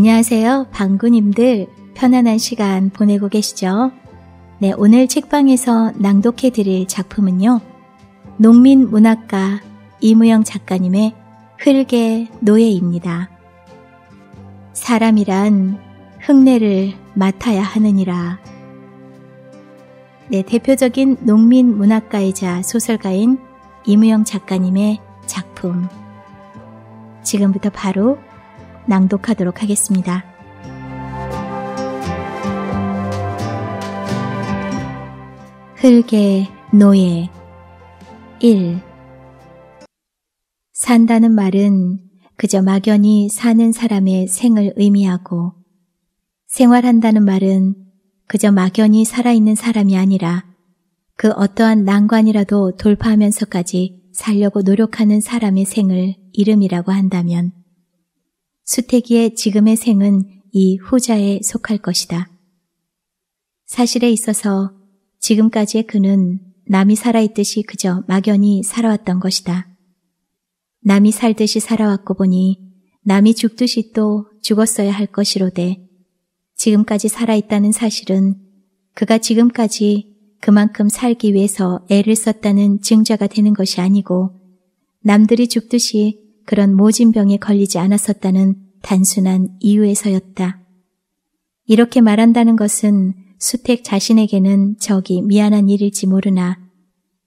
안녕하세요. 방구님들 편안한 시간 보내고 계시죠? 네, 오늘 책방에서 낭독해 드릴 작품은요. 농민 문학가 이무영 작가님의 흙의 노예입니다. 사람이란 흙내를 맡아야 하느니라. 네, 대표적인 농민 문학가이자 소설가인 이무영 작가님의 작품. 지금부터 바로 낭독하도록 하겠습니다. 흙의 노예 1. 산다는 말은 그저 막연히 사는 사람의 생을 의미하고 생활한다는 말은 그저 막연히 살아있는 사람이 아니라 그 어떠한 난관이라도 돌파하면서까지 살려고 노력하는 사람의 생을 이름이라고 한다면 수태기의 지금의 생은 이 후자에 속할 것이다. 사실에 있어서 지금까지의 그는 남이 살아있듯이 그저 막연히 살아왔던 것이다. 남이 살듯이 살아왔고 보니 남이 죽듯이 또 죽었어야 할 것이로되 지금까지 살아있다는 사실은 그가 지금까지 그만큼 살기 위해서 애를 썼다는 증자가 되는 것이 아니고 남들이 죽듯이 그런 모진병에 걸리지 않았었다는 단순한 이유에서였다. 이렇게 말한다는 것은 수택 자신에게는 적이 미안한 일일지 모르나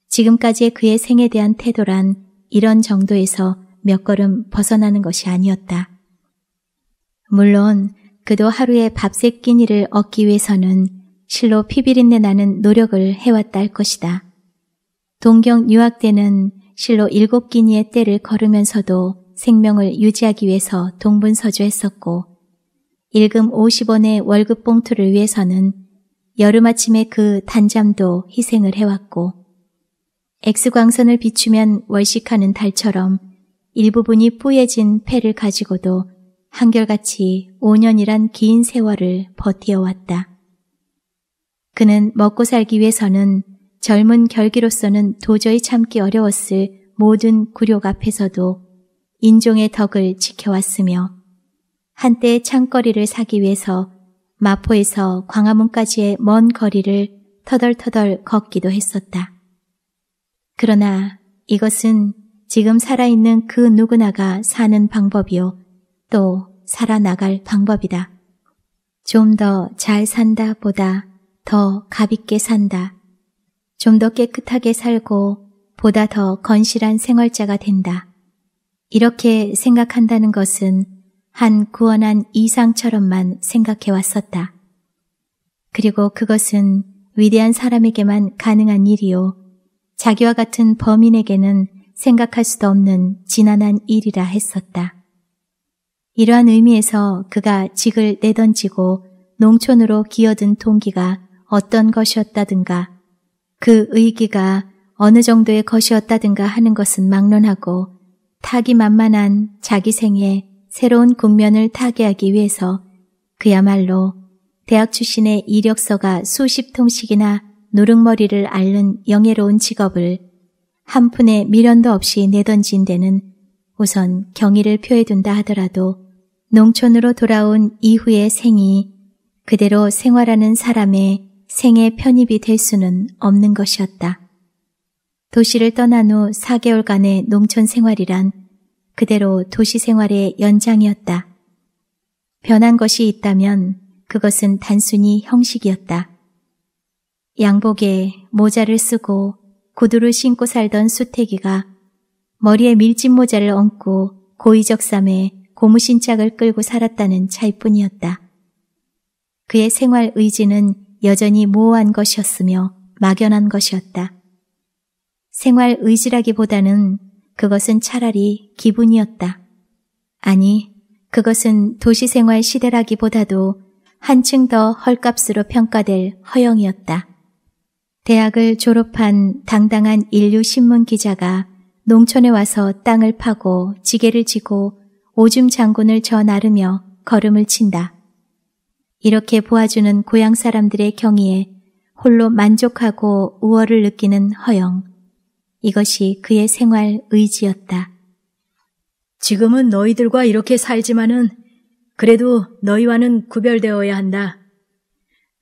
지금까지의 그의 생에 대한 태도란 이런 정도에서 몇 걸음 벗어나는 것이 아니었다. 물론 그도 하루에 밥세 끼니를 얻기 위해서는 실로 피비린내 나는 노력을 해왔다 할 것이다. 동경 유학 때는 실로 일곱 기니의 때를 걸으면서도 생명을 유지하기 위해서 동분서주했었고 일금 50원의 월급 봉투를 위해서는 여름아침에 그 단잠도 희생을 해왔고 X광선을 비추면 월식하는 달처럼 일부분이 뿌얘진 폐를 가지고도 한결같이 5년이란 긴 세월을 버티어왔다. 그는 먹고 살기 위해서는 젊은 결기로서는 도저히 참기 어려웠을 모든 굴욕 앞에서도 인종의 덕을 지켜왔으며 한때 창거리를 사기 위해서 마포에서 광화문까지의 먼 거리를 터덜터덜 걷기도 했었다. 그러나 이것은 지금 살아있는 그 누구나가 사는 방법이요. 또 살아나갈 방법이다. 좀 더 잘 산다 보다 더 가볍게 산다. 좀더 깨끗하게 살고 보다 더 건실한 생활자가 된다. 이렇게 생각한다는 것은 한 구원한 이상처럼만 생각해 왔었다. 그리고 그것은 위대한 사람에게만 가능한 일이요. 자기와 같은 범인에게는 생각할 수도 없는 지난한 일이라 했었다. 이러한 의미에서 그가 직을 내던지고 농촌으로 기어든 동기가 어떤 것이었다든가 그 의기가 어느 정도의 것이었다든가 하는 것은 막론하고 타기 만만한 자기 생애 새로운 국면을 타개하기 위해서 그야말로 대학 출신의 이력서가 수십 통씩이나 노릇머리를 앓는 영예로운 직업을 한 푼의 미련도 없이 내던진 데는 우선 경의를 표해둔다 하더라도 농촌으로 돌아온 이후의 생이 그대로 생활하는 사람의 생의 편입이 될 수는 없는 것이었다. 도시를 떠난 후 4개월간의 농촌 생활이란 그대로 도시 생활의 연장이었다. 변한 것이 있다면 그것은 단순히 형식이었다. 양복에 모자를 쓰고 구두를 신고 살던 수태기가 머리에 밀짚 모자를 얹고 고의적삼에 고무신짝을 끌고 살았다는 차이뿐이었다. 그의 생활 의지는 여전히 모호한 것이었으며 막연한 것이었다. 생활 의지라기보다는 그것은 차라리 기분이었다. 아니, 그것은 도시생활 시대라기보다도 한층 더 헐값으로 평가될 허영이었다. 대학을 졸업한 당당한 인류 신문 기자가 농촌에 와서 땅을 파고 지게를 지고 오줌 장군을 저 나르며 걸음을 친다. 이렇게 보아주는 고향 사람들의 경의에 홀로 만족하고 우월을 느끼는 허영. 이것이 그의 생활 의지였다. 지금은 너희들과 이렇게 살지만은 그래도 너희와는 구별되어야 한다.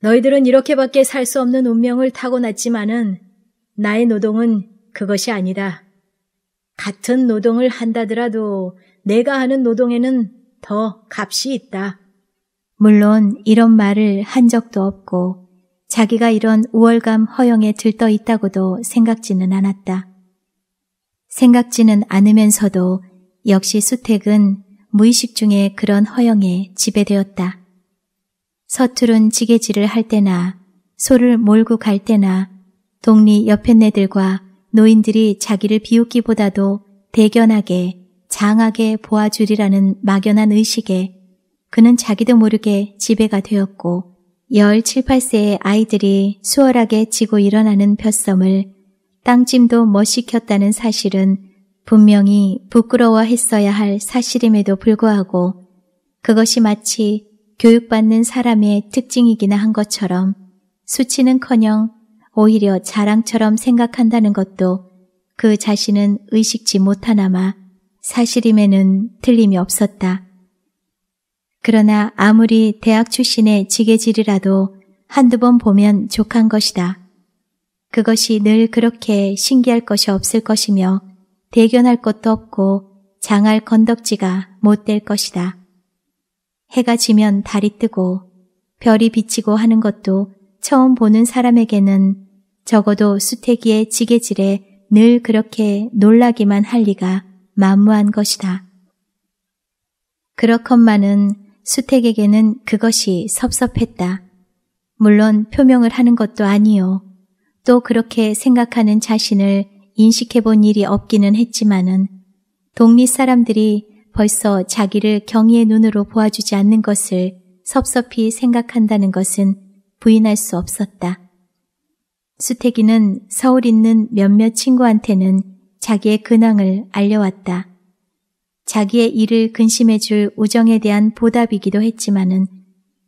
너희들은 이렇게밖에 살 수 없는 운명을 타고났지만은 나의 노동은 그것이 아니다. 같은 노동을 한다더라도 내가 하는 노동에는 더 값이 있다. 물론 이런 말을 한 적도 없고 자기가 이런 우월감 허영에 들떠 있다고도 생각지는 않았다. 생각지는 않으면서도 역시 수택은 무의식 중에 그런 허영에 지배되었다. 서투른 지게질을 할 때나 소를 몰고 갈 때나 동리 옆에네들과 노인들이 자기를 비웃기보다도 대견하게 장하게 보아주리라는 막연한 의식에 그는 자기도 모르게 지배가 되었고 17, 8세의 아이들이 수월하게 지고 일어나는 벼썸을 땅짐도 못 시켰다는 사실은 분명히 부끄러워했어야 할 사실임에도 불구하고 그것이 마치 교육받는 사람의 특징이기나 한 것처럼 수치는커녕 오히려 자랑처럼 생각한다는 것도 그 자신은 의식지 못하나마 사실임에는 틀림이 없었다. 그러나 아무리 대학 출신의 지게질이라도 한두 번 보면 족한 것이다. 그것이 늘 그렇게 신기할 것이 없을 것이며 대견할 것도 없고 장할 건덕지가 못 될 것이다. 해가 지면 달이 뜨고 별이 비치고 하는 것도 처음 보는 사람에게는 적어도 수태기의 지게질에 늘 그렇게 놀라기만 할 리가 만무한 것이다. 그렇건만은 수택에게는 그것이 섭섭했다. 물론 표명을 하는 것도 아니요. 또 그렇게 생각하는 자신을 인식해 본 일이 없기는 했지만은 독립 사람들이 벌써 자기를 경의의 눈으로 보아주지 않는 것을 섭섭히 생각한다는 것은 부인할 수 없었다. 수택이는 서울 있는 몇몇 친구한테는 자기의 근황을 알려왔다. 자기의 일을 근심해 줄 우정에 대한 보답이기도 했지만은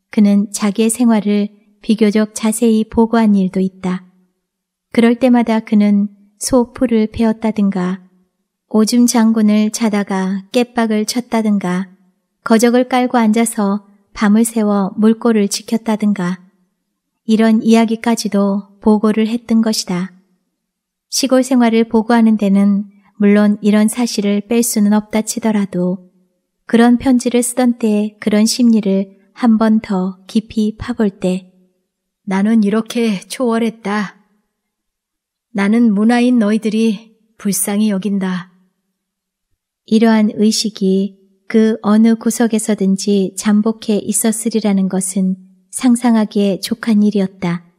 그는 자기의 생활을 비교적 자세히 보고한 일도 있다. 그럴 때마다 그는 소풀을 베었다든가 오줌 장군을 차다가 깨박을 쳤다든가 거적을 깔고 앉아서 밤을 새워 물꼬를 지켰다든가 이런 이야기까지도 보고를 했던 것이다. 시골 생활을 보고하는 데는 물론 이런 사실을 뺄 수는 없다 치더라도 그런 편지를 쓰던 때의 그런 심리를 한 번 더 깊이 파볼 때 나는 이렇게 초월했다. 나는 문화인 너희들이 불쌍히 여긴다. 이러한 의식이 그 어느 구석에서든지 잠복해 있었으리라는 것은 상상하기에 족한 일이었다.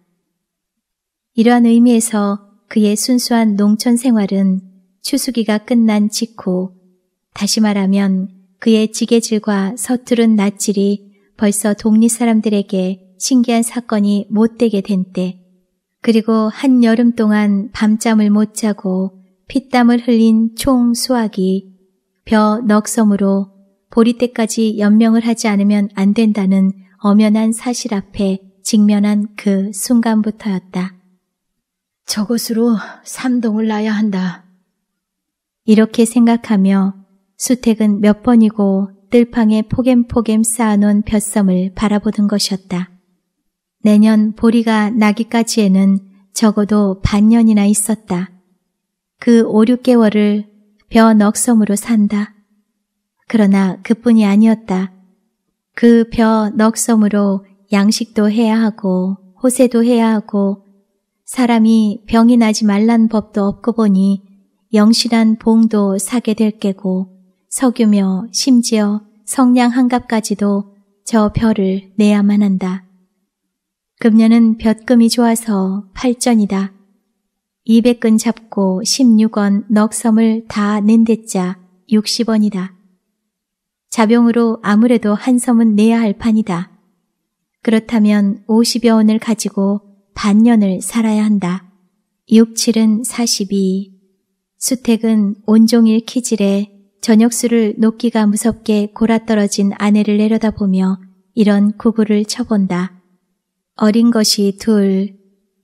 이러한 의미에서 그의 순수한 농촌 생활은 추수기가 끝난 직후, 다시 말하면 그의 지게질과 서투른 낯질이 벌써 독립 사람들에게 신기한 사건이 못되게 된 때, 그리고 한 여름 동안 밤잠을 못 자고 피땀을 흘린 총 수학이 벼 넉섬으로 보리 때까지 연명을 하지 않으면 안 된다는 엄연한 사실 앞에 직면한 그 순간부터였다. 저곳으로 삼동을 나야 한다. 이렇게 생각하며 수택은 몇 번이고 뜰방에 포 g e m 포 g 쌓아놓은 벼섬을 바라보던 것이었다. 내년 보리가 나기까지에는 적어도 반년이나 있었다. 그 5, 6개월을 벼 넉섬으로 산다. 그러나 그뿐이 아니었다. 그 벼 넉섬으로 양식도 해야 하고 호세도 해야 하고 사람이 병이 나지 말란 법도 없고 보니 영실한 봉도 사게 될 게고 석유며 심지어 성냥 한갑까지도 저 별을 내야만 한다. 금년은 볕금이 좋아서 팔전이다 200근 잡고 16원 넉섬을 다 낸댔자 60원이다. 자병으로 아무래도 한 섬은 내야 할 판이다. 그렇다면 50여 원을 가지고 반년을 살아야 한다. 6, 7은 42, 수택은 온종일 키질에 저녁술을 녹기가 무섭게 골아떨어진 아내를 내려다보며 이런 구구를 쳐본다. 어린 것이 둘,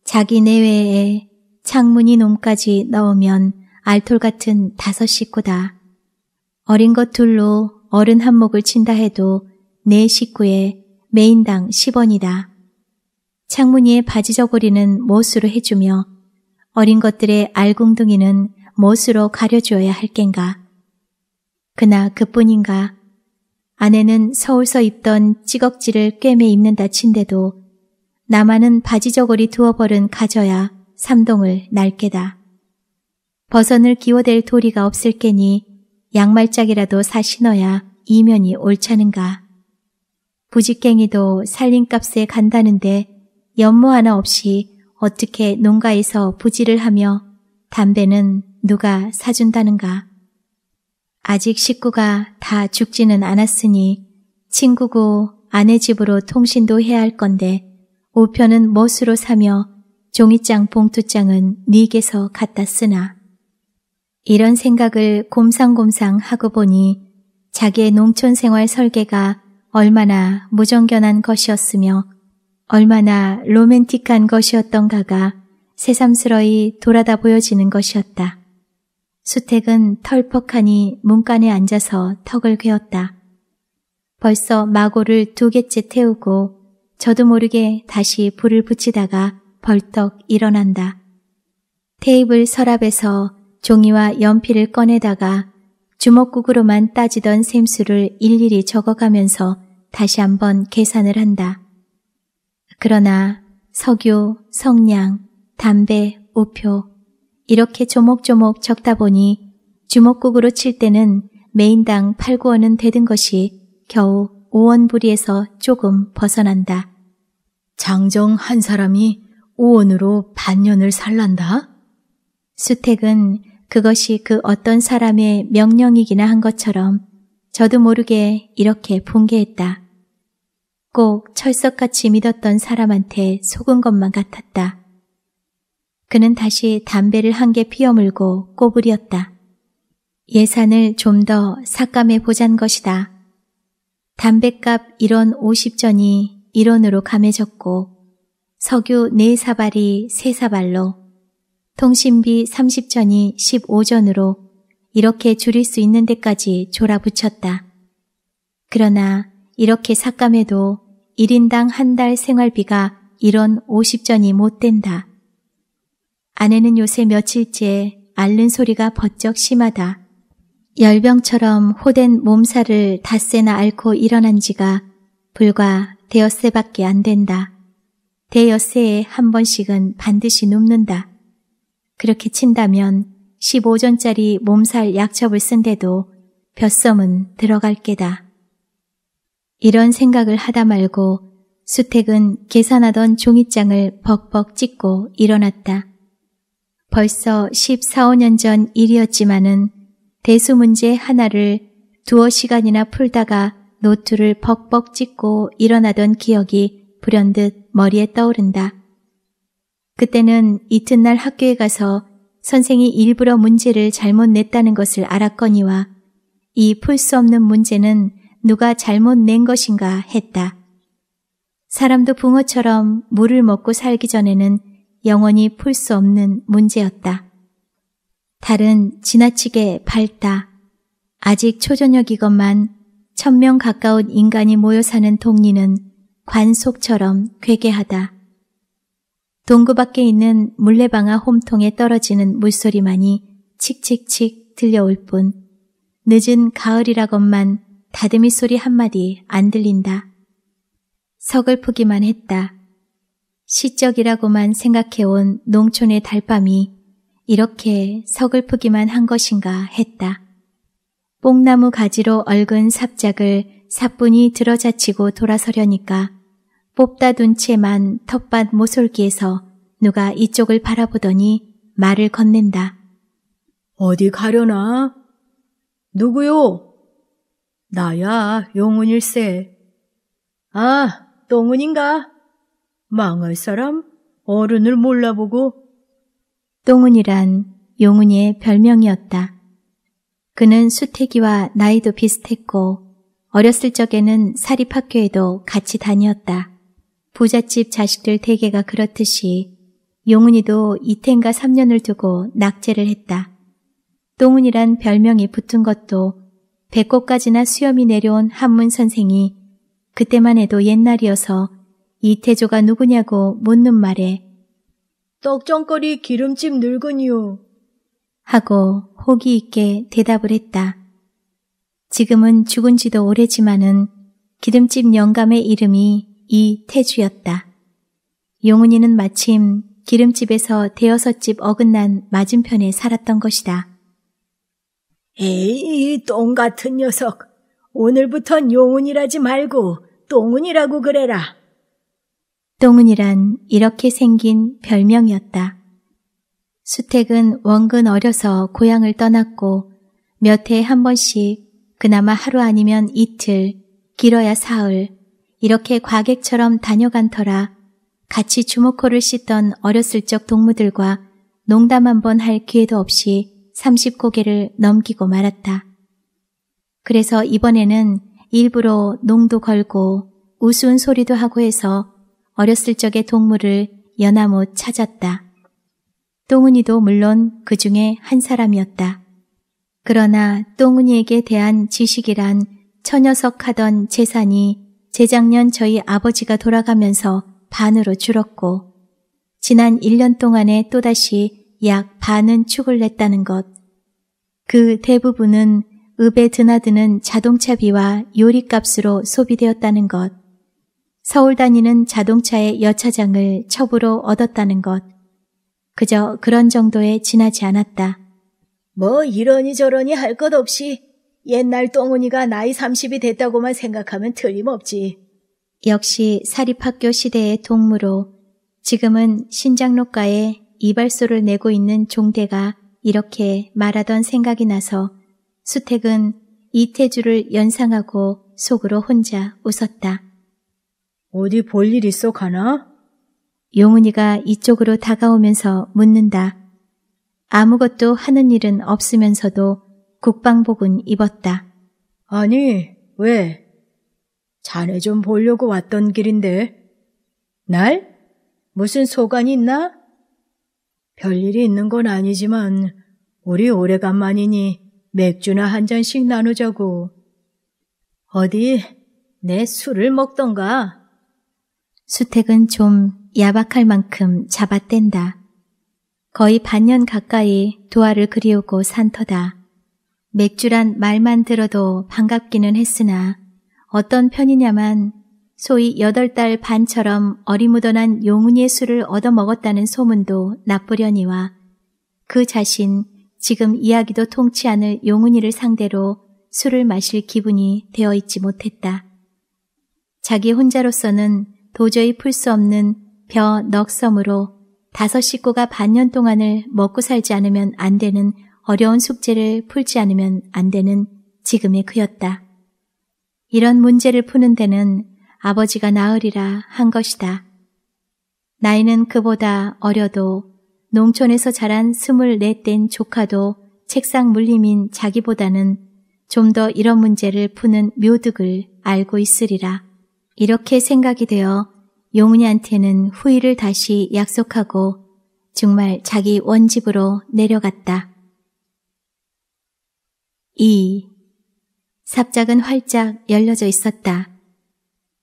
자기 내외에 창문이 놈까지 넣으면 알톨 같은 다섯 식구다. 어린 것 둘로 어른 한몫을 친다 해도 네 식구에 메인당 10원이다. 창문이의 바지저고리는 모수로 해주며 어린 것들의 알궁둥이는 무엇으로 가려주어야 할 겐가. 그나 그뿐인가. 아내는 서울서 입던 찌걱지를 꿰매 입는다 친데도 나만은 바지 저고리 두어버른 가져야 삼동을 날게다. 버선을 기워댈 도리가 없을 게니 양말짝이라도 사 신어야 이면이 옳자는가. 부직갱이도 살림값에 간다는데 연모 하나 없이 어떻게 농가에서 부지를 하며 담배는 누가 사준다는가. 아직 식구가 다 죽지는 않았으니 친구고 아내 집으로 통신도 해야 할 건데 우편은 멋으로 사며 종이장 봉투장은 네게서 갖다 쓰나. 이런 생각을 곰상곰상 하고 보니 자기의 농촌생활 설계가 얼마나 무정견한 것이었으며 얼마나 로맨틱한 것이었던가가 새삼스러이 돌아다 보여지는 것이었다. 수택은 털퍽하니 문간에 앉아서 턱을 괴었다. 벌써 마고를 두 개째 태우고 저도 모르게 다시 불을 붙이다가 벌떡 일어난다. 테이블 서랍에서 종이와 연필을 꺼내다가 주먹국으로만 따지던 셈수를 일일이 적어가면서 다시 한번 계산을 한다. 그러나 석유, 성냥, 담배, 우표 이렇게 조목조목 적다 보니 주먹국으로 칠 때는 메인당 8, 9원은 되던 것이 겨우 5원 부리에서 조금 벗어난다. 장정 한 사람이 5원으로 반년을 살란다? 수택은 그것이 그 어떤 사람의 명령이기나 한 것처럼 저도 모르게 이렇게 붕괴했다. 꼭 철석같이 믿었던 사람한테 속은 것만 같았다. 그는 다시 담배를 한 개 피어물고 꼬부렸다. 예산을 좀 더 삭감해 보잔 것이다. 담뱃값 1원 50전이 1원으로 감해졌고 석유 4사발이 3사발로 통신비 30전이 15전으로 이렇게 줄일 수 있는 데까지 졸아붙였다. 그러나 이렇게 삭감해도 1인당 한 달 생활비가 1원 50전이 못 된다. 아내는 요새 며칠째 앓는 소리가 버쩍 심하다. 열병처럼 호된 몸살을 닷새나 앓고 일어난 지가 불과 대여세밖에 안 된다. 대여세에 한 번씩은 반드시 눕는다. 그렇게 친다면 15전짜리 몸살 약첩을 쓴데도 벼섬은 들어갈 게다. 이런 생각을 하다 말고 수택은 계산하던 종이장을 벅벅 찢고 일어났다. 벌써 14, 5년 전 일이었지만은 대수 문제 하나를 두어 시간이나 풀다가 노트를 벅벅 찍고 일어나던 기억이 불현듯 머리에 떠오른다. 그때는 이튿날 학교에 가서 선생이 일부러 문제를 잘못 냈다는 것을 알았거니와 이 풀 수 없는 문제는 누가 잘못 낸 것인가 했다. 사람도 붕어처럼 물을 먹고 살기 전에는 영원히 풀 수 없는 문제였다. 달은 지나치게 밝다. 아직 초저녁이건만 천명 가까운 인간이 모여 사는 동리는 관속처럼 괴괴하다. 동구 밖에 있는 물레방아 홈통에 떨어지는 물소리만이 칙칙칙 들려올 뿐 늦은 가을이라건만 다듬이 소리 한마디 안 들린다. 서글프기만 했다. 시적이라고만 생각해온 농촌의 달밤이 이렇게 서글프기만 한 것인가 했다. 뽕나무 가지로 얽은 삽작을 사뿐히 들어자치고 돌아서려니까 뽑다 둔 채만 텃밭 모솔기에서 누가 이쪽을 바라보더니 말을 건넨다. 어디 가려나? 누구요? 나야, 용운일세. 아, 똥운인가? 망할 사람? 어른을 몰라보고 똥운이란 용은이의 별명이었다. 그는 수태기와 나이도 비슷했고 어렸을 적에는 사립학교에도 같이 다녔다. 부잣집 자식들 대개가 그렇듯이 용은이도이텐과 3년을 두고 낙제를 했다. 똥운이란 별명이 붙은 것도 배꼽까지나 수염이 내려온 한문 선생이 그때만 해도 옛날이어서 이태조가 누구냐고 묻는 말에 떡정거리 기름집 늙은이요 하고 호기 있게 대답을 했다. 지금은 죽은 지도 오래지만은 기름집 영감의 이름이 이태주였다. 용은이는 마침 기름집에서 대여섯 집 어긋난 맞은편에 살았던 것이다. 에이, 똥 같은 녀석. 오늘부턴 용은이라지 말고 똥운이라고 그래라. 똥은이란 이렇게 생긴 별명이었다. 수택은 원근 어려서 고향을 떠났고 몇 해에 한 번씩 그나마 하루 아니면 이틀, 길어야 사흘, 이렇게 과객처럼 다녀간 터라 같이 주먹코를 씻던 어렸을 적 동무들과 농담 한 번 할 기회도 없이 30고개를 넘기고 말았다. 그래서 이번에는 일부러 농도 걸고 우스운 소리도 하고 해서 어렸을 적의 동물을 연하못 찾았다. 똥은이도 물론 그 중에 한 사람이었다. 그러나 똥은이에게 대한 지식이란 처녀석 하던 재산이 재작년 저희 아버지가 돌아가면서 반으로 줄었고 지난 1년 동안에 또다시 약 반은 축을 냈다는 것. 그 대부분은 읍에 드나드는 자동차비와 요리값으로 소비되었다는 것. 서울 다니는 자동차의 여차장을 첩으로 얻었다는 것. 그저 그런 정도에 지나지 않았다. 뭐 이러니 저러니 할 것 없이 옛날 똥은이가 나이 30이 됐다고만 생각하면 틀림없지. 역시 사립학교 시대의 동무로 지금은 신장로가에 이발소를 내고 있는 종대가 이렇게 말하던 생각이 나서 수택은 이태주를 연상하고 속으로 혼자 웃었다. 어디 볼 일 있어 가나? 용은이가 이쪽으로 다가오면서 묻는다. 아무것도 하는 일은 없으면서도 국방복은 입었다. 아니, 왜? 자네 좀 보려고 왔던 길인데. 날? 무슨 소관이 있나? 별일이 있는 건 아니지만 우리 오래간만이니 맥주나 한 잔씩 나누자고. 어디 내 술을 먹던가. 수택은 좀 야박할 만큼 잡아뗀다. 거의 반년 가까이 도화를 그리우고 산 터다. 맥주란 말만 들어도 반갑기는 했으나 어떤 편이냐만 소위 여덟 달 반처럼 어리무던한 용운의 술을 얻어먹었다는 소문도 나쁘려니와 그 자신 지금 이야기도 통치 않을 용운이를 상대로 술을 마실 기분이 되어 있지 못했다. 자기 혼자로서는 도저히 풀 수 없는 벼 넉섬으로 다섯 식구가 반년 동안을 먹고 살지 않으면 안 되는 어려운 숙제를 풀지 않으면 안 되는 지금의 그였다. 이런 문제를 푸는 데는 아버지가 나으리라 한 것이다. 나이는 그보다 어려도 농촌에서 자란 스물넷 된 조카도 책상 물림인 자기보다는 좀 더 이런 문제를 푸는 묘득을 알고 있으리라. 이렇게 생각이 되어 용은이한테는 후일을 다시 약속하고 정말 자기 원집으로 내려갔다. 2. 삽작은 활짝 열려져 있었다.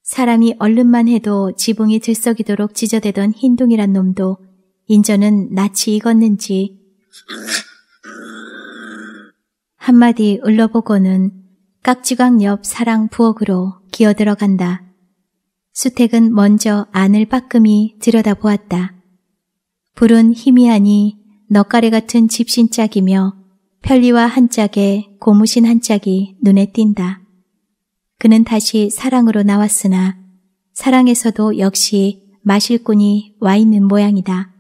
사람이 얼른만 해도 지붕이 들썩이도록 지저대던 흰둥이란 놈도 인전은 낯이 익었는지 한마디 을러보고는 깍지광 옆 사랑 부엌으로 기어들어간다. 수택은 먼저 안을 빠끔히 들여다보았다. 불은 희미하니 넉가래 같은 집신 짝이며 편리와 한 짝에 고무신 한 짝이 눈에 띈다. 그는 다시 사랑으로 나왔으나 사랑에서도 역시 마실꾼이 와 있는 모양이다.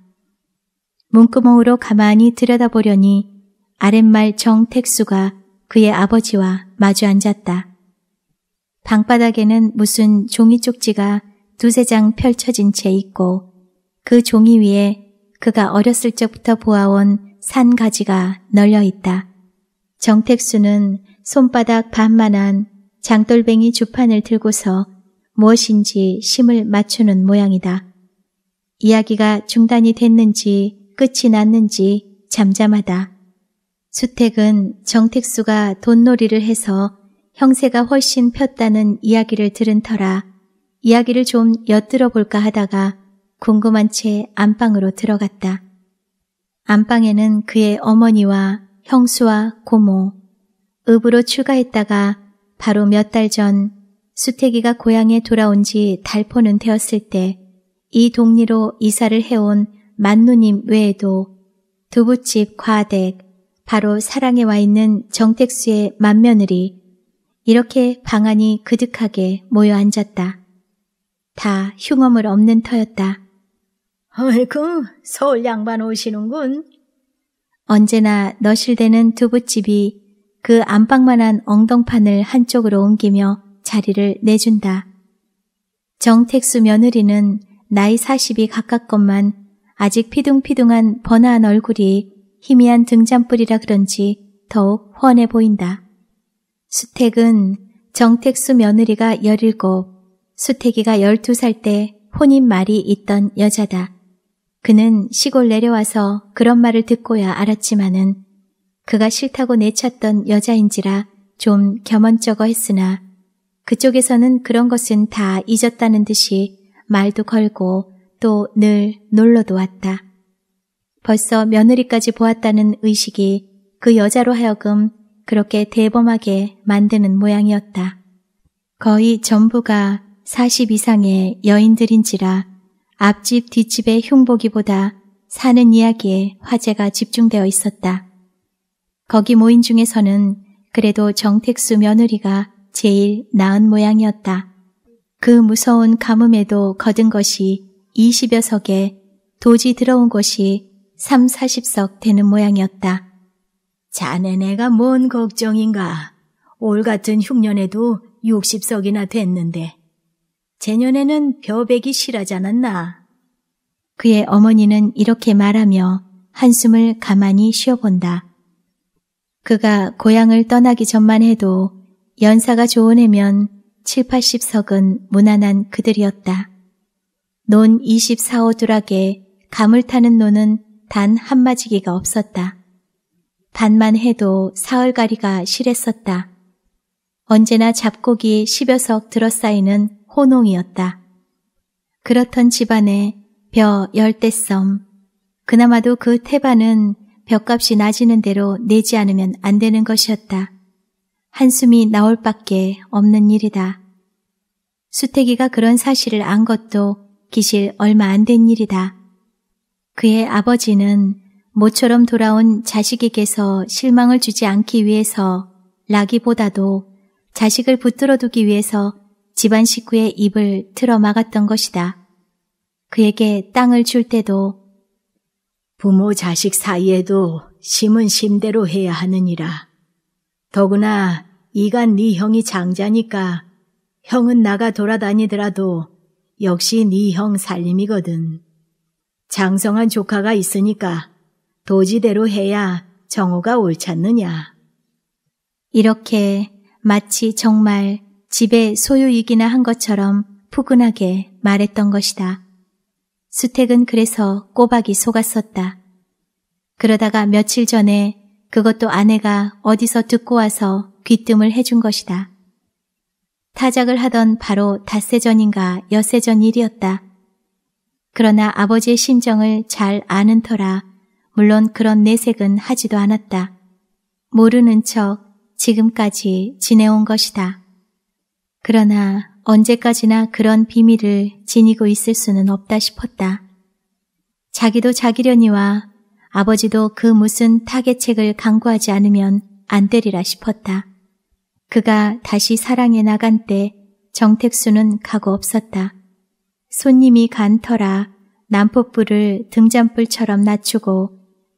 문구멍으로 가만히 들여다보려니 아랫말 정택수가 그의 아버지와 마주 앉았다. 방바닥에는 무슨 종이 쪽지가 두세 장 펼쳐진 채 있고 그 종이 위에 그가 어렸을 적부터 보아온 산 가지가 널려 있다. 정택수는 손바닥 반만한 장돌뱅이 주판을 들고서 무엇인지 심을 맞추는 모양이다. 이야기가 중단이 됐는지 끝이 났는지 잠잠하다. 수택은 정택수가 돈놀이를 해서 형세가 훨씬 폈다는 이야기를 들은 터라 이야기를 좀 엿들어 볼까 하다가 궁금한 채 안방으로 들어갔다. 안방에는 그의 어머니와 형수와 고모, 읍으로 출가했다가 바로 몇 달 전 수태기가 고향에 돌아온 지 달포는 되었을 때 이 동리로 이사를 해온 만누님 외에도 두부집 과댁, 바로 사랑에 와 있는 정택수의 맏며느리 이렇게 방안이 그득하게 모여 앉았다. 다 흉엄을 없는 터였다. 아이고, 서울 양반 오시는군. 언제나 너실대는 두부집이 그 안방만한 엉덩판을 한쪽으로 옮기며 자리를 내준다. 정택수 며느리는 나이 40이 가깝건만 아직 피둥피둥한 번화한 얼굴이 희미한 등잔불이라 그런지 더욱 훤해 보인다. 수택은 정택수 며느리가 열일곱, 수택이가 열두 살 때 혼인 말이 있던 여자다. 그는 시골 내려와서 그런 말을 듣고야 알았지만은 그가 싫다고 내찾던 여자인지라 좀 겸언쩍어 했으나 그쪽에서는 그런 것은 다 잊었다는 듯이 말도 걸고 또 늘 놀러도 왔다. 벌써 며느리까지 보았다는 의식이 그 여자로 하여금 그렇게 대범하게 만드는 모양이었다. 거의 전부가 40 이상의 여인들인지라 앞집 뒷집의 흉보기보다 사는 이야기에 화제가 집중되어 있었다. 거기 모인 중에서는 그래도 정택수 며느리가 제일 나은 모양이었다. 그 무서운 가뭄에도 거둔 것이 20여 석에 도지 들어온 것이 3, 40석 되는 모양이었다. 자네네가 뭔 걱정인가. 올 같은 흉년에도 60석이나 됐는데. 재년에는 벼백이 실하지 않았나. 그의 어머니는 이렇게 말하며 한숨을 가만히 쉬어본다. 그가 고향을 떠나기 전만 해도 연사가 좋은 해면 7, 80석은 무난한 그들이었다. 논 24호 두락에 감을 타는 논은 단 한마지기가 없었다. 반만 해도 사흘가리가 실했었다. 언제나 잡곡이 십여석 들어쌓이는 호농이었다. 그렇던 집안에 벼 열대썸. 그나마도 그 태반은 벽값이 낮이는 대로 내지 않으면 안 되는 것이었다. 한숨이 나올 밖에 없는 일이다. 수태기가 그런 사실을 안 것도 기실 얼마 안 된 일이다. 그의 아버지는 모처럼 돌아온 자식에게서 실망을 주지 않기 위해서 라기보다도 자식을 붙들어 두기 위해서 집안 식구의 입을 틀어 막았던 것이다. 그에게 땅을 줄 때도 부모 자식 사이에도 심은 심대로 해야 하느니라. 더구나 이간 네 형이 장자니까 형은 나가 돌아다니더라도 역시 네 형 살림이거든. 장성한 조카가 있으니까 도지대로 해야 정오가 옳지않느냐 이렇게 마치 정말 집의 소유이기나 한 것처럼 푸근하게 말했던 것이다. 수택은 그래서 꼬박이 속았었다. 그러다가 며칠 전에 그것도 아내가 어디서 듣고 와서 귀뜸을 해준 것이다. 타작을 하던 바로 닷새 전인가 엿새 전 일이었다. 그러나 아버지의 심정을 잘 아는 터라 물론 그런 내색은 하지도 않았다. 모르는 척 지금까지 지내온 것이다. 그러나 언제까지나 그런 비밀을 지니고 있을 수는 없다 싶었다. 자기도 자기려니와 아버지도 그 무슨 타개책을 강구하지 않으면 안 되리라 싶었다. 그가 다시 사랑에 나간 때 정택수는 가고 없었다. 손님이 간 터라 난폭불을 등잔불처럼 낮추고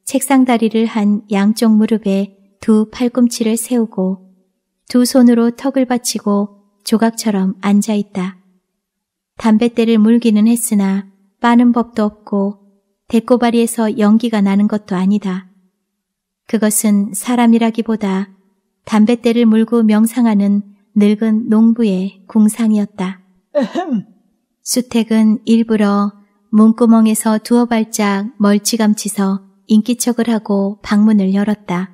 책상 다리를 한 양쪽 무릎에 두 팔꿈치를 세우고 두 손으로 턱을 받치고 조각처럼 앉아있다. 담뱃대를 물기는 했으나 빠는 법도 없고 대꼬바리에서 연기가 나는 것도 아니다. 그것은 사람이라기보다 담뱃대를 물고 명상하는 늙은 농부의 궁상이었다. 수택은 일부러 문구멍에서 두어 발짝 멀찌감치서 인기척을 하고 방문을 열었다.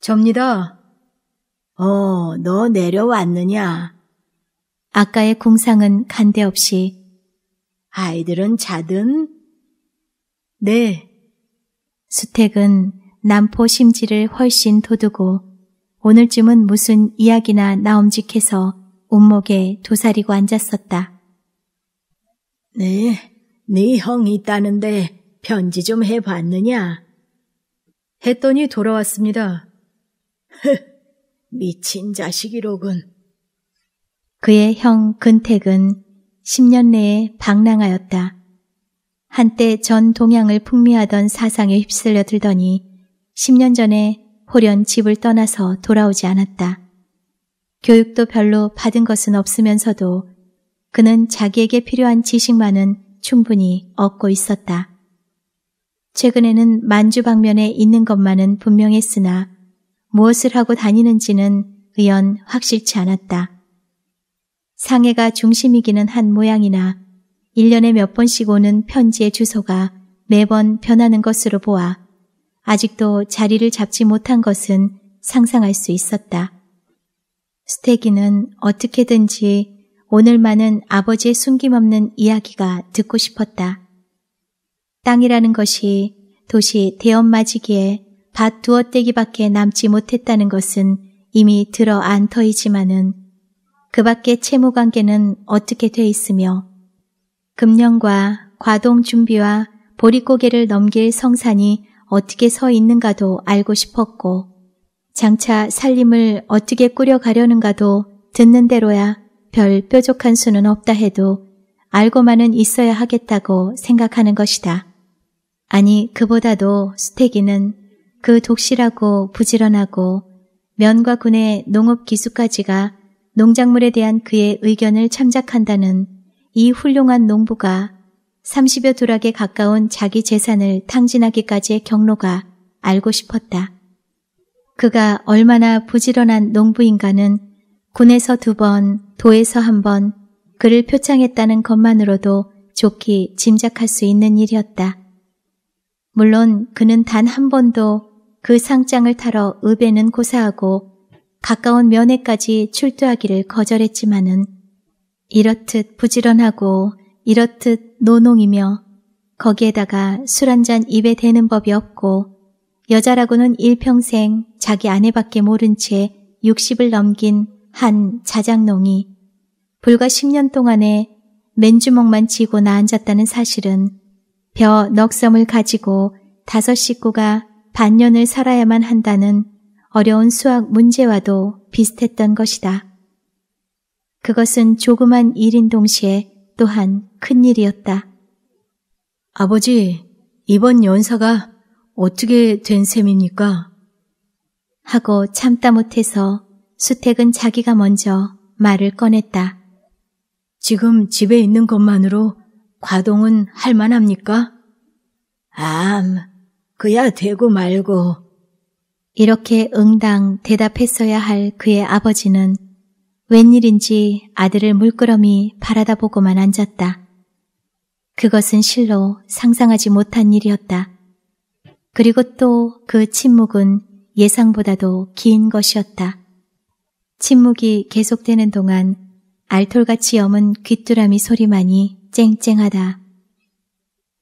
접니다. 어, 너 내려왔느냐? 아까의 공상은 간데없이 아이들은 자든? 네. 수택은 남포 심지를 훨씬 도두고 오늘쯤은 무슨 이야기나 나옴직해서 온목에 도사리고 앉았었다. 네, 네 형이 있다는데 편지 좀 해봤느냐? 했더니 돌아왔습니다. 흐, 미친 자식이로군. 그의 형 근택은 10년 내에 방랑하였다. 한때 전 동양을 풍미하던 사상에 휩쓸려 들더니 10년 전에 홀연 집을 떠나서 돌아오지 않았다. 교육도 별로 받은 것은 없으면서도 그는 자기에게 필요한 지식만은 충분히 얻고 있었다. 최근에는 만주 방면에 있는 것만은 분명했으나 무엇을 하고 다니는지는 의연 확실치 않았다. 상해가 중심이기는 한 모양이나 1년에 몇 번씩 오는 편지의 주소가 매번 변하는 것으로 보아 아직도 자리를 잡지 못한 것은 상상할 수 있었다. 스테기는 어떻게든지 오늘만은 아버지의 숨김없는 이야기가 듣고 싶었다. 땅이라는 것이 도시 대엄마지기에 밭 두어 떼기밖에 남지 못했다는 것은 이미 들어 안 터이지만은 그 밖의 채무 관계는 어떻게 돼 있으며 금년과 과동 준비와 보릿고개를 넘길 성산이 어떻게 서 있는가도 알고 싶었고 장차 살림을 어떻게 꾸려가려는가도 듣는 대로야 별 뾰족한 수는 없다 해도 알고만은 있어야 하겠다고 생각하는 것이다. 아니 그보다도 스테기는 그 독실하고 부지런하고 면과 군의 농업 기수까지가 농작물에 대한 그의 의견을 참작한다는 이 훌륭한 농부가 30여 두락에 가까운 자기 재산을 탕진하기까지의 경로가 알고 싶었다. 그가 얼마나 부지런한 농부인가는 군에서 두 번, 도에서 한 번 그를 표창했다는 것만으로도 좋게 짐작할 수 있는 일이었다. 물론 그는 단 한 번도 그 상장을 타러 읍에는 고사하고 가까운 면회까지 출두하기를 거절했지만은 이렇듯 부지런하고 이렇듯 노농이며 거기에다가 술 한 잔 입에 대는 법이 없고 여자라고는 일평생 자기 아내밖에 모른 채 60을 넘긴 한 자작농이 불과 10년 동안에 맨주먹만 쥐고 나앉았다는 사실은 벼 넉섬을 가지고 다섯 식구가 반년을 살아야만 한다는 어려운 수학 문제와도 비슷했던 것이다. 그것은 조그만 일인 동시에 또한 큰 일이었다. 아버지, 이번 연사가 어떻게 된 셈입니까? 하고 참다 못해서 수택은 자기가 먼저 말을 꺼냈다. 지금 집에 있는 것만으로 과동은 할 만합니까? 암, 그야 되고 말고. 이렇게 응당 대답했어야 할 그의 아버지는 웬일인지 아들을 물끄러미 바라다 보고만 앉았다. 그것은 실로 상상하지 못한 일이었다. 그리고 또 그 침묵은 예상보다도 긴 것이었다. 침묵이 계속되는 동안 알톨같이 염은 귀뚜라미 소리만이 쨍쨍하다.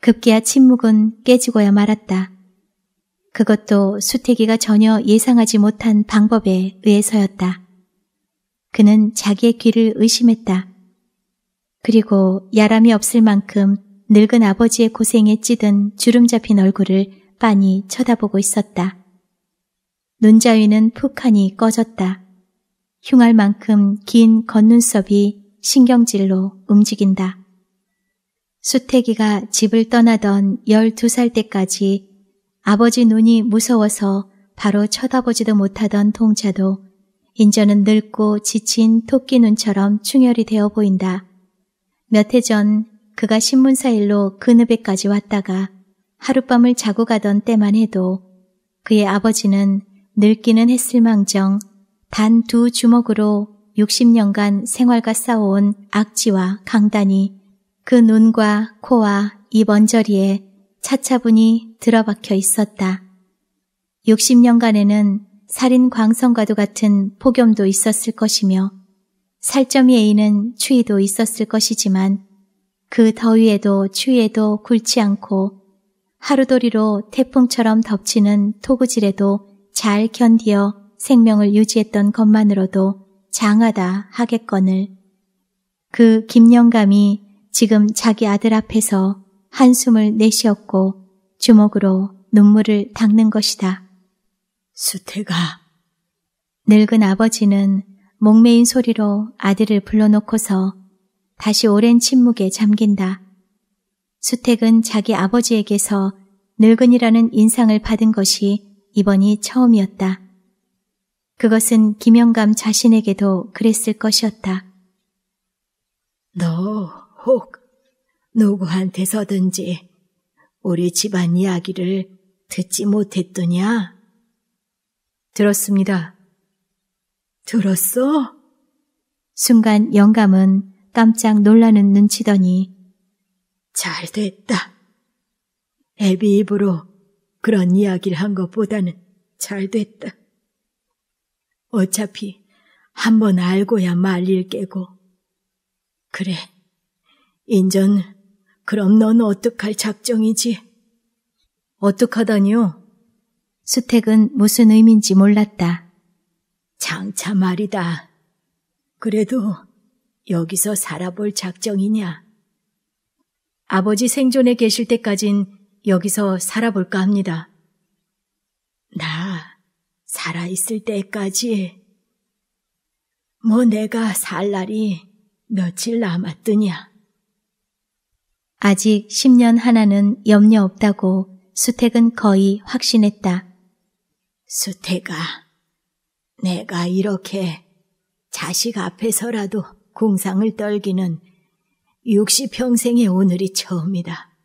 급기야 침묵은 깨지고야 말았다. 그것도 수태기가 전혀 예상하지 못한 방법에 의해서였다. 그는 자기의 귀를 의심했다. 그리고 야람이 없을 만큼 늙은 아버지의 고생에 찌든 주름 잡힌 얼굴을 빤히 쳐다보고 있었다. 눈자위는 푹하니 꺼졌다. 흉할 만큼 긴 겉눈썹이 신경질로 움직인다. 수태기가 집을 떠나던 12살 때까지 아버지 눈이 무서워서 바로 쳐다보지도 못하던 동차도 인제는 늙고 지친 토끼 눈처럼 충혈이 되어 보인다. 몇 해 전 그가 신문사 일로 그늪에까지 왔다가 하룻밤을 자고 가던 때만 해도 그의 아버지는 늙기는 했을망정 단 두 주먹으로 60년간 생활과 싸워온 악취와 강단이 그 눈과 코와 입 언저리에 차차분히 들어박혀 있었다. 60년간에는 살인 광선과도 같은 폭염도 있었을 것이며 살점이 에이는 추위도 있었을 것이지만 그 더위에도 추위에도 굴지 않고 하루도리로 태풍처럼 덮치는 토구질에도 잘 견디어 생명을 유지했던 것만으로도 장하다 하겠거늘 그 김영감이 지금 자기 아들 앞에서 한숨을 내쉬었고 주먹으로 눈물을 닦는 것이다. 수태가. 늙은 아버지는 목매인 소리로 아들을 불러놓고서 다시 오랜 침묵에 잠긴다. 수택은 자기 아버지에게서 늙은이라는 인상을 받은 것이 이번이 처음이었다. 그것은 김영감 자신에게도 그랬을 것이었다. 너혹 누구한테서든지 우리 집안 이야기를 듣지 못했더냐? 들었습니다. 들었어? 순간 영감은 깜짝 놀라는 눈치더니 잘 됐다. 애비 입으로 그런 이야기를 한 것보다는 잘 됐다. 어차피 한번 알고야 말릴 깨고 그래. 인전, 그럼 넌 어떡할 작정이지? 어떡하다니요? 수택은 무슨 의미인지 몰랐다. 장차 말이다. 그래도 여기서 살아볼 작정이냐? 아버지 생존에 계실 때까진 여기서 살아볼까 합니다. 나 살아있을 때까지 뭐 내가 살 날이 며칠 남았더냐? 아직 10년 하나는 염려 없다고 수택은 거의 확신했다. 수택아, 내가 이렇게 자식 앞에서라도 궁상을 떨기는 60평생의 오늘이 처음이다.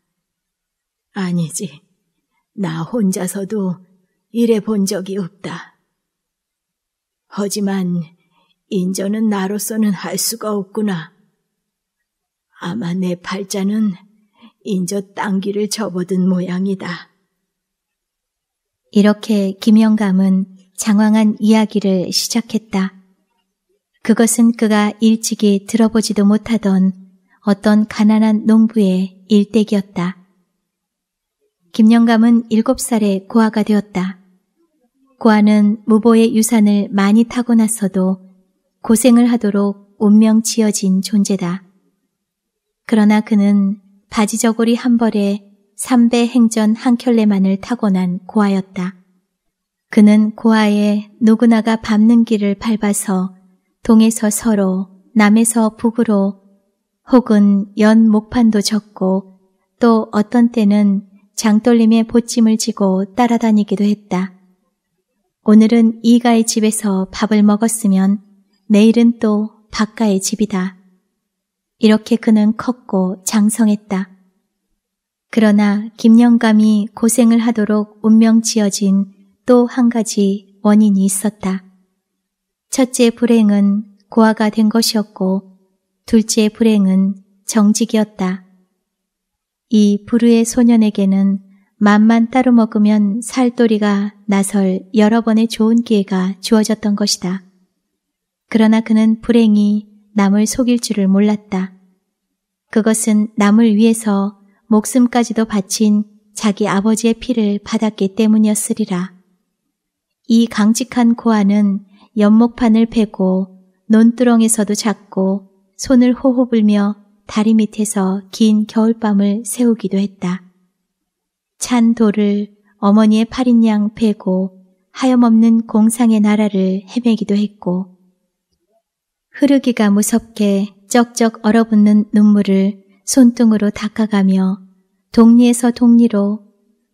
아니지, 나 혼자서도 이래 본 적이 없다. 하지만 인저는 나로서는 할 수가 없구나. 아마 내 팔자는 인저 땅길을 접어든 모양이다. 이렇게 김영감은 장황한 이야기를 시작했다. 그것은 그가 일찍이 들어보지도 못하던 어떤 가난한 농부의 일대기였다. 김영감은 7살에 고아가 되었다. 고아는 무보의 유산을 많이 타고났어도 고생을 하도록 운명 지어진 존재다. 그러나 그는 바지저고리 한 벌에 삼배 행전 한 켤레만을 타고난 고아였다. 그는 고아에누구나가 밟는 길을 밟아서 동에서 서로 남에서 북으로 혹은 연 목판도 적고또 어떤 때는 장돌림의 보침을 지고 따라다니기도 했다. 오늘은 이가의 집에서 밥을 먹었으면 내일은 또 박가의 집이다. 이렇게 그는 컸고 장성했다. 그러나 김영감이 고생을 하도록 운명 지어진 또 한 가지 원인이 있었다. 첫째 불행은 고아가 된 것이었고 둘째 불행은 정직이었다. 이 불우의 소년에게는 맘만 따로 먹으면 살돌이가 나설 여러 번의 좋은 기회가 주어졌던 것이다. 그러나 그는 불행이 남을 속일 줄을 몰랐다. 그것은 남을 위해서 목숨까지도 바친 자기 아버지의 피를 받았기 때문이었으리라. 이 강직한 고아는 연목판을 베고 논두렁에서도 작고 손을 호호 불며 다리 밑에서 긴 겨울밤을 세우기도 했다. 찬 돌을 어머니의 팔인 양베고 하염없는 공상의 나라를 헤매기도 했고 흐르기가 무섭게 쩍쩍 얼어붙는 눈물을 손등으로 닦아가며 동리에서 동리로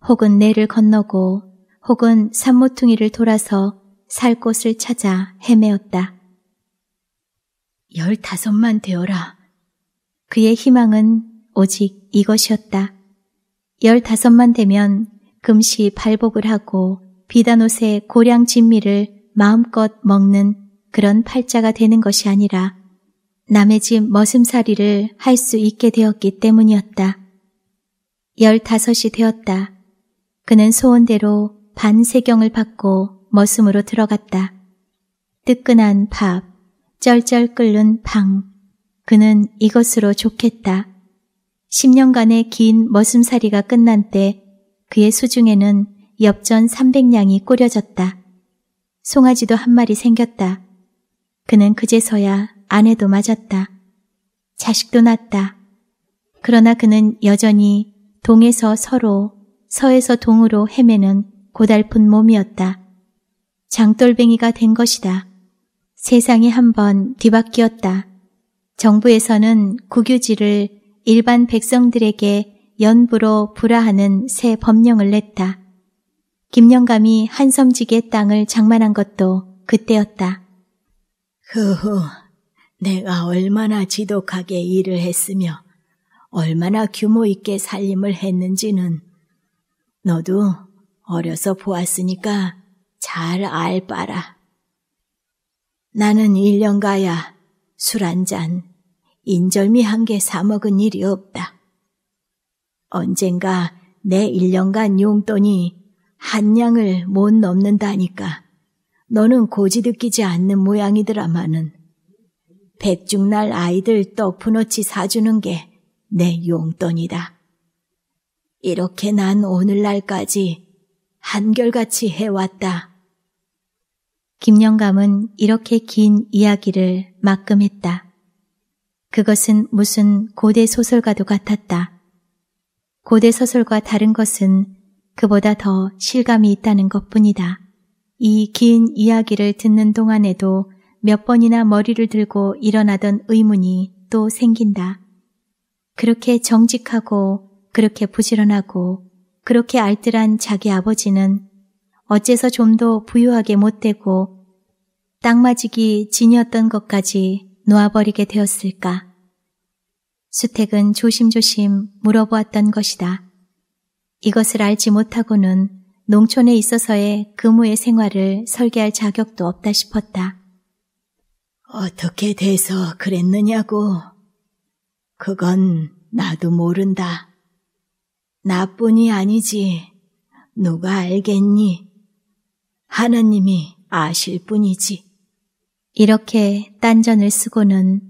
혹은 내를 건너고 혹은 산모퉁이를 돌아서 살 곳을 찾아 헤매었다. 열다섯만 되어라. 그의 희망은 오직 이것이었다. 열다섯만 되면 금시 발복을 하고 비단옷의 고량 진미를 마음껏 먹는 그런 팔자가 되는 것이 아니라 남의 집 머슴살이를 할 수 있게 되었기 때문이었다. 열다섯이 되었다. 그는 소원대로 반세경을 받고 머슴으로 들어갔다. 뜨끈한 밥, 쩔쩔 끓는 방. 그는 이것으로 좋겠다. 10년간의 긴 머슴살이가 끝난 때 그의 수중에는 엽전 300냥이 꾸려졌다 송아지도 한 마리 생겼다. 그는 그제서야 아내도 맞았다. 자식도 낳았다. 그러나 그는 여전히 동에서 서로, 서에서 동으로 헤매는 고달픈 몸이었다. 장돌뱅이가 된 것이다. 세상이 한번 뒤바뀌었다. 정부에서는 국유지를 일반 백성들에게 연부로 불화하는 새 법령을 냈다. 김영감이 한섬지게 땅을 장만한 것도 그때였다. 흐흐, 그 내가 얼마나 지독하게 일을 했으며 얼마나 규모 있게 살림을 했는지는 너도 어려서 보았으니까 잘 알 바라. 나는 1년가야 술 한 잔, 인절미 한 개 사먹은 일이 없다. 언젠가 내 1년간 용돈이 한 양을 못 넘는다니까. 너는 고지듣기지 않는 모양이더라마는 백중날 아이들 떡푸너치 사주는 게 내 용돈이다. 이렇게 난 오늘날까지 한결같이 해왔다. 김영감은 이렇게 긴 이야기를 막금했다. 그것은 무슨 고대 소설가도 같았다. 고대 소설과 다른 것은 그보다 더 실감이 있다는 것뿐이다. 이긴 이야기를 듣는 동안에도 몇 번이나 머리를 들고 일어나던 의문이 또 생긴다. 그렇게 정직하고 그렇게 부지런하고 그렇게 알뜰한 자기 아버지는 어째서 좀 더 부유하게 못되고 땅맞이기 진이었던 것까지 놓아버리게 되었을까. 수택은 조심조심 물어보았던 것이다. 이것을 알지 못하고는 농촌에 있어서의 그모의 생활을 설계할 자격도 없다 싶었다. 어떻게 돼서 그랬느냐고. 그건 나도 모른다. 나뿐이 아니지. 누가 알겠니? 하나님이 아실 뿐이지. 이렇게 딴전을 쓰고는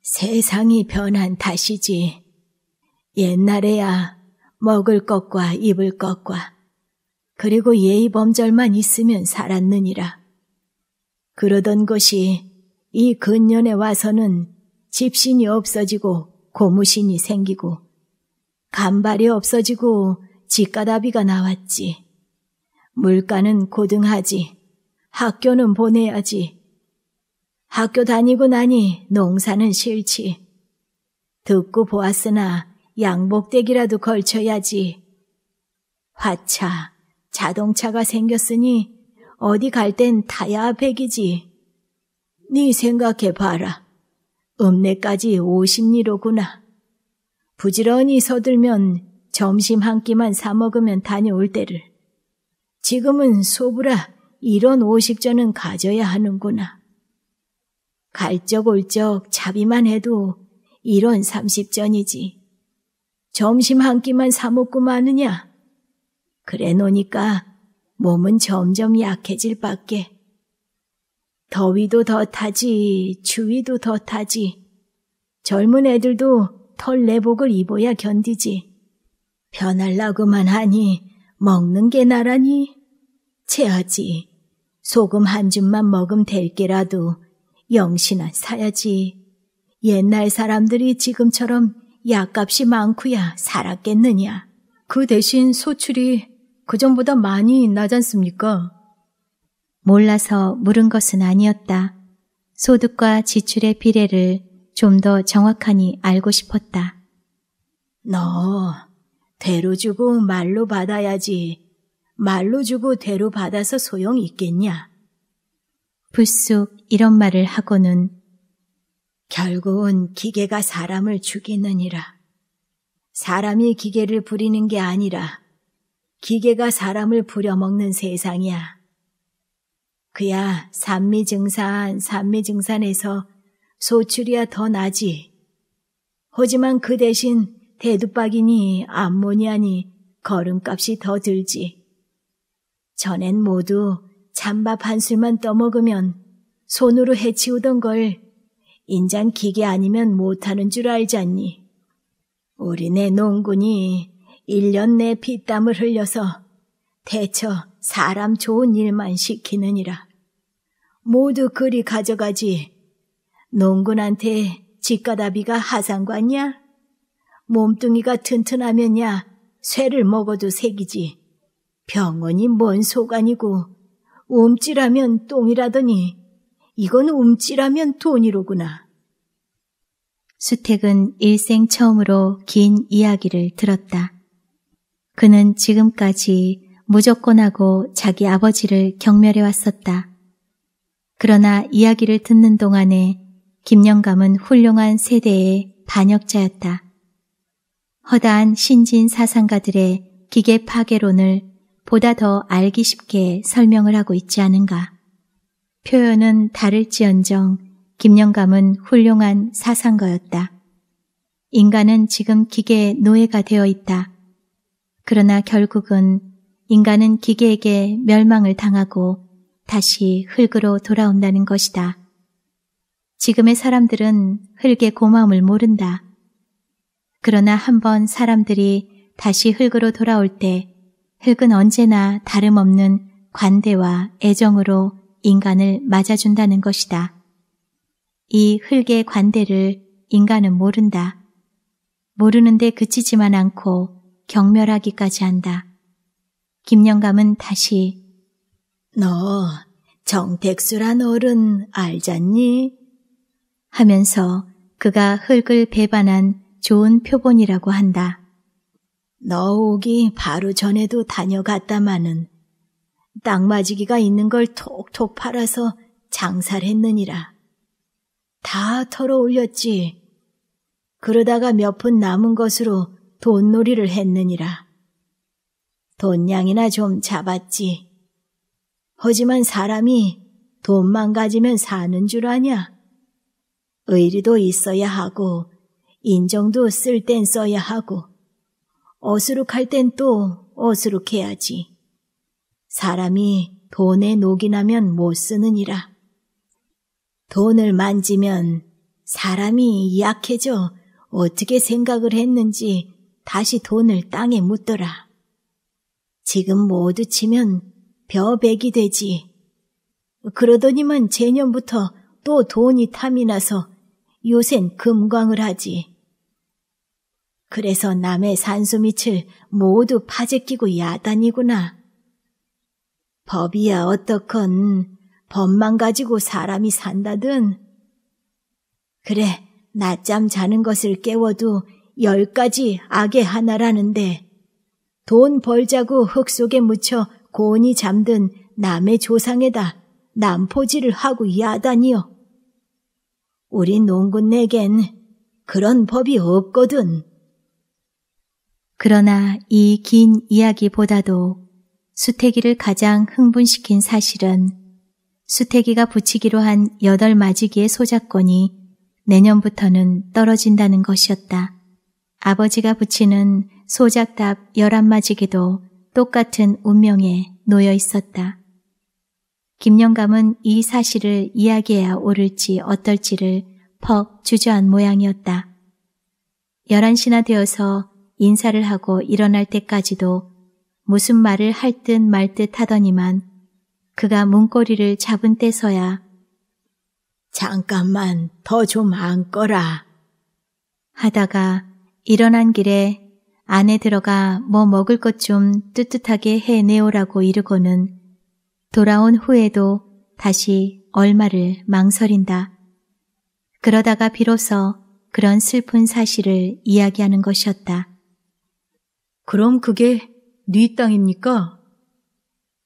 세상이 변한 탓이지. 옛날에야 먹을 것과 입을 것과 그리고 예의범절만 있으면 살았느니라. 그러던 것이 이 근년에 와서는 집신이 없어지고 고무신이 생기고 간발이 없어지고 집가다비가 나왔지. 물가는 고등하지. 학교는 보내야지. 학교 다니고 나니 농사는 싫지. 듣고 보았으나 양복대기라도 걸쳐야지. 화차. 자동차가 생겼으니 어디 갈 땐 타야 백이지네 생각해 봐라. 읍내까지 50리로구나. 부지런히 서들면 점심 한 끼만 사 먹으면 다녀올 때를. 지금은 소부라 이런 오십전은 가져야 하는구나. 갈 적 올적 자비만 해도 이런 삼십전이지. 점심 한 끼만 사 먹고 마느냐? 그래 놓으니까 몸은 점점 약해질 밖에. 더위도 더 타지, 추위도 더 타지. 젊은 애들도 털 내복을 입어야 견디지. 변할라고만 하니 먹는 게 나라니. 체하지. 소금 한 줌만 먹음 될 게라도 영신아 사야지. 옛날 사람들이 지금처럼 약값이 많구야 살았겠느냐. 그 대신 소출이 그전보다 많이 나지 않습니까? 몰라서 물은 것은 아니었다. 소득과 지출의 비례를 좀 더 정확하니 알고 싶었다. 너 대로 주고 말로 받아야지. 말로 주고 대로 받아서 소용 있겠냐? 불쑥 이런 말을 하고는 결국은 기계가 사람을 죽이느니라. 사람이 기계를 부리는 게 아니라 기계가 사람을 부려먹는 세상이야. 그야 산미증산, 산미증산에서 소출이야 더 나지. 하지만 그 대신 대두박이니 암모니아니 걸음값이 더 들지. 전엔 모두 찬밥 한술만 떠먹으면 손으로 해치우던 걸 인장 기계 아니면 못하는 줄 알잖니. 우리네 농군이 1년 내빗땀을 흘려서 대처 사람 좋은 일만 시키느니라. 모두 그리 가져가지. 농군한테 집가다비가 하상관이야? 몸뚱이가 튼튼하면야 쇠를 먹어도 새기지 병원이 뭔 소관이고 움찔하면 똥이라더니 이건 움찔하면 돈이로구나. 수택은 일생 처음으로 긴 이야기를 들었다. 그는 지금까지 무조건하고 자기 아버지를 경멸해 왔었다. 그러나 이야기를 듣는 동안에 김영감은 훌륭한 세대의 반역자였다. 허다한 신진 사상가들의 기계 파괴론을 보다 더 알기 쉽게 설명을 하고 있지 않은가. 표현은 다를지언정 김영감은 훌륭한 사상가였다. 인간은 지금 기계의 노예가 되어 있다. 그러나 결국은 인간은 기계에게 멸망을 당하고 다시 흙으로 돌아온다는 것이다. 지금의 사람들은 흙의 고마움을 모른다. 그러나 한번 사람들이 다시 흙으로 돌아올 때 흙은 언제나 다름없는 관대와 애정으로 인간을 맞아준다는 것이다. 이 흙의 관대를 인간은 모른다. 모르는데 그치지만 않고 경멸하기까지 한다. 김영감은 다시 너 정택수란 어른 알잖니? 하면서 그가 흙을 배반한 좋은 표본이라고 한다. 너 오기 바로 전에도 다녀갔다마는 땅맞이기가 있는 걸 톡톡 팔아서 장사를 했느니라. 다 털어 올렸지. 그러다가 몇 푼 남은 것으로 돈놀이를 했느니라. 돈양이나 좀 잡았지. 하지만 사람이 돈만 가지면 사는 줄 아냐? 의리도 있어야 하고 인정도 쓸 땐 써야 하고 어수룩할 땐 또 어수룩해야지. 사람이 돈에 녹이 나면 못 쓰느니라. 돈을 만지면 사람이 약해져 어떻게 생각을 했는지 다시 돈을 땅에 묻더라. 지금 모두 치면 벼백이 되지. 그러더니만 재년부터 또 돈이 탐이 나서 요샌 금광을 하지. 그래서 남의 산수밑을 모두 파재끼고 야단이구나. 법이야 어떻건 법만 가지고 사람이 산다든. 그래, 낮잠 자는 것을 깨워도 열 가지 악의 하나라는데 돈 벌자고 흙 속에 묻혀 고온이 잠든 남의 조상에다 남포질을 하고 야단이요. 우리 농군내겐 그런 법이 없거든. 그러나 이 긴 이야기보다도 수태기를 가장 흥분시킨 사실은 수태기가 붙이기로 한 여덟 마지기의 소작권이 내년부터는 떨어진다는 것이었다. 아버지가 붙이는 소작답 열한마지기도 똑같은 운명에 놓여 있었다. 김영감은 이 사실을 이야기해야 오를지 어떨지를 퍽 주저한 모양이었다. 열한시나 되어서 인사를 하고 일어날 때까지도 무슨 말을 할 듯 말 듯 하더니만 그가 문고리를 잡은 때서야 잠깐만 더 좀 앉거라 하다가 일어난 길에 안에 들어가 뭐 먹을 것 좀 뜨뜻하게 해내오라고 이르고는 돌아온 후에도 다시 얼마를 망설인다. 그러다가 비로소 그런 슬픈 사실을 이야기하는 것이었다. 그럼 그게 네 땅입니까?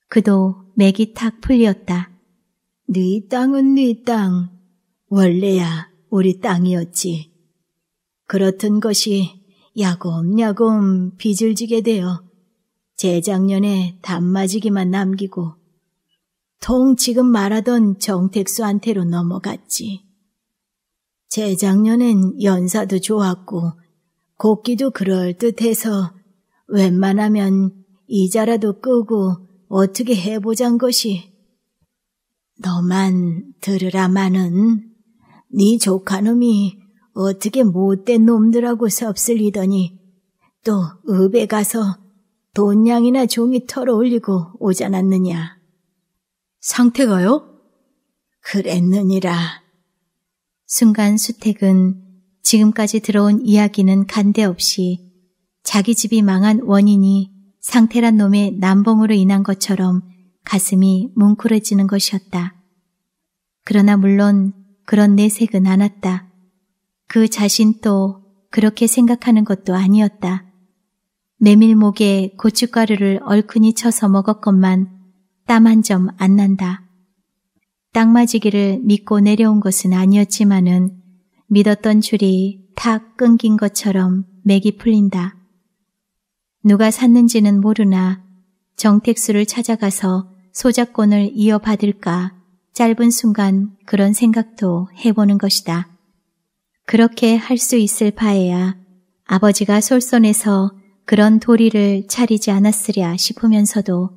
그도 맥이 탁 풀렸다. 네 땅은 네 땅. 원래야 우리 땅이었지. 그렇던 것이 야곱야곱 빚을 지게 되어 재작년에 단마지기만 남기고 통 지금 말하던 정택수한테로 넘어갔지. 재작년엔 연사도 좋았고 곱기도 그럴듯해서 웬만하면 이자라도 끄고 어떻게 해보잔 것이. 너만 들으라마는 네 조카놈이 어떻게 못된 놈들하고 섭슬리더니 또 읍에 가서 돈양이나 종이 털어올리고 오지 않았느냐. 상태가요? 그랬느니라. 순간 수택은 지금까지 들어온 이야기는 간데없이 자기 집이 망한 원인이 상태란 놈의 남봉으로 인한 것처럼 가슴이 뭉클해지는 것이었다. 그러나 물론 그런 내색은 않았다. 그 자신 도 그렇게 생각하는 것도 아니었다. 메밀목에 고춧가루를 얼큰히 쳐서 먹었건만 땀 한 점 안 난다. 땅맞이기를 믿고 내려온 것은 아니었지만은 믿었던 줄이 탁 끊긴 것처럼 맥이 풀린다. 누가 샀는지는 모르나 정택수를 찾아가서 소작권을 이어받을까 짧은 순간 그런 생각도 해보는 것이다. 그렇게 할 수 있을 바에야 아버지가 솔선해서 그런 도리를 차리지 않았으랴 싶으면서도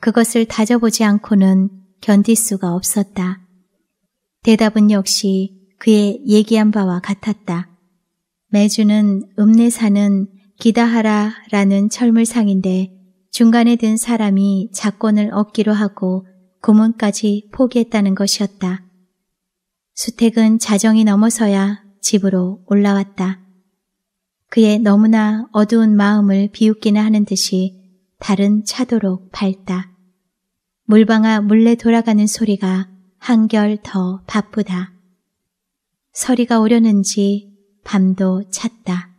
그것을 다져보지 않고는 견딜 수가 없었다. 대답은 역시 그의 얘기한 바와 같았다. 매주는 읍내 사는 기다하라라는 철물상인데 중간에 든 사람이 작권을 얻기로 하고 고문까지 포기했다는 것이었다. 수택은 자정이 넘어서야 집으로 올라왔다. 그의 너무나 어두운 마음을 비웃기나 하는 듯이 달은 차도록 밝다. 물방아 물레 돌아가는 소리가 한결 더 바쁘다. 서리가 오려는지 밤도 찼다.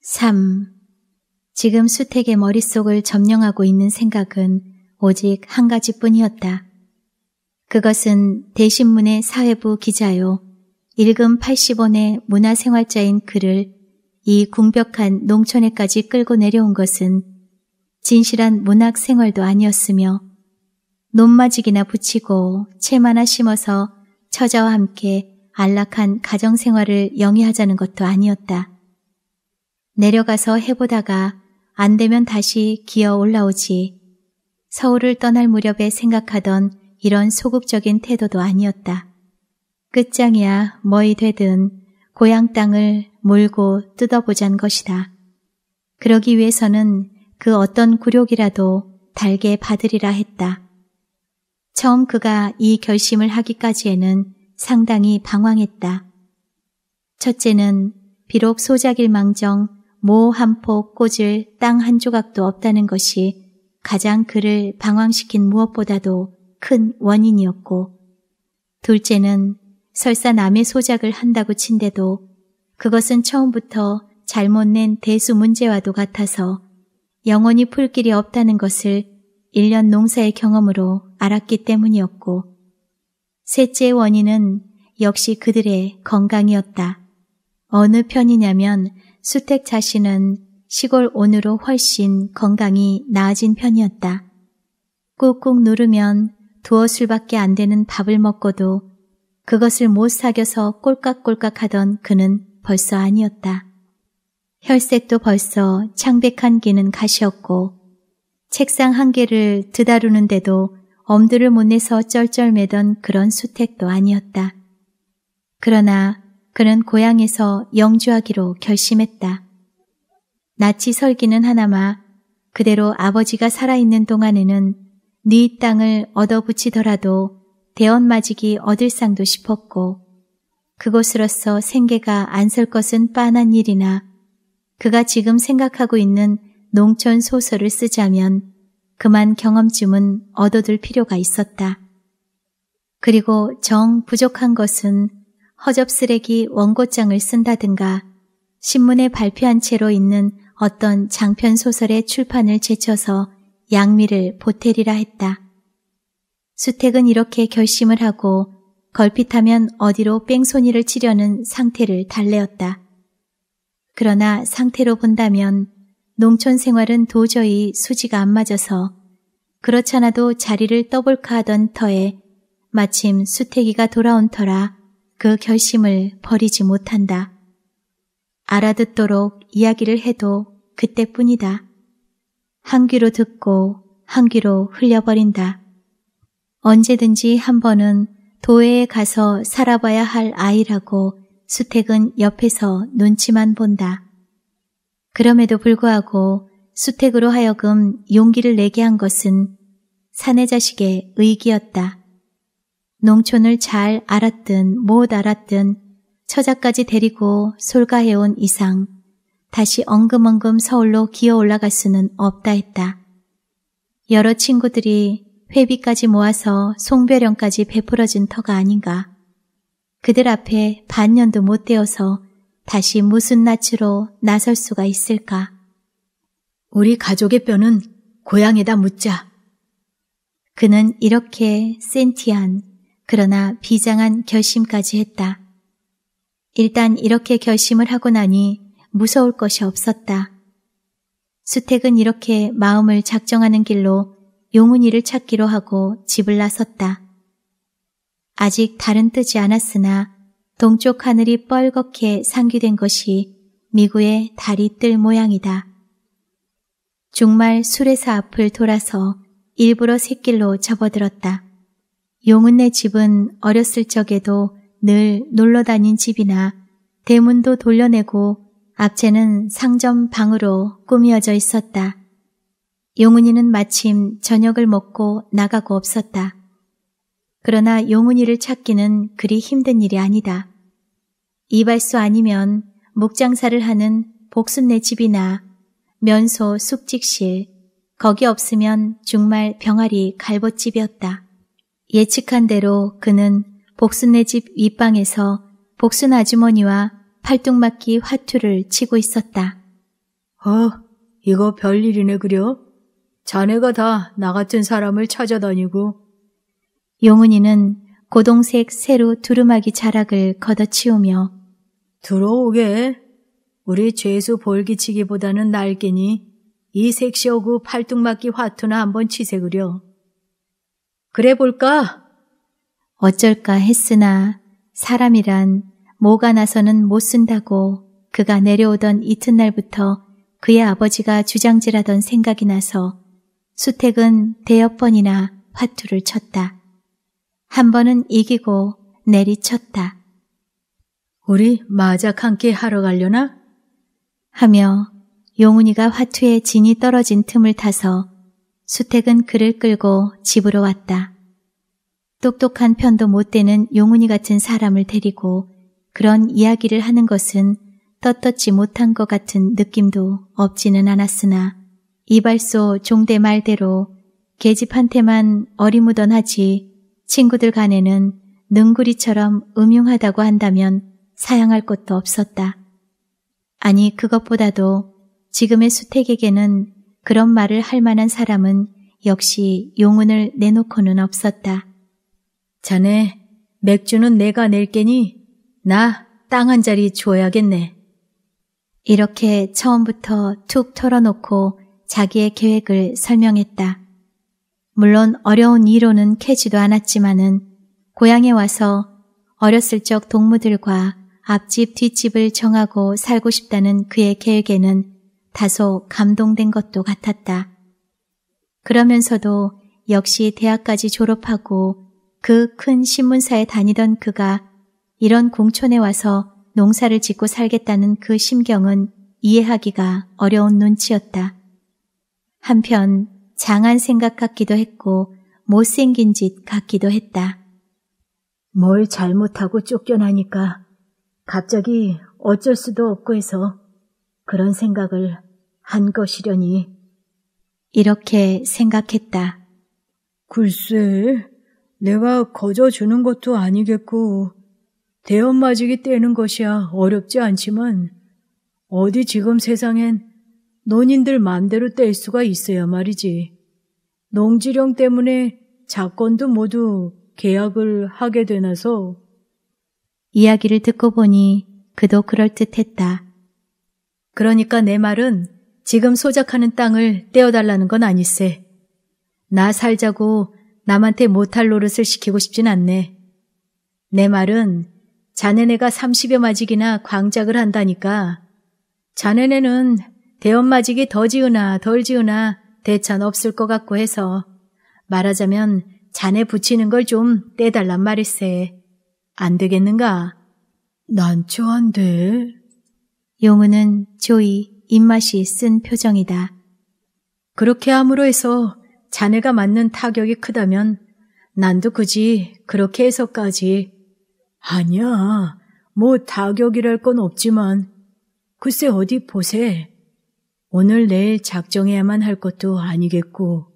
3. 지금 수택의 머릿속을 점령하고 있는 생각은 오직 한 가지뿐이었다. 그것은 대신문의 사회부 기자요. 일금 80원의 문화생활자인 그를 이 궁벽한 농촌에까지 끌고 내려온 것은 진실한 문학생활도 아니었으며 논마직이나 붙이고 채마나 심어서 처자와 함께 안락한 가정생활을 영위하자는 것도 아니었다. 내려가서 해보다가 안 되면 다시 기어 올라오지. 서울을 떠날 무렵에 생각하던 이런 소극적인 태도도 아니었다. 끝장이야 뭐이 되든 고향 땅을 몰고 뜯어보잔 것이다. 그러기 위해서는 그 어떤 굴욕이라도 달게 받으리라 했다. 처음 그가 이 결심을 하기까지에는 상당히 방황했다. 첫째는 비록 소작일 망정 모 한폭 꽂을 땅 한 조각도 없다는 것이 가장 그를 방황시킨 무엇보다도 큰 원인이었고 둘째는 설사 남의 소작을 한다고 친데도 그것은 처음부터 잘못 낸 대수 문제와도 같아서 영원히 풀 길이 없다는 것을 1년 농사의 경험으로 알았기 때문이었고 셋째 원인은 역시 그들의 건강이었다. 어느 편이냐면 수택 자신은 시골 온으로 훨씬 건강이 나아진 편이었다. 꾹꾹 누르면 두어 술밖에 안 되는 밥을 먹고도 그것을 못 사겨서 꼴깍꼴깍 하던 그는 벌써 아니었다. 혈색도 벌써 창백한 기는 가시었고 책상 한 개를 드다루는데도 엄두를 못 내서 쩔쩔매던 그런 수택도 아니었다. 그러나 그는 고향에서 영주하기로 결심했다. 나치 설기는 하나마 그대로 아버지가 살아있는 동안에는 네 땅을 얻어붙이더라도 대언마직이 얻을 상도 싶었고 그곳으로서 생계가 안설 것은 뻔한 일이나 그가 지금 생각하고 있는 농촌 소설을 쓰자면 그만 경험쯤은 얻어둘 필요가 있었다. 그리고 정 부족한 것은 허접 쓰레기 원고장을 쓴다든가 신문에 발표한 채로 있는 어떤 장편 소설의 출판을 제쳐서 양미를 보태리라 했다. 수택은 이렇게 결심을 하고 걸핏하면 어디로 뺑소니를 치려는 상태를 달래었다. 그러나 상태로 본다면 농촌 생활은 도저히 수지가 안 맞아서 그렇잖아도 자리를 떠볼까 하던 터에 마침 수태기가 돌아온 터라 그 결심을 버리지 못한다. 알아듣도록 이야기를 해도 그때뿐이다. 한 귀로 듣고 한 귀로 흘려버린다. 언제든지 한 번은 도에 가서 살아봐야 할 아이라고 수택은 옆에서 눈치만 본다. 그럼에도 불구하고 수택으로 하여금 용기를 내게 한 것은 사내 자식의 의기였다. 농촌을 잘 알았든 못 알았든 처자까지 데리고 솔가해온 이상 다시 엉금엉금 서울로 기어 올라갈 수는 없다 했다. 여러 친구들이 회비까지 모아서 송별영까지 베풀어진 터가 아닌가. 그들 앞에 반년도 못 되어서 다시 무슨 낯으로 나설 수가 있을까. 우리 가족의 뼈는 고향에다 묻자. 그는 이렇게 센티한 그러나 비장한 결심까지 했다. 일단 이렇게 결심을 하고 나니 무서울 것이 없었다. 수택은 이렇게 마음을 작정하는 길로 용은이를 찾기로 하고 집을 나섰다. 아직 달은 뜨지 않았으나 동쪽 하늘이 뻘겋게 상기된 것이 미구의 달이 뜰 모양이다. 중말 술에서 앞을 돌아서 일부러 샛길로 접어들었다. 용은네 집은 어렸을 적에도 늘 놀러 다닌 집이나 대문도 돌려내고 앞채는 상점 방으로 꾸며져 있었다. 용은이는 마침 저녁을 먹고 나가고 없었다. 그러나 용은이를 찾기는 그리 힘든 일이 아니다. 이발소 아니면 목장사를 하는 복순네 집이나 면소 숙직실, 거기 없으면 정말 병아리 갈봇집이었다. 예측한 대로 그는 복순네집 윗방에서 복순 아주머니와 팔뚝맞기 화투를 치고 있었다. 어, 이거 별일이네 그려? 자네가 다 나 같은 사람을 찾아다니고. 용은이는 고동색 새로 두루마기 자락을 걷어치우며 들어오게. 우리 죄수 볼기치기보다는 날개니 이색시어구 팔뚝맞기 화투나 한번 치세 그려. 그래 볼까? 어쩔까 했으나 사람이란 모가 나서는 못 쓴다고 그가 내려오던 이튿날부터 그의 아버지가 주장질하던 생각이 나서 수택은 대여 번이나 화투를 쳤다. 한 번은 이기고 내리쳤다. 우리 마작 함께 하러 가려나? 하며 용훈이가 화투에 진이 떨어진 틈을 타서 수택은 그를 끌고 집으로 왔다. 똑똑한 편도 못 되는 용훈이 같은 사람을 데리고 그런 이야기를 하는 것은 떳떳지 못한 것 같은 느낌도 없지는 않았으나 이발소 종대 말대로 계집한테만 어리무던하지 친구들 간에는 능구리처럼 음흉하다고 한다면 사양할 것도 없었다. 아니 그것보다도 지금의 수택에게는 그런 말을 할 만한 사람은 역시 용운을 내놓고는 없었다. 자네 맥주는 내가 낼게니 나땅한 자리 줘야겠네. 이렇게 처음부터 툭 털어놓고 자기의 계획을 설명했다. 물론 어려운 이론은 캐지도 않았지만은 고향에 와서 어렸을 적 동무들과 앞집 뒷집을 정하고 살고 싶다는 그의 계획에는 다소 감동된 것도 같았다. 그러면서도 역시 대학까지 졸업하고 그 큰 신문사에 다니던 그가 이런 공촌에 와서 농사를 짓고 살겠다는 그 심경은 이해하기가 어려운 눈치였다. 한편 장한 생각 같기도 했고 못생긴 짓 같기도 했다. 뭘 잘못하고 쫓겨나니까 갑자기 어쩔 수도 없고 해서 그런 생각을 한 것이려니. 이렇게 생각했다. 글쎄, 내가 거저 주는 것도 아니겠고 대원마직이 떼는 것이야 어렵지 않지만 어디 지금 세상엔 논인들 마음대로 뗄 수가 있어야 말이지. 농지령 때문에 작건도 모두 계약을 하게 되나서 이야기를 듣고 보니 그도 그럴듯했다. 그러니까 내 말은 지금 소작하는 땅을 떼어달라는 건 아니세. 나 살자고 남한테 못할 노릇을 시키고 싶진 않네. 내 말은 자네네가 30여 마직이나 광작을 한다니까. 자네네는 대엄 마직이 더 지으나 덜 지으나 대찬 없을 것 같고 해서 말하자면 자네 붙이는 걸 좀 떼달란 말일세. 안 되겠는가? 난처 안 돼. 용우는 조이 입맛이 쓴 표정이다. 그렇게 함으로 해서 자네가 맞는 타격이 크다면 난도 그지 그렇게 해서까지 아니야. 뭐 타격이랄 건 없지만 글쎄 어디 보세. 오늘 내일 작정해야만 할 것도 아니겠고.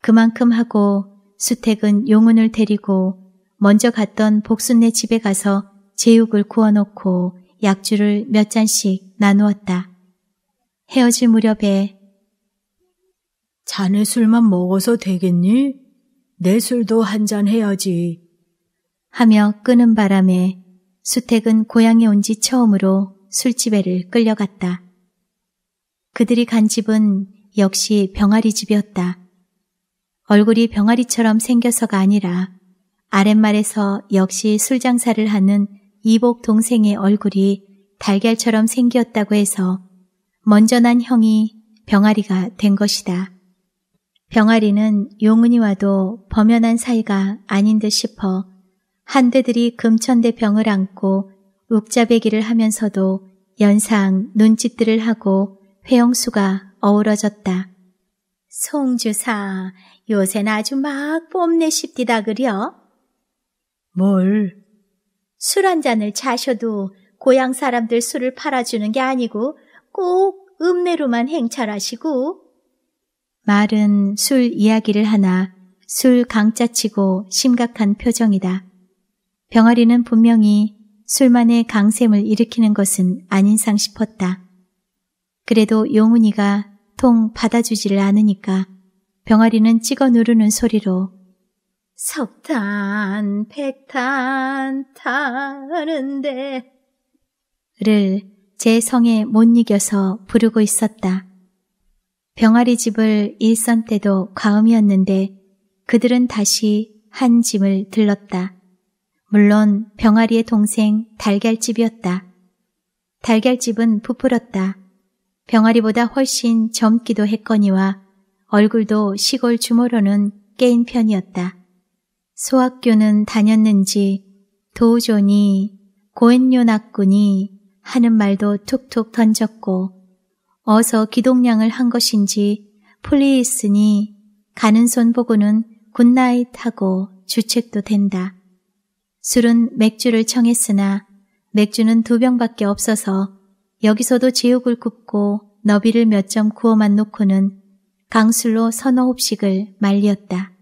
그만큼 하고 수택은 용운을 데리고 먼저 갔던 복순네 집에 가서 제육을 구워놓고 약주를 몇 잔씩 나누었다. 헤어질 무렵에 자네 술만 먹어서 되겠니? 내 술도 한 잔 해야지. 하며 끄는 바람에 수택은 고향에 온 지 처음으로 술집에를 끌려갔다. 그들이 간 집은 역시 병아리 집이었다. 얼굴이 병아리처럼 생겨서가 아니라 아랫말에서 역시 술 장사를 하는 이복 동생의 얼굴이 달걀처럼 생겼다고 해서 먼저 난 형이 병아리가 된 것이다. 병아리는 용은이와도 범연한 사이가 아닌 듯 싶어 한대들이 금천대 병을 안고 욱자배기를 하면서도 연상 눈짓들을 하고 회영수가 어우러졌다. 송주사, 요새는 아주 막 뽐내십디다 그려? 뭘? 술 한 잔을 자셔도 고향 사람들 술을 팔아주는 게 아니고 꼭 읍내로만 행찰하시고. 말은 술 이야기를 하나 술 강짜치고 심각한 표정이다. 병아리는 분명히 술만의 강샘을 일으키는 것은 아닌상 싶었다. 그래도 용훈이가 통 받아주지를 않으니까 병아리는 찍어 누르는 소리로 석탄, 백탄, 타는데 를 제 성에 못 이겨서 부르고 있었다. 병아리 집을 일선 때도 과음이었는데 그들은 다시 한 짐을 들렀다. 물론 병아리의 동생 달걀집이었다. 달걀집은 부풀었다. 병아리보다 훨씬 젊기도 했거니와 얼굴도 시골 주모로는 깨인 편이었다. 소학교는 다녔는지 도우존이 고엔요 낙군이 하는 말도 툭툭 던졌고 어서 기동량을 한 것인지 풀리 있으니 가는 손 보고는 굿나잇 하고 주책도 된다. 술은 맥주를 청했으나 맥주는 두 병밖에 없어서 여기서도 제육을 굽고 너비를 몇 점 구워만 놓고는 강술로 서너 홉씩을 말렸다.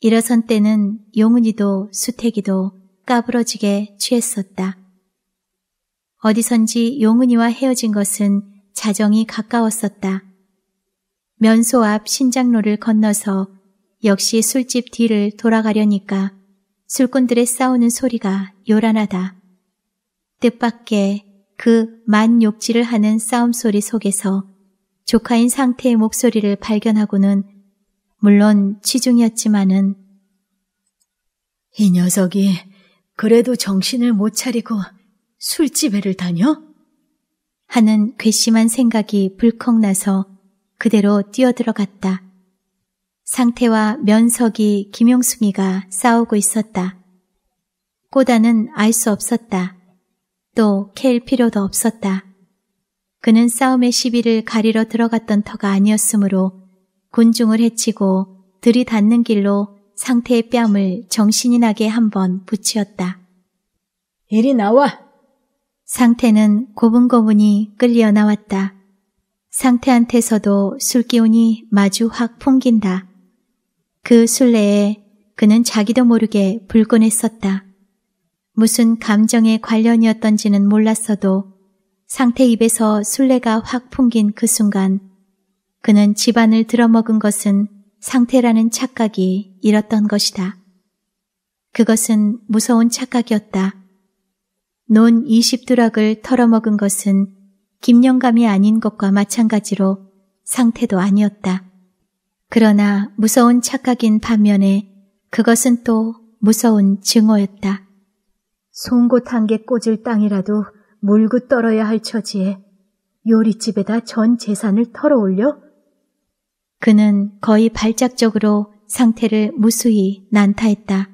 일어선 때는 용은이도 수태기도 까부러지게 취했었다. 어디선지 용은이와 헤어진 것은 자정이 가까웠었다. 면소 앞 신장로를 건너서 역시 술집 뒤를 돌아가려니까 술꾼들의 싸우는 소리가 요란하다. 뜻밖의그 만 욕지를 하는 싸움 소리 속에서 조카인 상태의 목소리를 발견하고는 물론 취중이었지만은 이 녀석이 그래도 정신을 못 차리고 술집에를 다녀? 하는 괘씸한 생각이 불컥 나서 그대로 뛰어들어갔다. 상태와 면석이 김용숙이가 싸우고 있었다. 꼬다는 알 수 없었다. 또 캘 필요도 없었다. 그는 싸움의 시비를 가리러 들어갔던 터가 아니었으므로 군중을 해치고 들이닿는 길로 상태의 뺨을 정신이 나게 한 번 붙이었다. 이리 나와! 상태는 고분고분히 끌려 나왔다. 상태한테서도 술기운이 마주 확 풍긴다. 그 술래에 그는 자기도 모르게 불끈했었다. 무슨 감정의 관련이었던지는 몰랐어도 상태 입에서 술래가 확 풍긴 그 순간 그는 집안을 들어먹은 것은 상태라는 착각이 일었던 것이다. 그것은 무서운 착각이었다. 논 20두락을 털어먹은 것은 김영감이 아닌 것과 마찬가지로 상태도 아니었다. 그러나 무서운 착각인 반면에 그것은 또 무서운 증오였다. 송곳 한 개 꽂을 땅이라도 물고 떨어야 할 처지에 요리집에다 전 재산을 털어올려? 그는 거의 발작적으로 상태를 무수히 난타했다.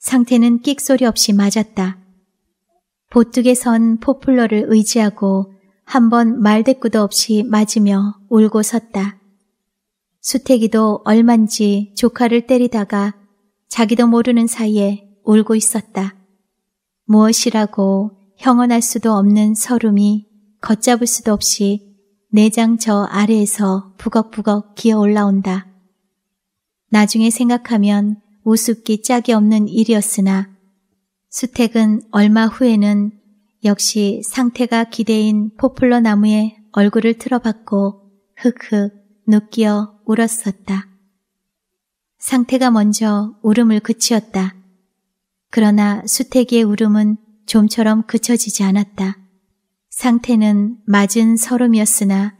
상태는 끽소리 없이 맞았다. 보뚝에 선 포플러를 의지하고 한 번 말대꾸도 없이 맞으며 울고 섰다. 수택이도 얼만지 조카를 때리다가 자기도 모르는 사이에 울고 있었다. 무엇이라고 형언할 수도 없는 서름이 걷잡을 수도 없이 내장 저 아래에서 부걱부걱 기어 올라온다. 나중에 생각하면 우습기 짝이 없는 일이었으나 수택은 얼마 후에는 역시 상태가 기대인 포플러 나무에 얼굴을 틀어박고 흑흑 느끼어 울었었다. 상태가 먼저 울음을 그치었다. 그러나 수태기의 울음은 좀처럼 그쳐지지 않았다. 상태는 맞은 설움이었으나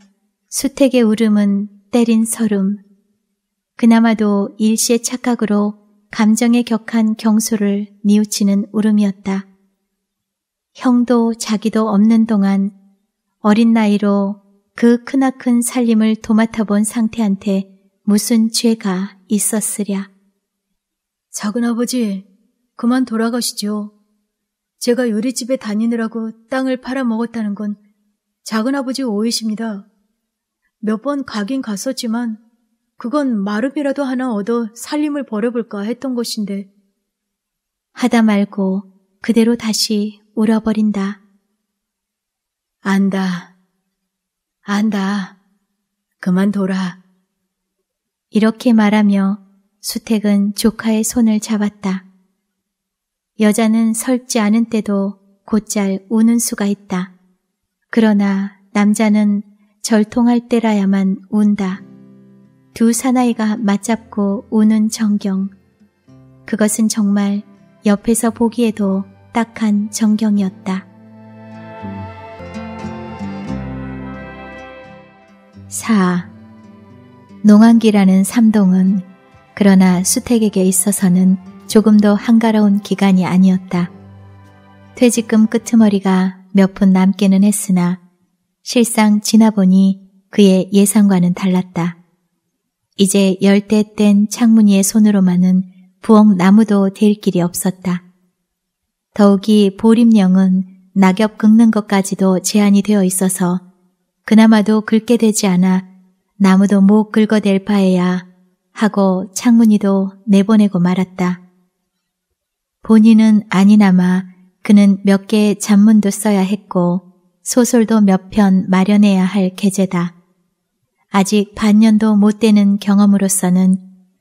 수택의 울음은 때린 설움. 그나마도 일시의 착각으로 감정에 격한 경솔를 뉘우치는 울음이었다. 형도 자기도 없는 동안 어린 나이로 그 크나큰 살림을 도맡아본 상태한테 무슨 죄가 있었으랴. 작은 아버지, 그만 돌아가시죠 제가 요리집에 다니느라고 땅을 팔아먹었다는 건 작은 아버지 오해십니다몇 번 가긴 갔었지만 그건 마름이라도 하나 얻어 살림을 벌여볼까 했던 것인데. 하다 말고 그대로 다시 울어버린다. 안다. 안다. 그만둬라. 이렇게 말하며 수택은 조카의 손을 잡았다. 여자는 설지 않은 때도 곧잘 우는 수가 있다. 그러나 남자는 절통할 때라야만 운다. 두 사나이가 맞잡고 우는 정경. 그것은 정말 옆에서 보기에도 딱한 정경이었다. 4. 농안기라는 삼동은 그러나 수택에게 있어서는 조금도 한가로운 기간이 아니었다. 퇴직금 끄트머리가 몇 푼 남기는 했으나 실상 지나보니 그의 예상과는 달랐다. 이제 열대 뗀 창문이의 손으로만은 부엌 나무도 댈 길이 없었다. 더욱이 보림령은 낙엽 긁는 것까지도 제한이 되어 있어서 그나마도 긁게 되지 않아 나무도 못 긁어댈 바에야 하고 창문이도 내보내고 말았다. 본인은 아니나마 그는 몇 개의 잡문도 써야 했고 소설도 몇 편 마련해야 할 계제다. 아직 반년도 못 되는 경험으로서는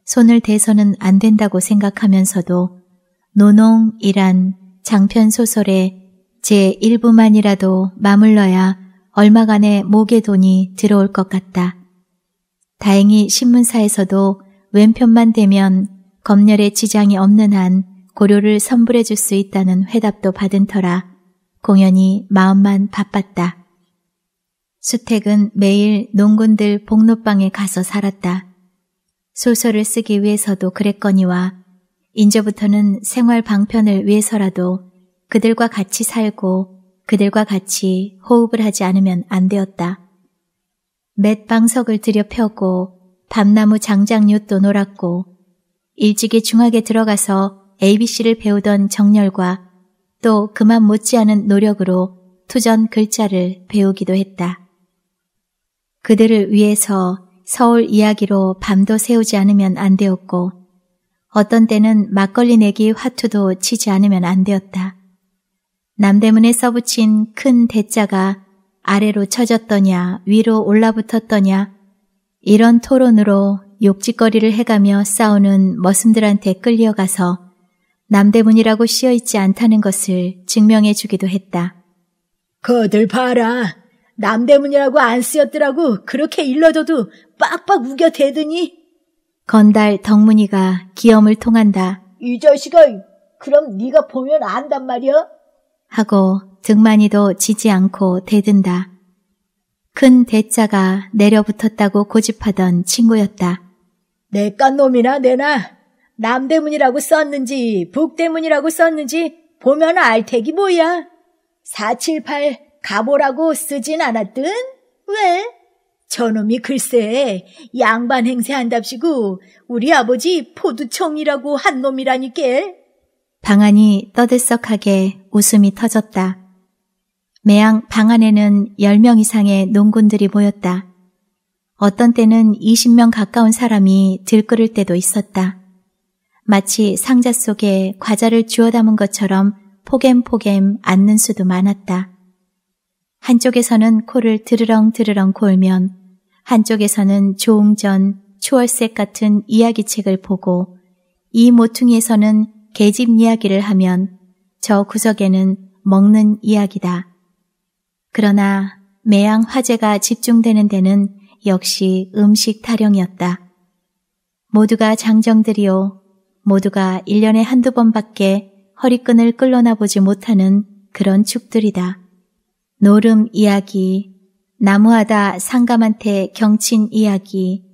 손을 대서는 안 된다고 생각하면서도 노농이란 장편소설의 제1부만이라도마물러야 얼마간의 목의 돈이 들어올 것 같다. 다행히 신문사에서도 왼편만 되면 검열에 지장이 없는 한 고려를 선불해줄 수 있다는 회답도 받은 터라 공연히 마음만 바빴다. 수택은 매일 농군들 복로방에 가서 살았다. 소설을 쓰기 위해서도 그랬거니와 인제부터는 생활 방편을 위해서라도 그들과 같이 살고 그들과 같이 호흡을 하지 않으면 안 되었다. 맷방석을 들여펴고 밤나무 장작잎도 놀았고 일찍이 중학에 들어가서 ABC를 배우던 정렬과또 그만 못지않은 노력으로 투전 글자를 배우기도 했다. 그들을 위해서 서울 이야기로 밤도 세우지 않으면 안 되었고 어떤 때는 막걸리 내기 화투도 치지 않으면 안 되었다. 남대문에 써붙인 큰 대자가 아래로 쳐졌더냐 위로 올라붙었더냐 이런 토론으로 욕짓거리를 해가며 싸우는 머슴들한테 끌려가서 남대문이라고 씌어있지 않다는 것을 증명해주기도 했다. 그들 봐라. 남대문이라고 안 쓰였더라고 그렇게 일러줘도 빡빡 우겨대더니. 건달 덕문이가 기염을 통한다. 이 자식아, 그럼 네가 보면 안단 말이야? 하고 등만이도 지지 않고 대든다. 큰 대자가 내려붙었다고 고집하던 친구였다. 내깐 놈이나 내놔 남대문이라고 썼는지 북대문이라고 썼는지 보면 알택이 뭐야. 478 가보라고 쓰진 않았든? 왜? 저놈이 글쎄 양반 행세한답시고 우리 아버지 포두청이라고 한 놈이라니께. 방안이 떠들썩하게 웃음이 터졌다. 매양 방 안에는 10명 이상의 농군들이 모였다. 어떤 때는 20명 가까운 사람이 들끓을 때도 있었다. 마치 상자 속에 과자를 주워 담은 것처럼 포 g e m 포 g 앉는 수도 많았다. 한쪽에서는 코를 드르렁드르렁 골면 한쪽에서는 조웅전, 추월색 같은 이야기책을 보고 이 모퉁이에서는 계집 이야기를 하면 저 구석에는 먹는 이야기다. 그러나 매양 화제가 집중되는 데는 역시 음식 타령이었다. 모두가 장정들이요. 모두가 1년에 한두 번밖에 허리끈을 끌러나 보지 못하는 그런 축들이다. 노름 이야기, 나무하다 상감한테 경친 이야기,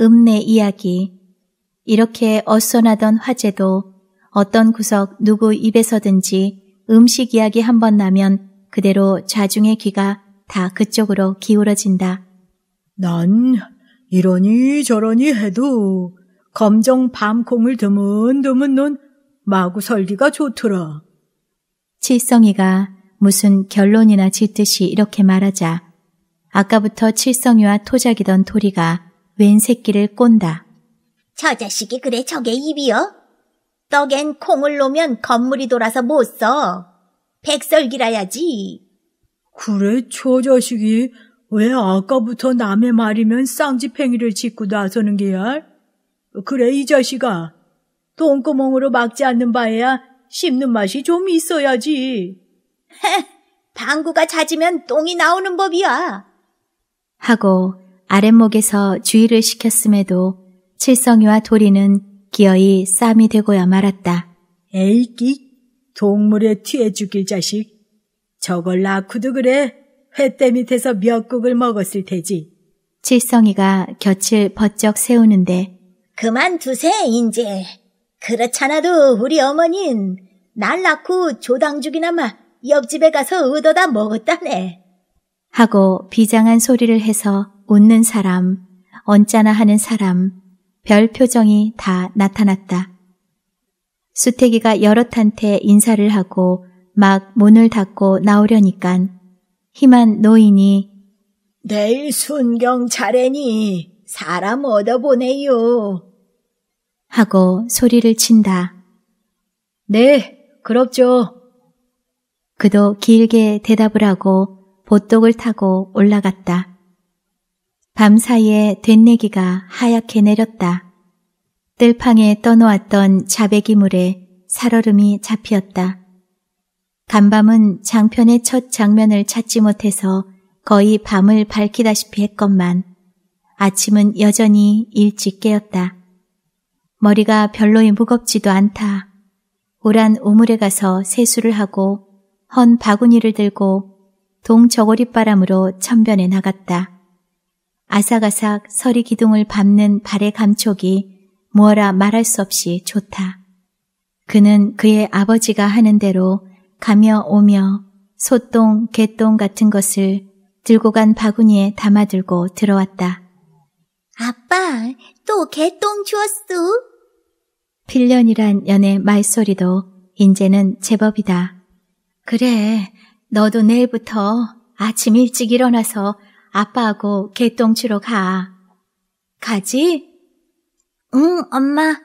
읍내 이야기, 이렇게 어선하던 화제도 어떤 구석 누구 입에서든지 음식 이야기 한 번 나면 그대로 자중의 귀가 다 그쪽으로 기울어진다. 난 이러니 저러니 해도 검정 밤콩을 드문드문 논 마구 설기가 좋더라. 칠성이가 무슨 결론이나 짓듯이 이렇게 말하자 아까부터 칠성이와 토작이던 토리가 웬 새끼를 꼰다. 저 자식이 그래 저게 입이요? 떡엔 콩을 놓으면 건물이 돌아서 못 써. 백설기라야지. 그래, 저 자식이 왜 아까부터 남의 말이면 쌍지팽이를 짓고 나서는 게야? 그래, 이 자식아. 똥구멍으로 막지 않는 바에야 씹는 맛이 좀 있어야지. 헤, 방구가 잦으면 똥이 나오는 법이야. 하고 아랫목에서 주의를 시켰음에도 칠성이와 도리는 기어이 쌈이 되고야 말았다. 에이기 동물의 튀에 죽일 자식. 저걸 낳고도 그래. 회대 밑에서 몇국을 먹었을 테지. 칠성이가 곁을 버쩍 세우는데 그만두세 인제. 그렇잖아도 우리 어머니는날 낳고 조당죽이나마 옆집에 가서 얻어다 먹었다네. 하고 비장한 소리를 해서 웃는 사람, 언짢아 하는 사람, 별 표정이 다 나타났다. 수태기가 여럿한테 인사를 하고 막 문을 닫고 나오려니깐 희만 노인이 내일 순경 차례니 사람 얻어보네요. 하고 소리를 친다. 네, 그렇죠. 그도 길게 대답을 하고 보톡을 타고 올라갔다. 밤사이에 된내기가 하얗게 내렸다. 뜰팡에 떠놓았던 자배기 물에 살얼음이 잡혔다 간밤은 장편의 첫 장면을 찾지 못해서 거의 밤을 밝히다시피 했건만 아침은 여전히 일찍 깨었다. 머리가 별로이 무겁지도 않다. 우란우물에 가서 세수를 하고 헌 바구니를 들고 동저고리 바람으로 천변에 나갔다. 아삭아삭 서리 기둥을 밟는 발의 감촉이 무어라 말할 수 없이 좋다. 그는 그의 아버지가 하는 대로 가며 오며 소똥, 개똥 같은 것을 들고 간 바구니에 담아들고 들어왔다. 아빠, 또 개똥 주었어필련이란 연애 말소리도 인제는 제법이다. 그래, 너도 내일부터 아침 일찍 일어나서 아빠하고 개똥치러 가. 가지? 응, 엄마.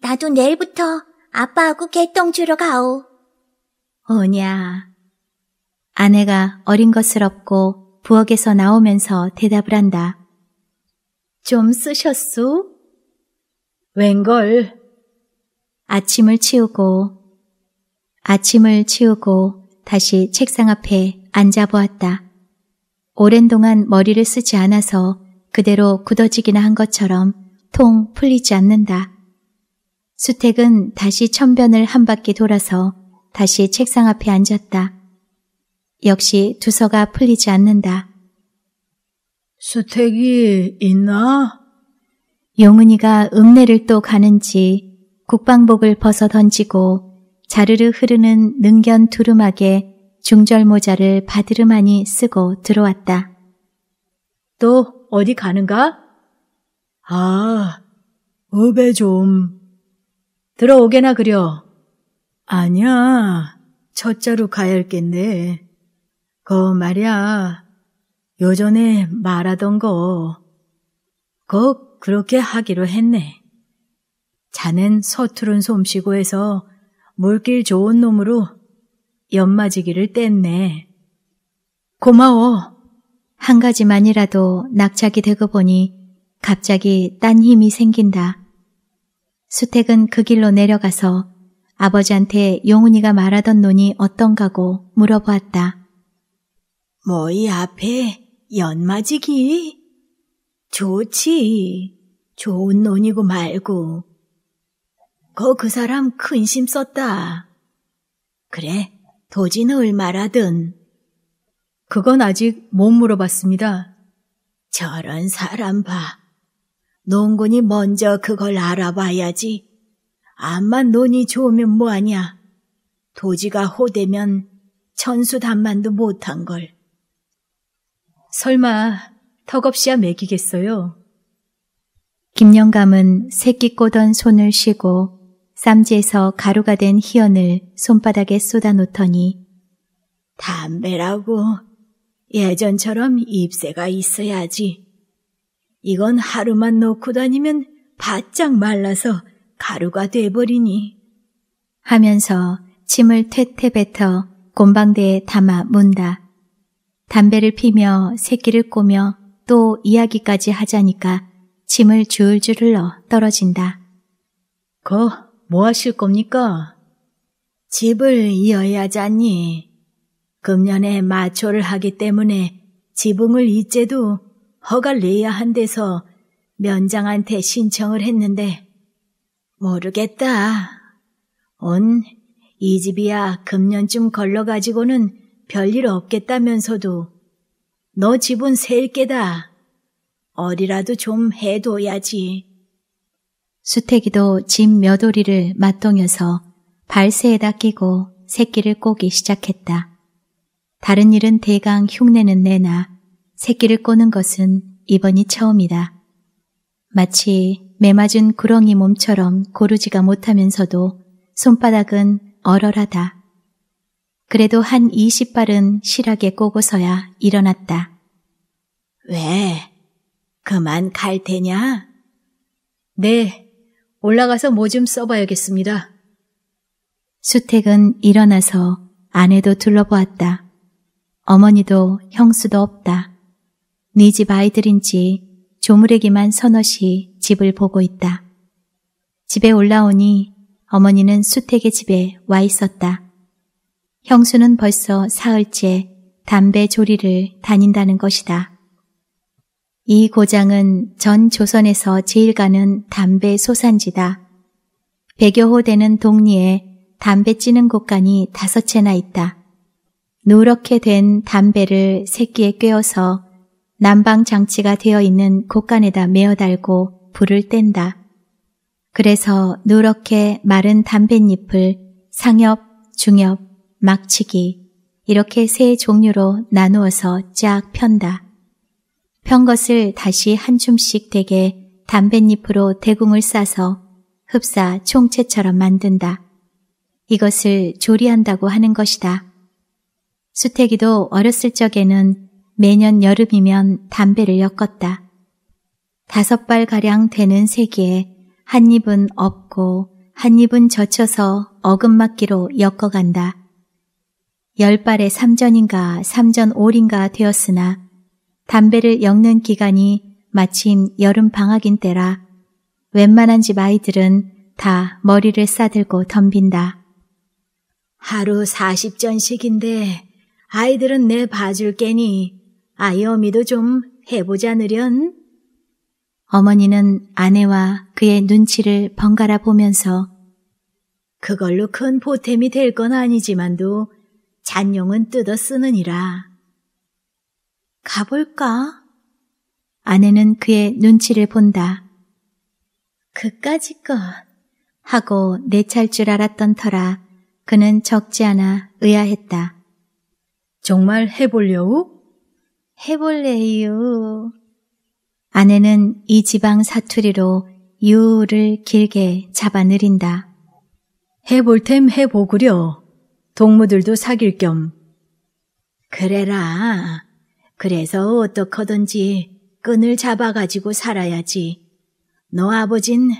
나도 내일부터 아빠하고 개똥치러 가오. 오냐. 아내가 어린 것스럽고 부엌에서 나오면서 대답을 한다. 좀 쓰셨소? 웬걸? 아침을 치우고, 아침을 치우고 다시 책상 앞에 앉아보았다. 오랜 동안 머리를 쓰지 않아서 그대로 굳어지기나 한 것처럼 통 풀리지 않는다. 수택은 다시 천변을 한 바퀴 돌아서 다시 책상 앞에 앉았다. 역시 두서가 풀리지 않는다. 수택이 있나? 용은이가 읍내를 또 가는지 국방복을 벗어 던지고 자르르 흐르는 능견 두루막에 중절모자를 바드르만이 쓰고 들어왔다. 또 어디 가는가? 아, 읍에 좀. 들어오게나 그려. 아니야, 첫자로 가야 겠네거 말이야, 요전에 말하던 거, 거 그렇게 하기로 했네. 자는 서투른 솜씨고 해서 물길 좋은 놈으로 연마지기를 뗐네. 고마워. 한 가지만이라도 낙착이 되고 보니 갑자기 딴 힘이 생긴다. 수택은 그 길로 내려가서 아버지한테 용훈이가 말하던 논이 어떤가고 물어보았다. 뭐 이 앞에 연마지기? 좋지. 좋은 논이고 말고. 거 그 사람 큰힘 썼다. 그래, 도지 는얼마라든 그건 아직 못 물어봤습니다. 저런 사람 봐. 농군이 먼저 그걸 알아봐야지. 암만 논이 좋으면 뭐하냐. 도지가 호되면 천수단만도 못한 걸. 설마 턱없이야 먹이겠어요? 김영감은 새끼 꼬던 손을 쉬고 쌈지에서 가루가 된 희연을 손바닥에 쏟아놓더니 담배라고 예전처럼 잎새가 있어야지. 이건 하루만 놓고 다니면 바짝 말라서 가루가 돼버리니. 하면서 침을 퇴퇴 뱉어 곰방대에 담아 문다. 담배를 피며 새끼를 꼬며 또 이야기까지 하자니까 침을 줄줄 흘러 어, 떨어진다. 거뭐 하실 겁니까? 집을 이어야 하잖니. 금년에 마초를 하기 때문에 지붕을 이제도 허가를 내야 한대서 면장한테 신청을 했는데 모르겠다. 온 이 집이야 금년쯤 걸러가지고는 별일 없겠다면서도 너 집은 세일게다. 어리라도 좀 해둬야지. 수태기도 짐몇 오리를 맞동여서 발새에다 끼고 새끼를 꼬기 시작했다. 다른 일은 대강 흉내는 내나 새끼를 꼬는 것은 이번이 처음이다. 마치 매맞은 구렁이 몸처럼 고르지가 못하면서도 손바닥은 얼얼하다. 그래도 한 20발은 실하게 꼬고서야 일어났다. 왜? 그만 갈 테냐? 네, 올라가서 뭐 좀 써봐야겠습니다. 수택은 일어나서 아내도 둘러보았다. 어머니도 형수도 없다. 네 집 아이들인지 조무래기만 서너시 집을 보고 있다. 집에 올라오니 어머니는 수택의 집에 와 있었다. 형수는 벌써 사흘째 담배 조리를 다닌다는 것이다. 이 고장은 전 조선에서 제일 가는 담배 소산지다. 백여호 되는 동리에 담배 찌는 곳간이 다섯 채나 있다. 누렇게 된 담배를 새끼에 꿰어서 난방 장치가 되어 있는 곳간에다 메어 달고 불을 뗀다. 그래서 누렇게 마른 담뱃잎을 상엽, 중엽, 막치기 이렇게 세 종류로 나누어서 쫙 편다. 편 것을 다시 한 줌씩 대게 담뱃잎으로 대궁을 싸서 흡사 총체처럼 만든다. 이것을 조리한다고 하는 것이다. 수태기도 어렸을 적에는 매년 여름이면 담배를 엮었다. 다섯 발가량 되는 세기에 한 입은 없고 한 입은 젖혀서 어금막기로 엮어간다. 열발에 삼전인가 삼전 올인가 되었으나 담배를 엮는 기간이 마침 여름 방학인 때라 웬만한 집 아이들은 다 머리를 싸들고 덤빈다. 하루 40전씩인데 아이들은 내 봐줄 게니 아이 어미도 좀 해보자 느련. 어머니는 아내와 그의 눈치를 번갈아 보면서 그걸로 큰 보탬이 될 건 아니지만도 잔용은 뜯어 쓰느니라. 가볼까? 아내는 그의 눈치를 본다. 그까짓것 하고 내찰 줄 알았던 터라 그는 적지 않아 의아했다. 정말 해볼려우? 해볼래유 아내는 이 지방 사투리로 유를 길게 잡아느린다. 해볼 템 해보구려. 동무들도 사귈 겸. 그래라. 그래서 어떻게든지 끈을 잡아가지고 살아야지. 너 아버진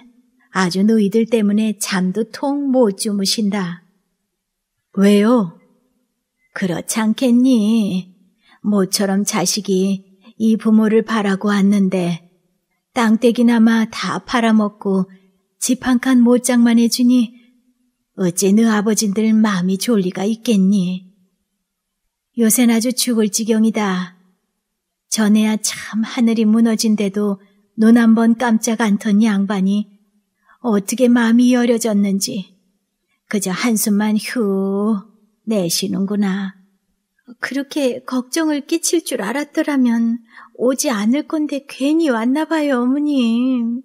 아주 너희들 때문에 잠도 통 못 주무신다. 왜요? 그렇지 않겠니? 모처럼 자식이 이 부모를 바라고 왔는데 땅떼기나마 다 팔아먹고 집 한 칸 못장만 해주니 어째 너 아버진들 마음이 졸리가 있겠니? 요샌 아주 죽을 지경이다. 전에야 참 하늘이 무너진데도 눈 한 번 깜짝 안던 양반이 어떻게 마음이 여려졌는지 그저 한숨만 휴 내쉬는구나. 그렇게 걱정을 끼칠 줄 알았더라면 오지 않을 건데 괜히 왔나 봐요, 어머님.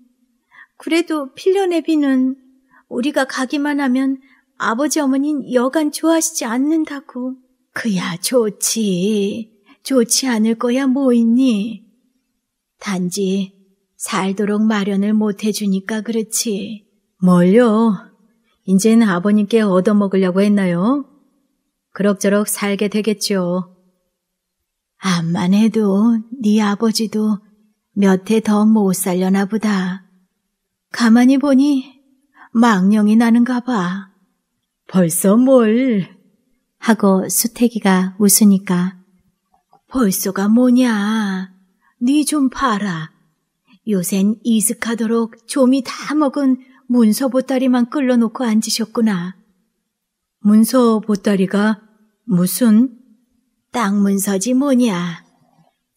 그래도 필년애비는 우리가 가기만 하면 아버지 어머니 여간 좋아하시지 않는다고. 그야 좋지. 좋지 않을 거야 뭐 있니? 단지 살도록 마련을 못 해주니까 그렇지. 뭘요? 인는 아버님께 얻어먹으려고 했나요? 그럭저럭 살게 되겠죠. 암만 해도 네 아버지도 몇 해 더 못 살려나 보다. 가만히 보니 망령이 나는가 봐. 벌써 뭘? 하고 수태기가 웃으니까 벌써가 뭐냐? 네 좀 봐라. 요샌 이슥하도록 좀이 다 먹은 문서 보따리만 끌러놓고 앉으셨구나. 문서 보따리가 무슨? 땅 문서지 뭐냐.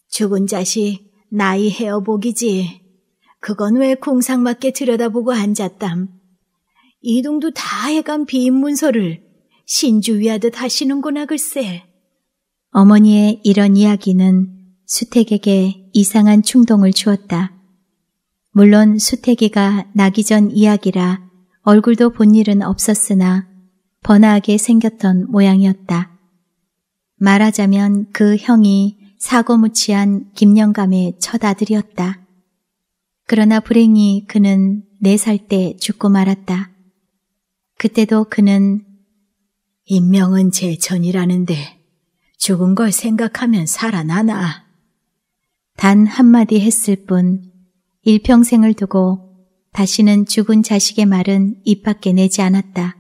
죽은 자식 나이 헤어복이지. 그건 왜 공상맞게 들여다보고 앉았담. 이동도 다 해간 빈 문서를 신주위하듯 하시는구나 글쎄. 어머니의 이런 이야기는 수택에게 이상한 충동을 주었다. 물론 수택이가 나기 전 이야기라 얼굴도 본 일은 없었으나 번화하게 생겼던 모양이었다. 말하자면 그 형이 사고무치한 김영감의 첫 아들이었다. 그러나 불행히 그는 네 살 때 죽고 말았다. 그때도 그는 인명은 제천이라는데 죽은 걸 생각하면 살아나나. 단 한마디 했을 뿐 일평생을 두고 다시는 죽은 자식의 말은 입 밖에 내지 않았다.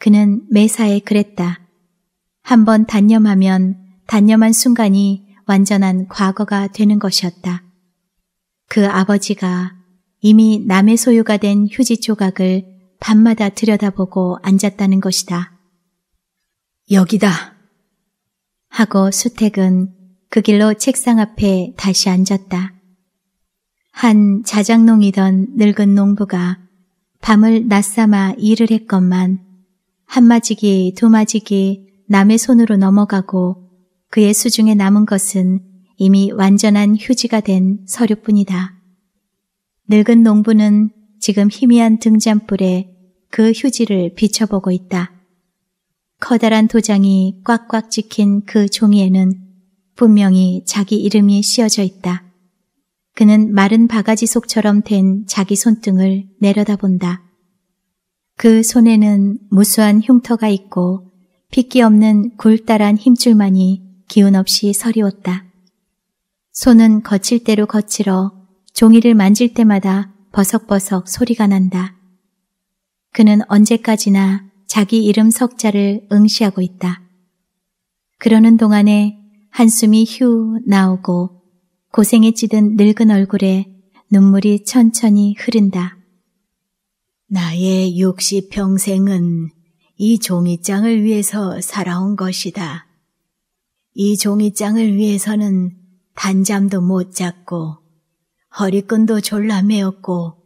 그는 매사에 그랬다. 한번 단념하면 단념한 순간이 완전한 과거가 되는 것이었다. 그 아버지가 이미 남의 소유가 된 휴지 조각을 밤마다 들여다보고 앉았다는 것이다. 여기다. 하고 수택은 그 길로 책상 앞에 다시 앉았다. 한 자작농이던 늙은 농부가 밤을 낮삼아 일을 했건만 한마지기 두마지기 남의 손으로 넘어가고 그의 수중에 남은 것은 이미 완전한 휴지가 된 서류뿐이다. 늙은 농부는 지금 희미한 등잔불에 그 휴지를 비춰보고 있다. 커다란 도장이 꽉꽉 찍힌 그 종이에는 분명히 자기 이름이 씌어져 있다. 그는 마른 바가지 속처럼 된 자기 손등을 내려다본다. 그 손에는 무수한 흉터가 있고 핏기 없는 굵다란 힘줄만이 기운 없이 서리웠다. 손은 거칠 대로 거칠어 종이를 만질 때마다 버석버석 소리가 난다. 그는 언제까지나 자기 이름 석자를 응시하고 있다. 그러는 동안에 한숨이 휴 나오고 고생에 찌든 늙은 얼굴에 눈물이 천천히 흐른다. 나의 육십 평생은 이 종이장을 위해서 살아온 것이다. 이 종이장을 위해서는 단잠도 못 잤고 허리끈도 졸라 매었고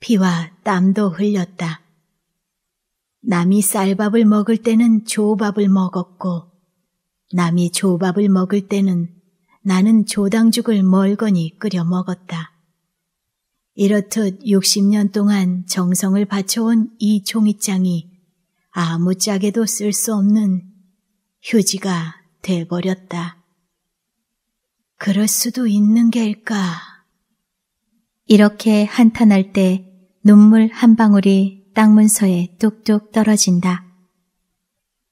피와 땀도 흘렸다. 남이 쌀밥을 먹을 때는 조밥을 먹었고 남이 조밥을 먹을 때는 나는 조당죽을 멀거니 끓여 먹었다. 이렇듯 60년 동안 정성을 바쳐온 이 종이장이 아무짝에도 쓸 수 없는 휴지가 돼버렸다. 그럴 수도 있는 게일까? 이렇게 한탄할 때 눈물 한 방울이 땅문서에 뚝뚝 떨어진다.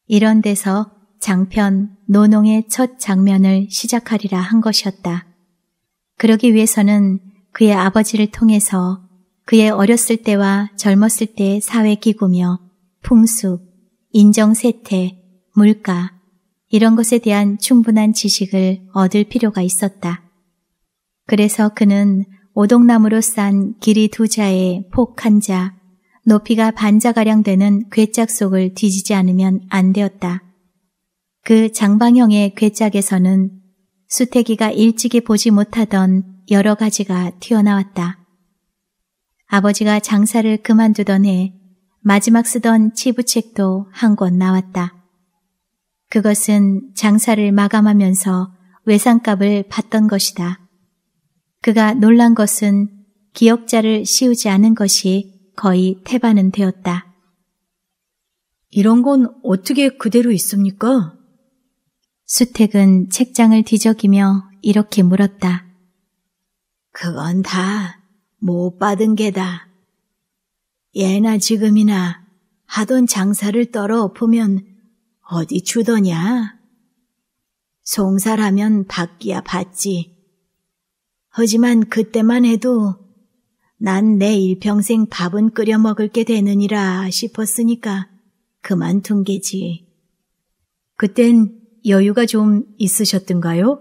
이런 데서 장편 노농의 첫 장면을 시작하리라 한 것이었다. 그러기 위해서는 그의 아버지를 통해서 그의 어렸을 때와 젊었을 때의 사회 기구며 풍습, 인정 세태, 물가, 이런 것에 대한 충분한 지식을 얻을 필요가 있었다. 그래서 그는 오동나무로 싼 길이 두자에폭한 자, 높이가 반자가량 되는 괴짝 속을 뒤지지 않으면 안 되었다. 그 장방형의 괴짝에서는 수태기가 일찍이 보지 못하던 여러 가지가 튀어나왔다. 아버지가 장사를 그만두던 해 마지막 쓰던 치부책도 한 권 나왔다. 그것은 장사를 마감하면서 외상값을 받던 것이다. 그가 놀란 것은 기억자를 씌우지 않은 것이 거의 태반은 되었다. 이런 건 어떻게 그대로 있습니까? 수택은 책장을 뒤적이며 이렇게 물었다. 그건 다 못 받은 게다. 예나 지금이나 하던 장사를 떨어 엎으면 어디 주더냐? 송사라면 받기야 받지. 하지만 그때만 해도 난내 일평생 밥은 끓여 먹을게 되느니라 싶었으니까 그만둔 게지. 그땐 여유가 좀 있으셨던가요?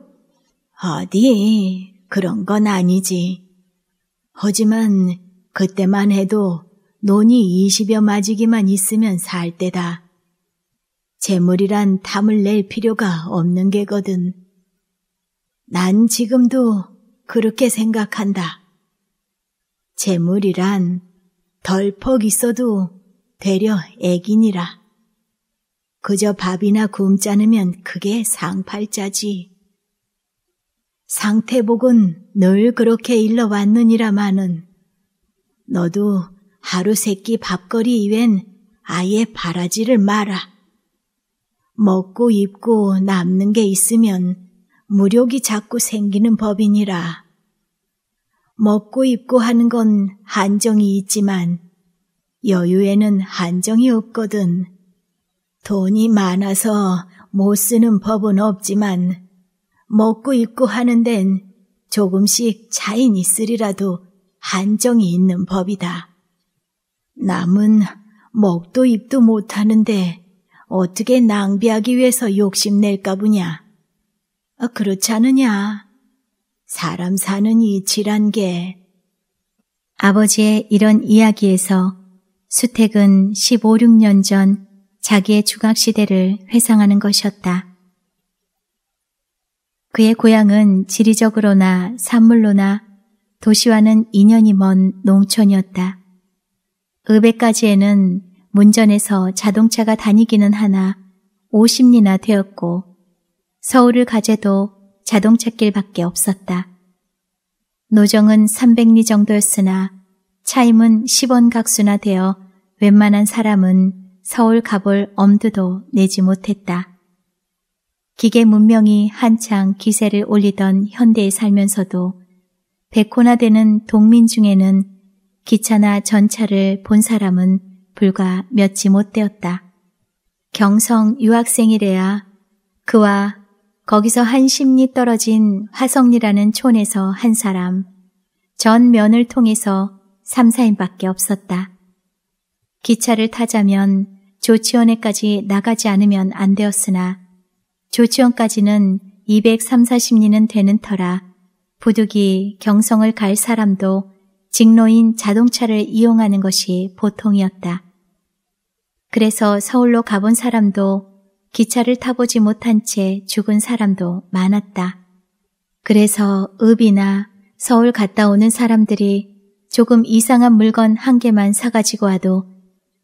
어디, 그런 건 아니지. 하지만 그때만 해도 논이 20여 마지기만 있으면 살 때다. 재물이란 탐을 낼 필요가 없는 게거든. 난 지금도 그렇게 생각한다. 재물이란 덜퍽 있어도 되려 애기니라. 그저 밥이나 굶자으면 그게 상팔자지. 상태복은 늘 그렇게 일러왔느니라마는 너도 하루 세끼 밥거리 이외엔 아예 바라지를 마라. 먹고 입고 남는 게 있으면 무력이 자꾸 생기는 법이니라. 먹고 입고 하는 건 한정이 있지만 여유에는 한정이 없거든. 돈이 많아서 못 쓰는 법은 없지만 먹고 입고 하는 데는 조금씩 차인 있으리라도 한정이 있는 법이다. 남은 먹도 입도 못하는데 어떻게 낭비하기 위해서 욕심낼까 보냐. 어, 그렇지 않으냐 사람 사는 이치란 게. 아버지의 이런 이야기에서 수택은 15, 6년 전 자기의 주각시대를 회상하는 것이었다. 그의 고향은 지리적으로나 산물로나 도시와는 인연이 먼 농촌이었다. 읍에까지에는 문전에서 자동차가 다니기는 하나 50리나 되었고 서울을 가재도 자동차길밖에 없었다. 노정은 300리 정도였으나 차임은 10원 각수나 되어 웬만한 사람은 서울 가볼 엄두도 내지 못했다. 기계 문명이 한창 기세를 올리던 현대에 살면서도 백호나 되는 동민 중에는 기차나 전차를 본 사람은 불과 몇지 못 되었다. 경성 유학생이래야 그와 거기서 한 십리 떨어진 화성리라는 촌에서 한 사람, 전 면을 통해서 삼사인밖에 없었다. 기차를 타자면 조치원에까지 나가지 않으면 안 되었으나 조치원까지는 2 3 40리는 되는 터라 부득이 경성을 갈 사람도 직로인 자동차를 이용하는 것이 보통이었다. 그래서 서울로 가본 사람도 기차를 타보지 못한 채 죽은 사람도 많았다. 그래서 읍이나 서울 갔다 오는 사람들이 조금 이상한 물건 한 개만 사가지고 와도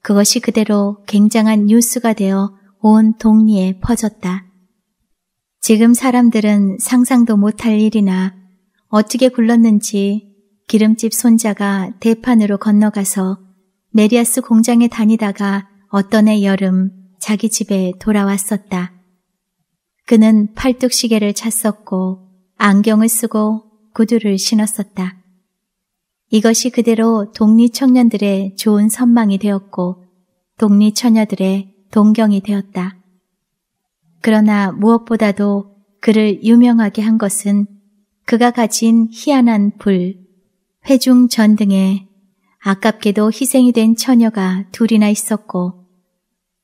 그것이 그대로 굉장한 뉴스가 되어 온 동리에 퍼졌다. 지금 사람들은 상상도 못할 일이나 어떻게 굴렀는지 기름집 손자가 대판으로 건너가서 메리아스 공장에 다니다가 어떤 해 여름 자기 집에 돌아왔었다. 그는 팔뚝시계를 찼었고 안경을 쓰고 구두를 신었었다. 이것이 그대로 독립 청년들의 좋은 선망이 되었고 독립 처녀들의 동경이 되었다. 그러나 무엇보다도 그를 유명하게 한 것은 그가 가진 희한한 불, 회중 전등에 아깝게도 희생이 된 처녀가 둘이나 있었고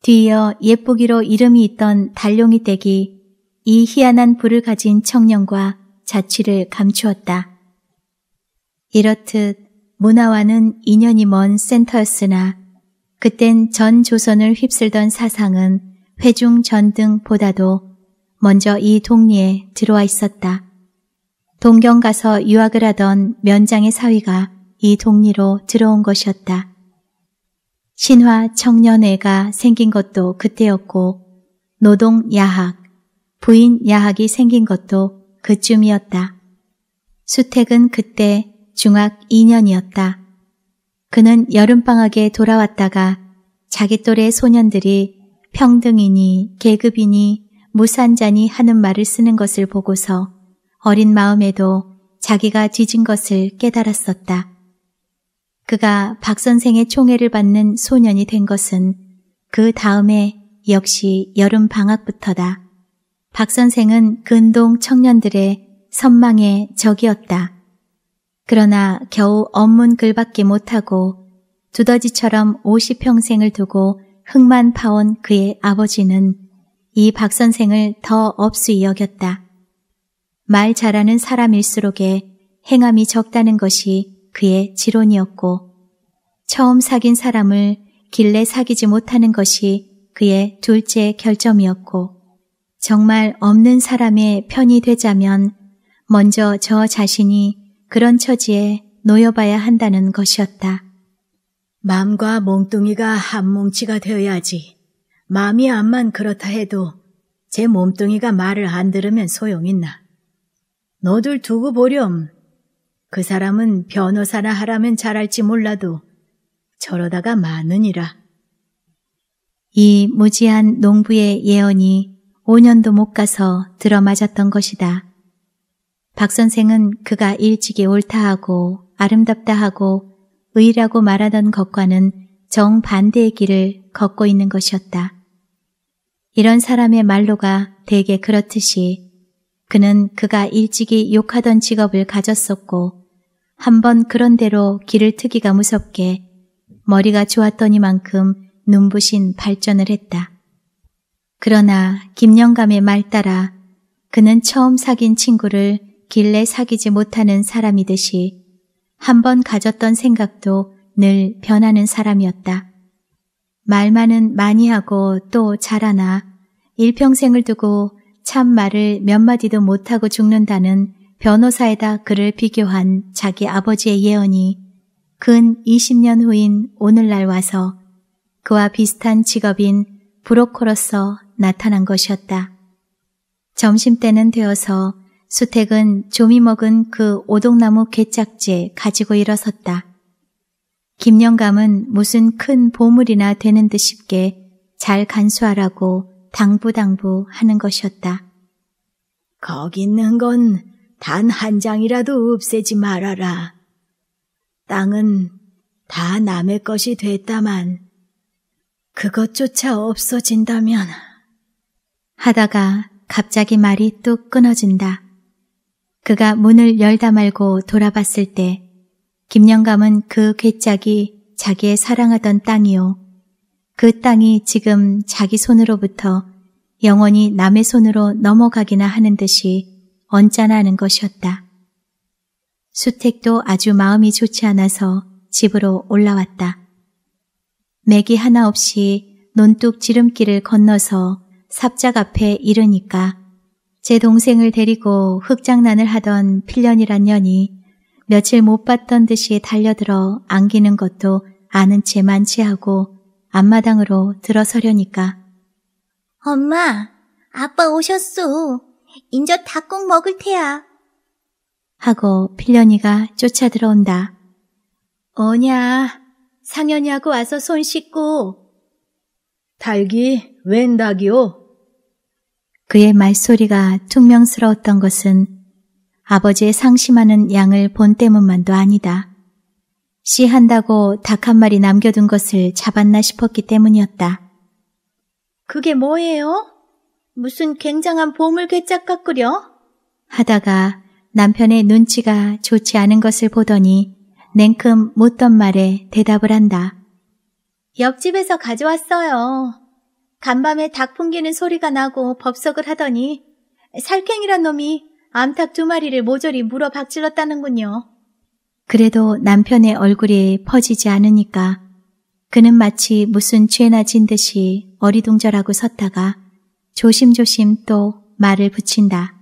뒤이어 예쁘기로 이름이 있던 달룡이 댁이 이 희한한 불을 가진 청년과 자취를 감추었다. 이렇듯 문화와는 인연이 먼 센터였으나 그땐 전 조선을 휩쓸던 사상은 회중 전등보다도 먼저 이 동리에 들어와 있었다. 동경 가서 유학을 하던 면장의 사위가 이 동리로 들어온 것이었다. 신화 청년회가 생긴 것도 그때였고 노동 야학, 부인 야학이 생긴 것도 그쯤이었다. 수택은 그때 중학 2년이었다. 그는 여름방학에 돌아왔다가 자기 또래 소년들이 평등이니 계급이니 무산자니 하는 말을 쓰는 것을 보고서 어린 마음에도 자기가 뒤진 것을 깨달았었다. 그가 박 선생의 총애를 받는 소년이 된 것은 그 다음에 역시 여름 방학부터다. 박 선생은 근동 청년들의 선망의 적이었다. 그러나 겨우 업문 글밖에 못하고 두더지처럼 50평생을 두고 흙만 파온 그의 아버지는 이 박 선생을 더 업수이 여겼다. 말 잘하는 사람일수록에 행함이 적다는 것이 그의 지론이었고 처음 사귄 사람을 길래 사귀지 못하는 것이 그의 둘째 결점이었고 정말 없는 사람의 편이 되자면 먼저 저 자신이 그런 처지에 놓여봐야 한다는 것이었다. 맘과 몸뚱이가 한 뭉치가 되어야지. 마음이 암만 그렇다 해도 제 몸뚱이가 말을 안 들으면 소용있나. 너들 두고 보렴. 그 사람은 변호사나 하라면 잘할지 몰라도 저러다가 많으니라. 이 무지한 농부의 예언이 5년도 못 가서 들어맞았던 것이다. 박 선생은 그가 일찍이 옳다 하고 아름답다 하고 의라고 말하던 것과는 정반대의 길을 걷고 있는 것이었다. 이런 사람의 말로가 대개 그렇듯이 그는 그가 일찍이 욕하던 직업을 가졌었고 한번 그런대로 길을 트기가 무섭게 머리가 좋았더니만큼 눈부신 발전을 했다. 그러나 김영감의 말 따라 그는 처음 사귄 친구를 길래 사귀지 못하는 사람이듯이 한번 가졌던 생각도 늘 변하는 사람이었다. 말만은 많이 하고 또 잘하나 일평생을 두고 참말을 몇 마디도 못하고 죽는다는 변호사에다 그를 비교한 자기 아버지의 예언이 근 20년 후인 오늘날 와서 그와 비슷한 직업인 브로커로서 나타난 것이었다. 점심때는 되어서 수택은 조미 먹은 그 오동나무 개짝지에 가지고 일어섰다. 김영감은 무슨 큰 보물이나 되는 듯 쉽게 잘 간수하라고 당부당부 하는 것이었다. 거기 있는 건 단 한 장이라도 없애지 말아라. 땅은 다 남의 것이 됐다만 그것조차 없어진다면 하다가 갑자기 말이 뚝 끊어진다. 그가 문을 열다 말고 돌아봤을 때 김영감은 그 괴짝이 자기의 사랑하던 땅이요 그 땅이 지금 자기 손으로부터 영원히 남의 손으로 넘어가기나 하는 듯이 언짢아하는 것이었다. 수택도 아주 마음이 좋지 않아서 집으로 올라왔다. 맥이 하나 없이 논뚝 지름길을 건너서 삽작 앞에 이르니까 제 동생을 데리고 흑장난을 하던 필년이란 년이 며칠 못 봤던 듯이 달려들어 안기는 것도 아는 채 만취하고 앞마당으로 들어서려니까 엄마, 아빠 오셨소. 인저 닭국 먹을 테야. 하고 필련이가 쫓아 들어온다. 어냐, 상현이하고 와서 손 씻고. 닭이 웬 닭이오? 그의 말소리가 퉁명스러웠던 것은 아버지의 상심하는 양을 본 때문만도 아니다. 씨 한다고 닭 한 마리 남겨둔 것을 잡았나 싶었기 때문이었다. 그게 뭐예요? 무슨 굉장한 보물괴짝 같구려? 하다가 남편의 눈치가 좋지 않은 것을 보더니 냉큼 못던 말에 대답을 한다. 옆집에서 가져왔어요. 간밤에 닭 풍기는 소리가 나고 법석을 하더니 살쾡이란 놈이 암탉 두 마리를 모조리 물어 박질렀다는군요. 그래도 남편의 얼굴이 퍼지지 않으니까 그는 마치 무슨 죄나 진 듯이 어리둥절하고 섰다가 조심조심 또 말을 붙인다.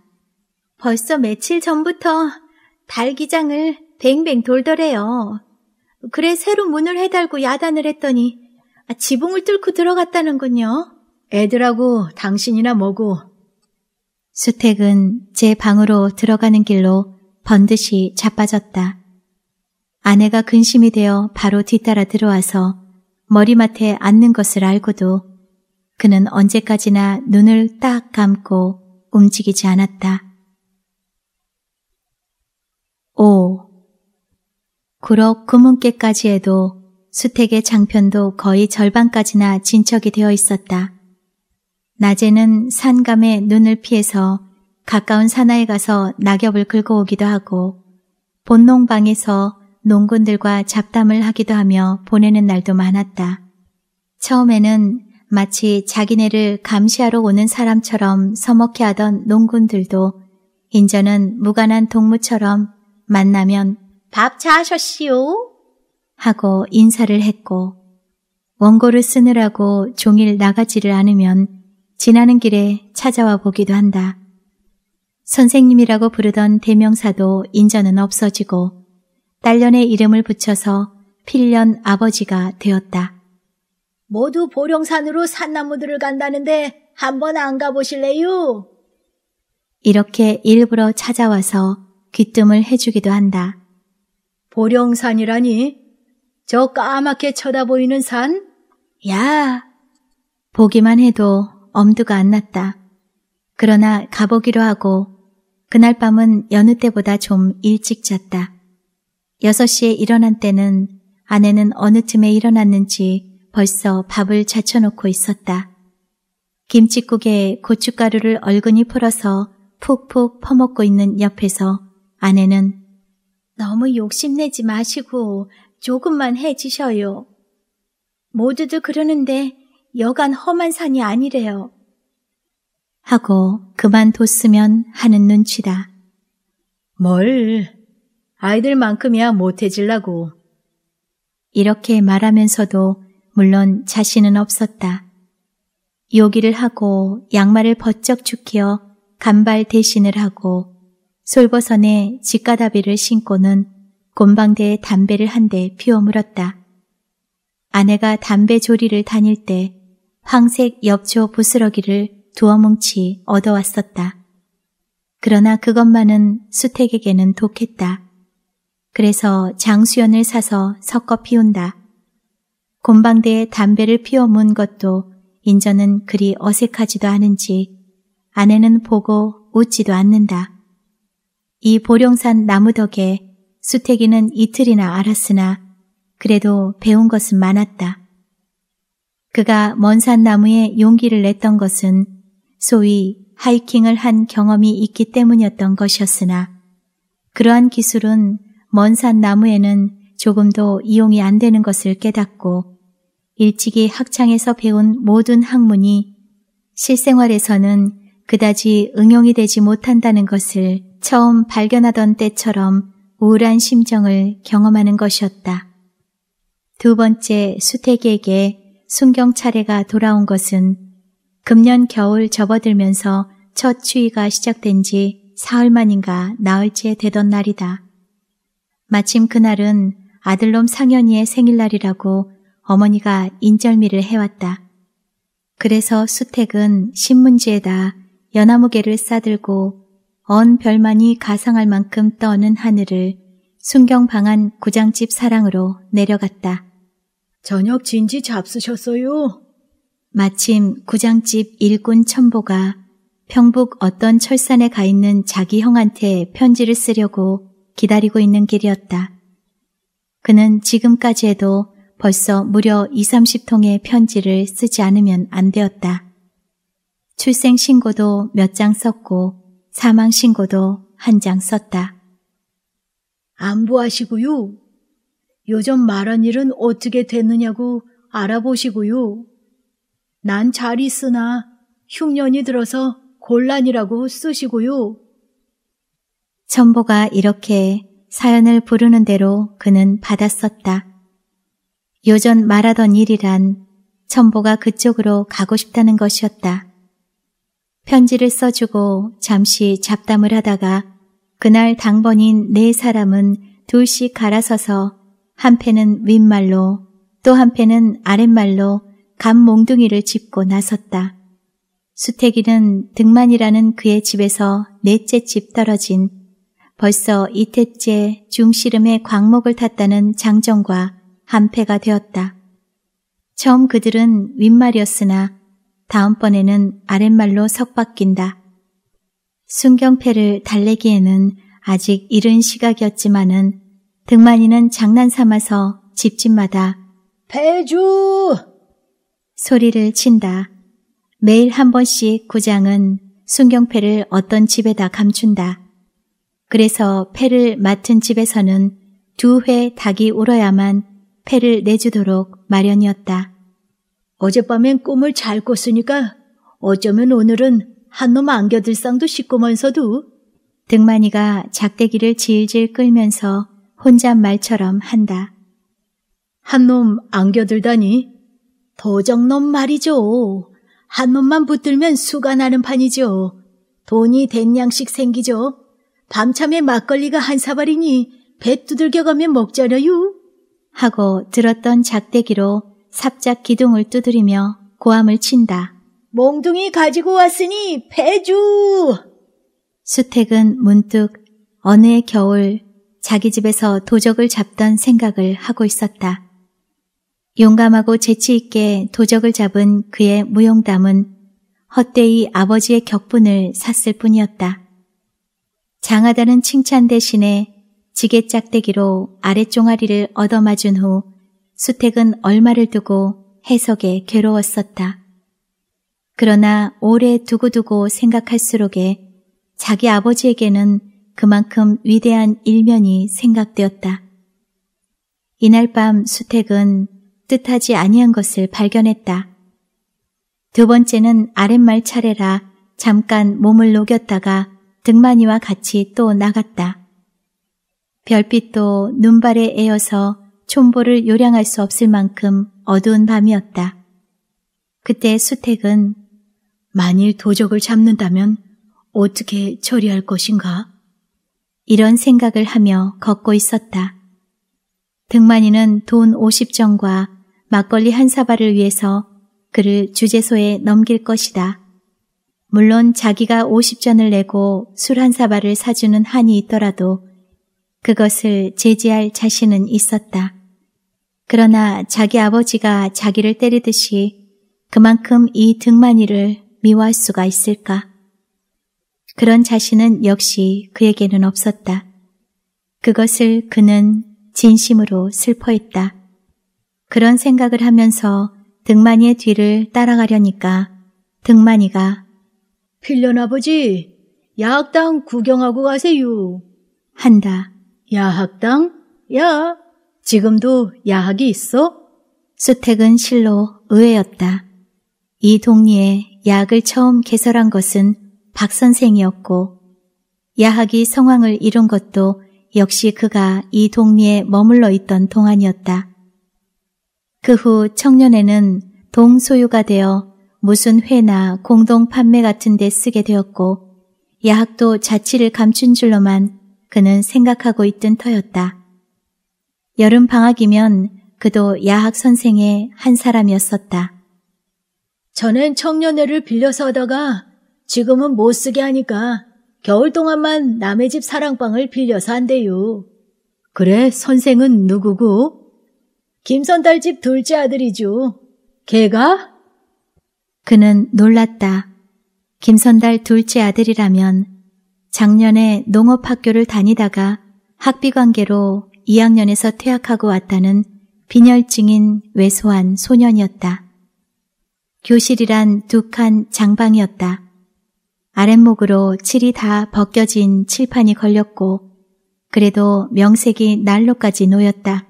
벌써 며칠 전부터 달기장을 뱅뱅 돌더래요. 그래 새로 문을 해달고 야단을 했더니 지붕을 뚫고 들어갔다는군요. 애들하고 당신이나 뭐고. 수택은 제 방으로 들어가는 길로 번듯이 자빠졌다. 아내가 근심이 되어 바로 뒤따라 들어와서 머리맡에 앉는 것을 알고도 그는 언제까지나 눈을 딱 감고 움직이지 않았다. 5. 구럭 구문깨까지 해도 수택의 장편도 거의 절반까지나 진척이 되어 있었다. 낮에는 산감에 눈을 피해서 가까운 산하에 가서 낙엽을 긁어오기도 하고 본농방에서 농군들과 잡담을 하기도 하며 보내는 날도 많았다. 처음에는 마치 자기네를 감시하러 오는 사람처럼 서먹해 하던 농군들도 인제는 무관한 동무처럼 만나면 밥 차하셨시오? 하고 인사를 했고 원고를 쓰느라고 종일 나가지를 않으면 지나는 길에 찾아와 보기도 한다. 선생님이라고 부르던 대명사도 인자는 없어지고 딸년의 이름을 붙여서 필년 아버지가 되었다. 모두 보령산으로 산나무들을 간다는데 한번 안 가보실래요? 이렇게 일부러 찾아와서 귀뜸을 해주기도 한다. 보령산이라니? 저 까맣게 쳐다보이는 산? 야! 보기만 해도 엄두가 안 났다. 그러나 가보기로 하고 그날 밤은 여느 때보다 좀 일찍 잤다. 6시에 일어난 때는 아내는 어느 틈에 일어났는지 벌써 밥을 자쳐놓고 있었다. 김치국에 고춧가루를 얼근히 풀어서 푹푹 퍼먹고 있는 옆에서 아내는 너무 욕심내지 마시고 조금만 해지셔요. 모두들 그러는데 여간 험한 산이 아니래요. 하고 그만뒀으면 하는 눈치다. 뭘 아이들만큼이야 못해질라고. 이렇게 말하면서도 물론 자신은 없었다. 요기를 하고 양말을 버쩍 죽히어 간발 대신을 하고 솔버선에 직가다비를 신고는 곤방대에 담배를 한 대 피워 물었다. 아내가 담배 조리를 다닐 때 황색 엽초 부스러기를 두어 뭉치 얻어왔었다. 그러나 그것만은 수택에게는 독했다. 그래서 장수연을 사서 섞어 피운다. 곤방대에 담배를 피워 문 것도 인전은 그리 어색하지도 않은지 아내는 보고 웃지도 않는다. 이 보령산 나무 덕에 수태기는 이틀이나 알았으나 그래도 배운 것은 많았다. 그가 먼 산 나무에 용기를 냈던 것은 소위 하이킹을 한 경험이 있기 때문이었던 것이었으나 그러한 기술은 먼산 나무에는 조금도 이용이 안 되는 것을 깨닫고 일찍이 학창에서 배운 모든 학문이 실생활에서는 그다지 응용이 되지 못한다는 것을 처음 발견하던 때처럼 우울한 심정을 경험하는 것이었다. 두 번째 수택에게 순경 차례가 돌아온 것은 금년 겨울 접어들면서 첫 추위가 시작된 지 사흘 만인가 나흘째 되던 날이다. 마침 그날은 아들놈 상현이의 생일날이라고 어머니가 인절미를 해왔다. 그래서 수택은 신문지에다 연화무게를 싸들고 언 별만이 가상할 만큼 떠는 하늘을 순경방한 구장집 사랑으로 내려갔다. 저녁 진지 잡수셨어요? 마침 구장집 일꾼 천보가 평북 어떤 철산에 가 있는 자기 형한테 편지를 쓰려고 기다리고 있는 길이었다. 그는 지금까지 해도 벌써 무려 2 30통의 편지를 쓰지 않으면 안 되었다. 출생신고도 몇 장 썼고 사망신고도 한 장 썼다. 안부하시고요. 요즘 말한 일은 어떻게 됐느냐고 알아보시고요. 난 잘 있으나 흉년이 들어서 곤란이라고 쓰시고요. 천보가 이렇게 사연을 부르는 대로 그는 받았었다. 요전 말하던 일이란 천보가 그쪽으로 가고 싶다는 것이었다. 편지를 써주고 잠시 잡담을 하다가 그날 당번인 네 사람은 둘씩 갈아서서 한패는 윗말로 또 한패는 아랫말로 간 몽둥이를 짚고 나섰다. 수태기는 등만이라는 그의 집에서 넷째 집 떨어진 벌써 이태째 중시름의 광목을 탔다는 장정과 한패가 되었다. 처음 그들은 윗말이었으나 다음번에는 아랫말로 석박긴다 순경패를 달래기에는 아직 이른 시각이었지만은 등만이는 장난 삼아서 집집마다 배주! 소리를 친다. 매일 한 번씩 구장은 순경패를 어떤 집에다 감춘다. 그래서 폐를 맡은 집에서는 두 회 닭이 울어야만 폐를 내주도록 마련이었다. 어젯밤엔 꿈을 잘 꿨으니까 어쩌면 오늘은 한 놈 안겨들 쌍도 씻고만서도 등만이가 작대기를 질질 끌면서 혼잣말처럼 한다. 한 놈 안겨들다니 도적놈 말이죠. 한놈만 붙들면 수가 나는 판이죠. 돈이 된양씩 생기죠. 밤참에 막걸리가 한 사발이니 배 두들겨가며 먹자려유 하고 들었던 작대기로 삽작 기둥을 두드리며 고함을 친다. 몽둥이 가지고 왔으니 배주! 수택은 문득 어느 겨울 자기 집에서 도적을 잡던 생각을 하고 있었다. 용감하고 재치있게 도적을 잡은 그의 무용담은 헛되이 아버지의 격분을 샀을 뿐이었다. 장하다는 칭찬 대신에 지게 짝대기로 아랫종아리를 얻어맞은 후 수택은 얼마를 두고 해석에 괴로웠었다. 그러나 오래 두고두고 생각할수록에 자기 아버지에게는 그만큼 위대한 일면이 생각되었다. 이날 밤 수택은 뜻하지 아니한 것을 발견했다. 두 번째는 아랫말 차례라 잠깐 몸을 녹였다가 등만이와 같이 또 나갔다. 별빛도 눈발에 에어서 촌보를 요량할 수 없을 만큼 어두운 밤이었다. 그때 수택은 만일 도적을 잡는다면 어떻게 처리할 것인가? 이런 생각을 하며 걷고 있었다. 등만이는 돈 50정과 막걸리 한 사발을 위해서 그를 주재소에 넘길 것이다. 물론 자기가 50전을 내고 술 한 사발을 사주는 한이 있더라도 그것을 제지할 자신은 있었다. 그러나 자기 아버지가 자기를 때리듯이 그만큼 이 등만이를 미워할 수가 있을까? 그런 자신은 역시 그에게는 없었다. 그것을 그는 진심으로 슬퍼했다. 그런 생각을 하면서 등만이의 뒤를 따라가려니까 등만이가 필년 아버지, 야학당 구경하고 가세요. 한다. 야학당? 야, 지금도 야학이 있어? 수택은 실로 의외였다. 이 동리에 야학을 처음 개설한 것은 박 선생이었고 야학이 성황을 이룬 것도 역시 그가 이 동리에 머물러 있던 동안이었다. 그 후 청년에는 동소유가 되어 무슨 회나 공동 판매 같은 데 쓰게 되었고 야학도 자취를 감춘 줄로만 그는 생각하고 있던 터였다. 여름 방학이면 그도 야학 선생의 한 사람이었었다. 전엔 청년회를 빌려서 하다가 지금은 못 쓰게 하니까 겨울 동안만 남의 집 사랑방을 빌려서 한대요. 그래, 선생은 누구고? 김선달 집 둘째 아들이죠. 걔가? 그는 놀랐다. 김선달 둘째 아들이라면 작년에 농업학교를 다니다가 학비 관계로 2학년에서 퇴학하고 왔다는 빈혈증인 왜소한 소년이었다. 교실이란 두 칸 장방이었다. 아랫목으로 칠이 다 벗겨진 칠판이 걸렸고 그래도 명색이 난로까지 놓였다.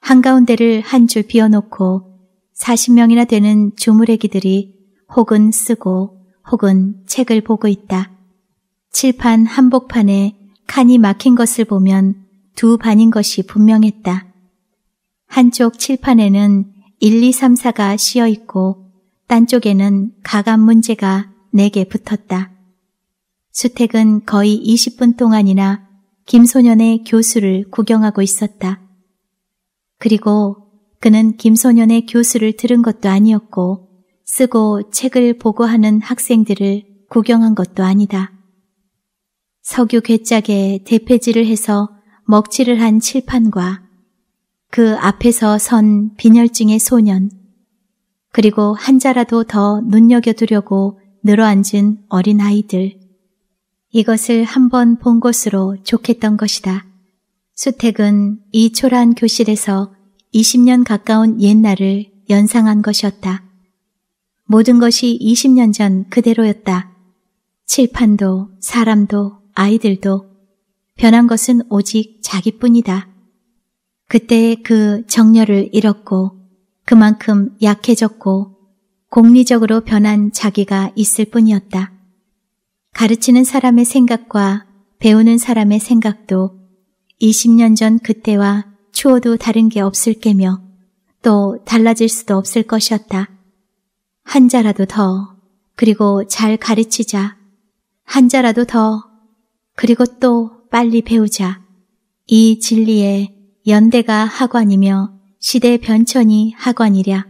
한가운데를 한 줄 비워놓고 40명이나 되는 주물애기들이 혹은 쓰고 혹은 책을 보고 있다. 칠판 한복판에 칸이 막힌 것을 보면 두 반인 것이 분명했다. 한쪽 칠판에는 1, 2, 3, 4가 씌어 있고 딴 쪽에는 가감 문제가 4개 붙었다. 수택은 거의 20분 동안이나 김소년의 교수를 구경하고 있었다. 그리고 그는 김소년의 교수를 들은 것도 아니었고 쓰고 책을 보고하는 학생들을 구경한 것도 아니다. 석유 괴짝에 대패질을 해서 먹칠을 한 칠판과 그 앞에서 선 빈혈증의 소년 그리고 한 자라도 더 눈여겨두려고 늘어앉은 어린아이들 이것을 한번 본 것으로 좋겠던 것이다. 수택은 이 초라한 교실에서 20년 가까운 옛날을 연상한 것이었다. 모든 것이 20년 전 그대로였다. 칠판도 사람도 아이들도 변한 것은 오직 자기뿐이다. 그때의 그 정열을 잃었고 그만큼 약해졌고 공리적으로 변한 자기가 있을 뿐이었다. 가르치는 사람의 생각과 배우는 사람의 생각도 20년 전 그때와 추워도 다른 게 없을 게며 또 달라질 수도 없을 것이었다. 한자라도 더, 그리고 잘 가르치자. 한자라도 더, 그리고 또 빨리 배우자. 이 진리에 연대가 학원이며 시대 변천이 학원이랴.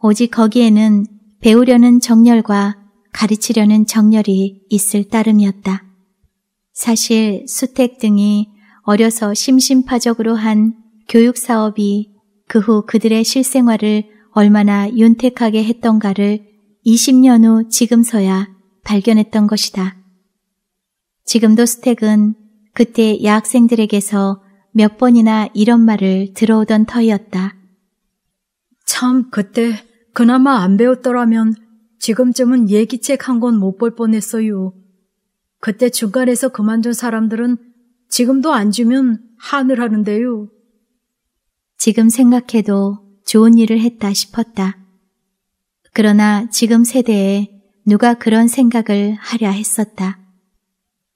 오직 거기에는 배우려는 정렬과 가르치려는 정렬이 있을 따름이었다. 사실 수택 등이 어려서 심심파적으로 한 교육 사업이 그 후 그들의 실생활을 얼마나 윤택하게 했던가를 20년 후 지금서야 발견했던 것이다. 지금도 스택은 그때 야학생들에게서 몇 번이나 이런 말을 들어오던 터이었다. 참, 그때 그나마 안 배웠더라면 지금쯤은 예기책 한 권 못 볼 뻔했어요. 그때 중간에서 그만둔 사람들은 지금도 안 주면 한을 하는데요. 지금 생각해도 좋은 일을 했다 싶었다. 그러나 지금 세대에 누가 그런 생각을 하랴 했었다.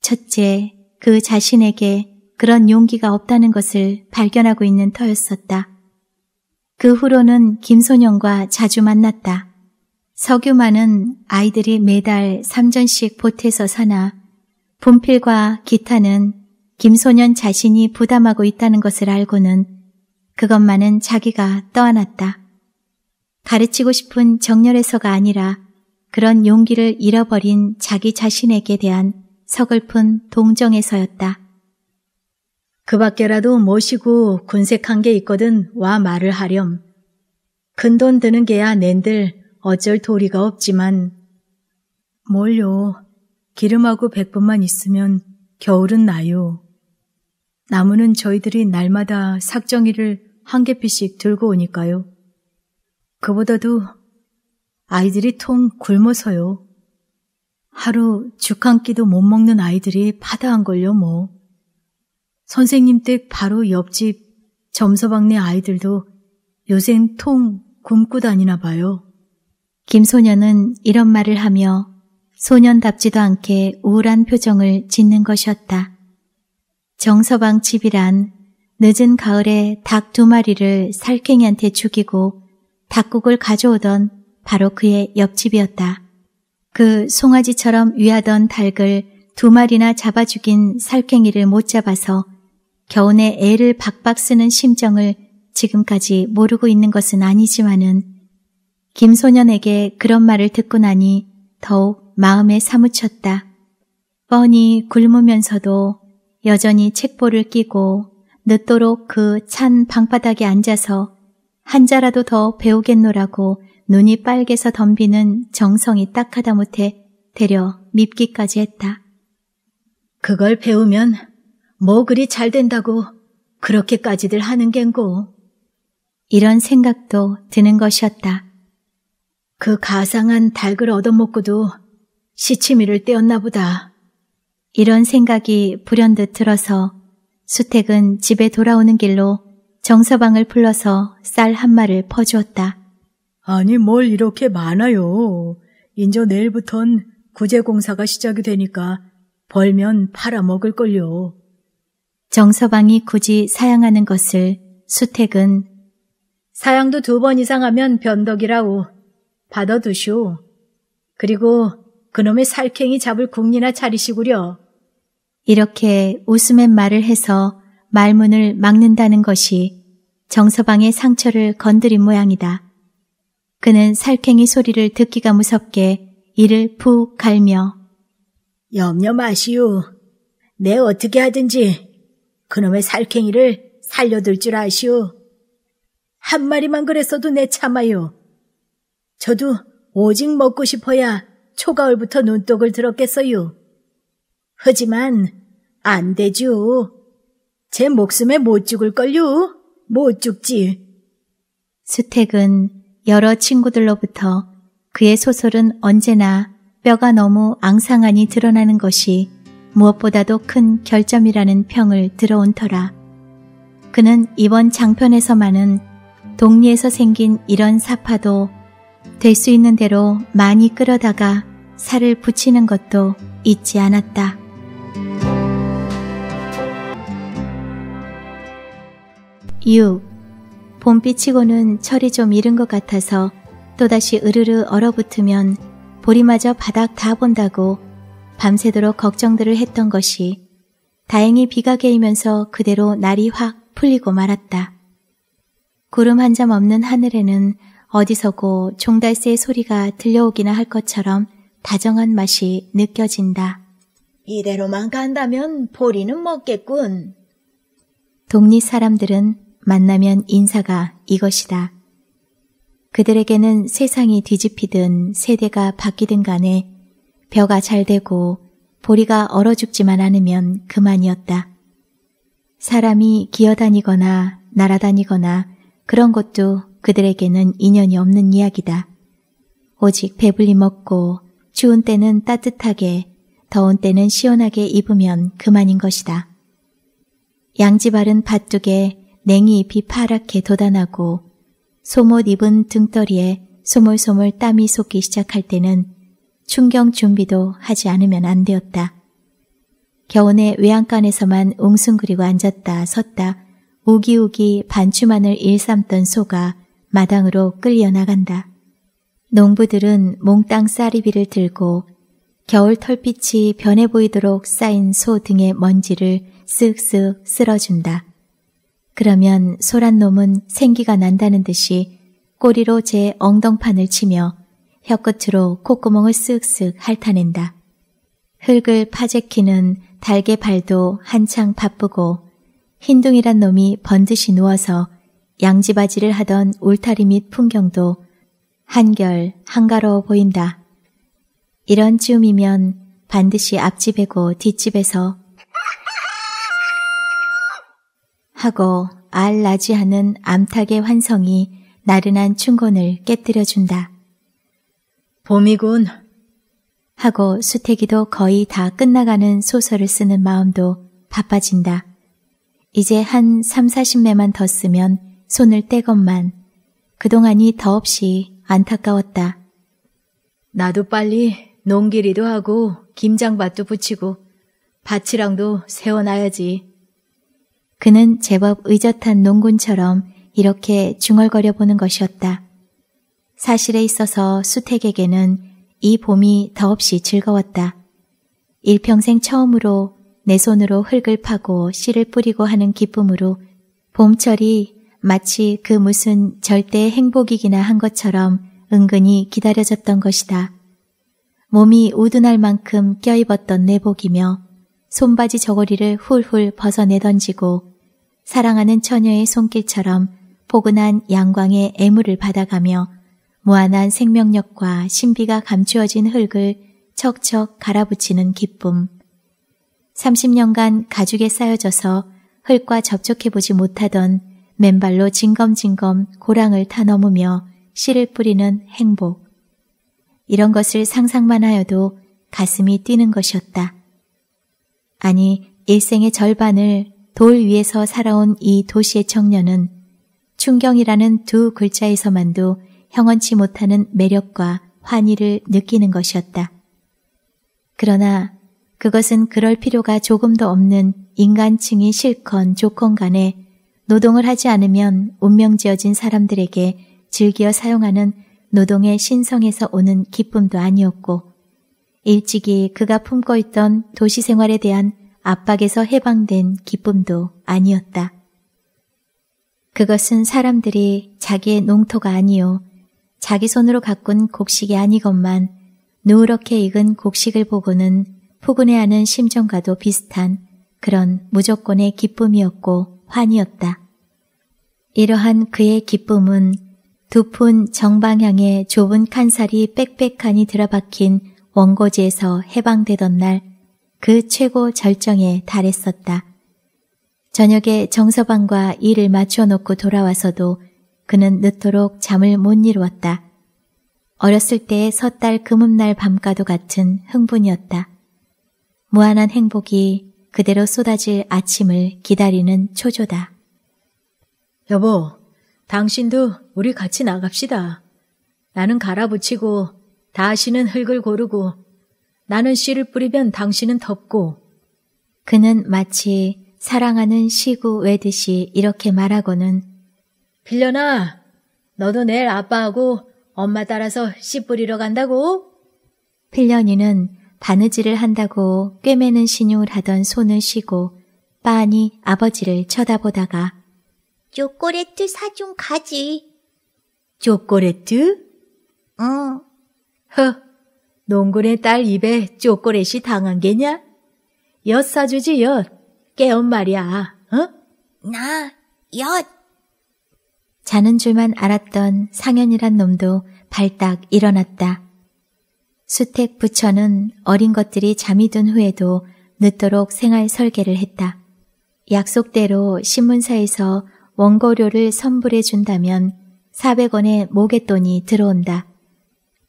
첫째, 그 자신에게 그런 용기가 없다는 것을 발견하고 있는 터였었다. 그 후로는 김소년과 자주 만났다. 석유만은 아이들이 매달 3전씩 보태서 사나 분필과 기타는 김소년 자신이 부담하고 있다는 것을 알고는 그것만은 자기가 떠안았다. 가르치고 싶은 정열에서가 아니라 그런 용기를 잃어버린 자기 자신에게 대한 서글픈 동정에서였다. 그 밖에라도 모시고 군색한 게 있거든 와 말을 하렴. 큰 돈 드는 게야 낸들 어쩔 도리가 없지만 뭘요. 기름하고 백분만 있으면 겨울은 나요. 나무는 저희들이 날마다 삭정이를 한 개피씩 들고 오니까요. 그보다도 아이들이 통 굶어서요. 하루 죽 한 끼도 못 먹는 아이들이 파다한걸요, 뭐. 선생님 댁 바로 옆집 점서방네 아이들도 요샌 통 굶고 다니나 봐요. 김소년은 이런 말을 하며 소년답지도 않게 우울한 표정을 짓는 것이었다. 정서방 집이란 늦은 가을에 닭 두 마리를 살쾡이한테 죽이고 닭국을 가져오던 바로 그의 옆집이었다. 그 송아지처럼 위하던 닭을 두 마리나 잡아 죽인 살쾡이를 못 잡아서 겨우내 애를 박박 쓰는 심정을 지금까지 모르고 있는 것은 아니지만은 김소년에게 그런 말을 듣고 나니 더욱 마음에 사무쳤다. 뻔히 굶으면서도 여전히 책보를 끼고 늦도록 그 찬 방바닥에 앉아서 한자라도 더 배우겠노라고 눈이 빨개서 덤비는 정성이 딱하다 못해 데려 밉기까지 했다. 그걸 배우면 뭐 그리 잘 된다고 그렇게까지들 하는 겐고. 이런 생각도 드는 것이었다. 그 가상한 닭을 얻어먹고도 시치미를 떼었나 보다. 이런 생각이 불현듯 들어서 수택은 집에 돌아오는 길로 정서방을 불러서쌀 한 마를 퍼주었다. 아니 뭘 이렇게 많아요. 인저 내일부턴 구제공사가 시작이 되니까 벌면 팔아먹을걸요. 정서방이 굳이 사양하는 것을 수택은 사양도 두 번 이상 하면 변덕이라오. 받아두시오. 그리고 그놈의 살쾡이 잡을 궁리나 차리시구려. 이렇게 웃음의 말을 해서 말문을 막는다는 것이 정서방의 상처를 건드린 모양이다. 그는 살쾡이 소리를 듣기가 무섭게 이를 푹 갈며 염려 마시오. 내 어떻게 하든지 그놈의 살쾡이를 살려둘 줄 아시오. 한 마리만 그랬어도 내 참아요. 저도 오직 먹고 싶어야 초가을부터 눈독을 들었겠어요. 하지만 안 되죠. 제 목숨에 못 죽을걸요. 못 죽지. 수택은 여러 친구들로부터 그의 소설은 언제나 뼈가 너무 앙상하니 드러나는 것이 무엇보다도 큰 결점이라는 평을 들어온 터라. 그는 이번 장편에서만은 동리에서 생긴 이런 사파도 될수 있는 대로 많이 끌어다가 살을 붙이는 것도 잊지 않았다. 유 봄비치고는 철이 좀 이른 것 같아서 또다시 으르르 얼어붙으면 보리마저 바닥 다 본다고 밤새도록 걱정들을 했던 것이 다행히 비가 개이면서 그대로 날이 확 풀리고 말았다. 구름 한 점 없는 하늘에는 어디서고 종달새의 소리가 들려오기나 할 것처럼 다정한 맛이 느껴진다. 이대로만 간다면 보리는 먹겠군. 독립 사람들은 만나면 인사가 이것이다. 그들에게는 세상이 뒤집히든 세대가 바뀌든 간에 벼가 잘 되고 보리가 얼어 죽지만 않으면 그만이었다. 사람이 기어다니거나 날아다니거나 그런 것도 그들에게는 인연이 없는 이야기다. 오직 배불리 먹고 추운 때는 따뜻하게 더운 때는 시원하게 입으면 그만인 것이다. 양지바른 밭둑에 냉이잎이 파랗게 돋아나고 소못 입은 등떨이에 소몰소몰 땀이 솟기 시작할 때는 충격 준비도 하지 않으면 안 되었다. 겨우내 외양간에서만 웅숭그리고 앉았다 섰다 오기오기 반추만을 일삼던 소가 마당으로 끌려나간다. 농부들은 몽땅 쌀이비를 들고 겨울 털빛이 변해 보이도록 쌓인 소 등의 먼지를 쓱쓱 쓸어준다. 그러면 소란 놈은 생기가 난다는 듯이 꼬리로 제 엉덩판을 치며 혀끝으로 콧구멍을 쓱쓱 핥아낸다. 흙을 파재키는 달개 발도 한창 바쁘고 흰둥이란 놈이 번듯이 누워서 양지바지를 하던 울타리 밑 풍경도 한결 한가로워 보인다. 이런 쯤이면 반드시 앞집에고 뒷집에서 하고 알 나지 않은 암탉의 환성이 나른한 충곤을 깨뜨려준다. 봄이군. 하고 수태기도 거의 다 끝나가는 소설을 쓰는 마음도 바빠진다. 이제 한 3, 40매만 더 쓰면 손을 떼건만 그동안이 더없이 안타까웠다. 나도 빨리 농기리도 하고 김장밭도 붙이고 밭이랑도 세워놔야지. 그는 제법 의젓한 농군처럼 이렇게 중얼거려 보는 것이었다. 사실에 있어서 수택에게는 이 봄이 더없이 즐거웠다. 일평생 처음으로 내 손으로 흙을 파고 씨를 뿌리고 하는 기쁨으로 봄철이 마치 그 무슨 절대 행복이기나 한 것처럼 은근히 기다려졌던 것이다. 몸이 우둔할 만큼 껴입었던 내복이며 손바지 저고리를 훌훌 벗어내던지고 사랑하는 처녀의 손길처럼 포근한 양광의 애물을 받아가며 무한한 생명력과 신비가 감추어진 흙을 척척 갈아붙이는 기쁨. 30년간 가죽에 쌓여져서 흙과 접촉해보지 못하던 맨발로 징검징검 고랑을 타 넘으며 씨를 뿌리는 행복. 이런 것을 상상만 하여도 가슴이 뛰는 것이었다. 아니, 일생의 절반을 돌 위에서 살아온 이 도시의 청년은 충경이라는 두 글자에서만도 형언치 못하는 매력과 환희를 느끼는 것이었다. 그러나 그것은 그럴 필요가 조금도 없는 인간층이 실컷 조건 간에 노동을 하지 않으면 운명 지어진 사람들에게 즐겨 사용하는 노동의 신성에서 오는 기쁨도 아니었고 일찍이 그가 품고 있던 도시 생활에 대한 압박에서 해방된 기쁨도 아니었다. 그것은 사람들이 자기의 농토가 아니요 자기 손으로 가꾼 곡식이 아니건만 누렇게 익은 곡식을 보고는 포근해하는 심정과도 비슷한 그런 무조건의 기쁨이었고 환이었다. 이러한 그의 기쁨은 두푼 정방향의 좁은 칸살이 빽빽하니 들어박힌 원고지에서 해방되던 날 그 최고 절정에 달했었다. 저녁에 정서방과 일을 맞춰 놓고 돌아와서도 그는 늦도록 잠을 못 이루었다. 어렸을 때의 섣달 금음날 밤과도 같은 흥분이었다. 무한한 행복이 그대로 쏟아질 아침을 기다리는 초조다. 여보, 당신도 우리 같이 나갑시다. 나는 갈아붙이고 다시는 흙을 고르고 나는 씨를 뿌리면 당신은 덮고 그는 마치 사랑하는 시구 외듯이 이렇게 말하고는 빌려나 너도 내일 아빠하고 엄마 따라서 씨 뿌리러 간다고? 필련이는 바느질을 한다고 꿰매는 시늉을 하던 손을 쉬고 빤히 아버지를 쳐다보다가 쪼꼬레트 사 좀 가지. 쪼꼬레트? 응. 어. 허, 농군의 딸 입에 쪼꼬레이 당한 게냐? 엿 사주지 엿. 깨엄 말이야. 어? 나 엿. 자는 줄만 알았던 상현이란 놈도 발딱 일어났다. 수택 부처는 어린 것들이 잠이 든 후에도 늦도록 생활 설계를 했다. 약속대로 신문사에서 원고료를 선불해 준다면 400원의 모겟돈이 들어온다.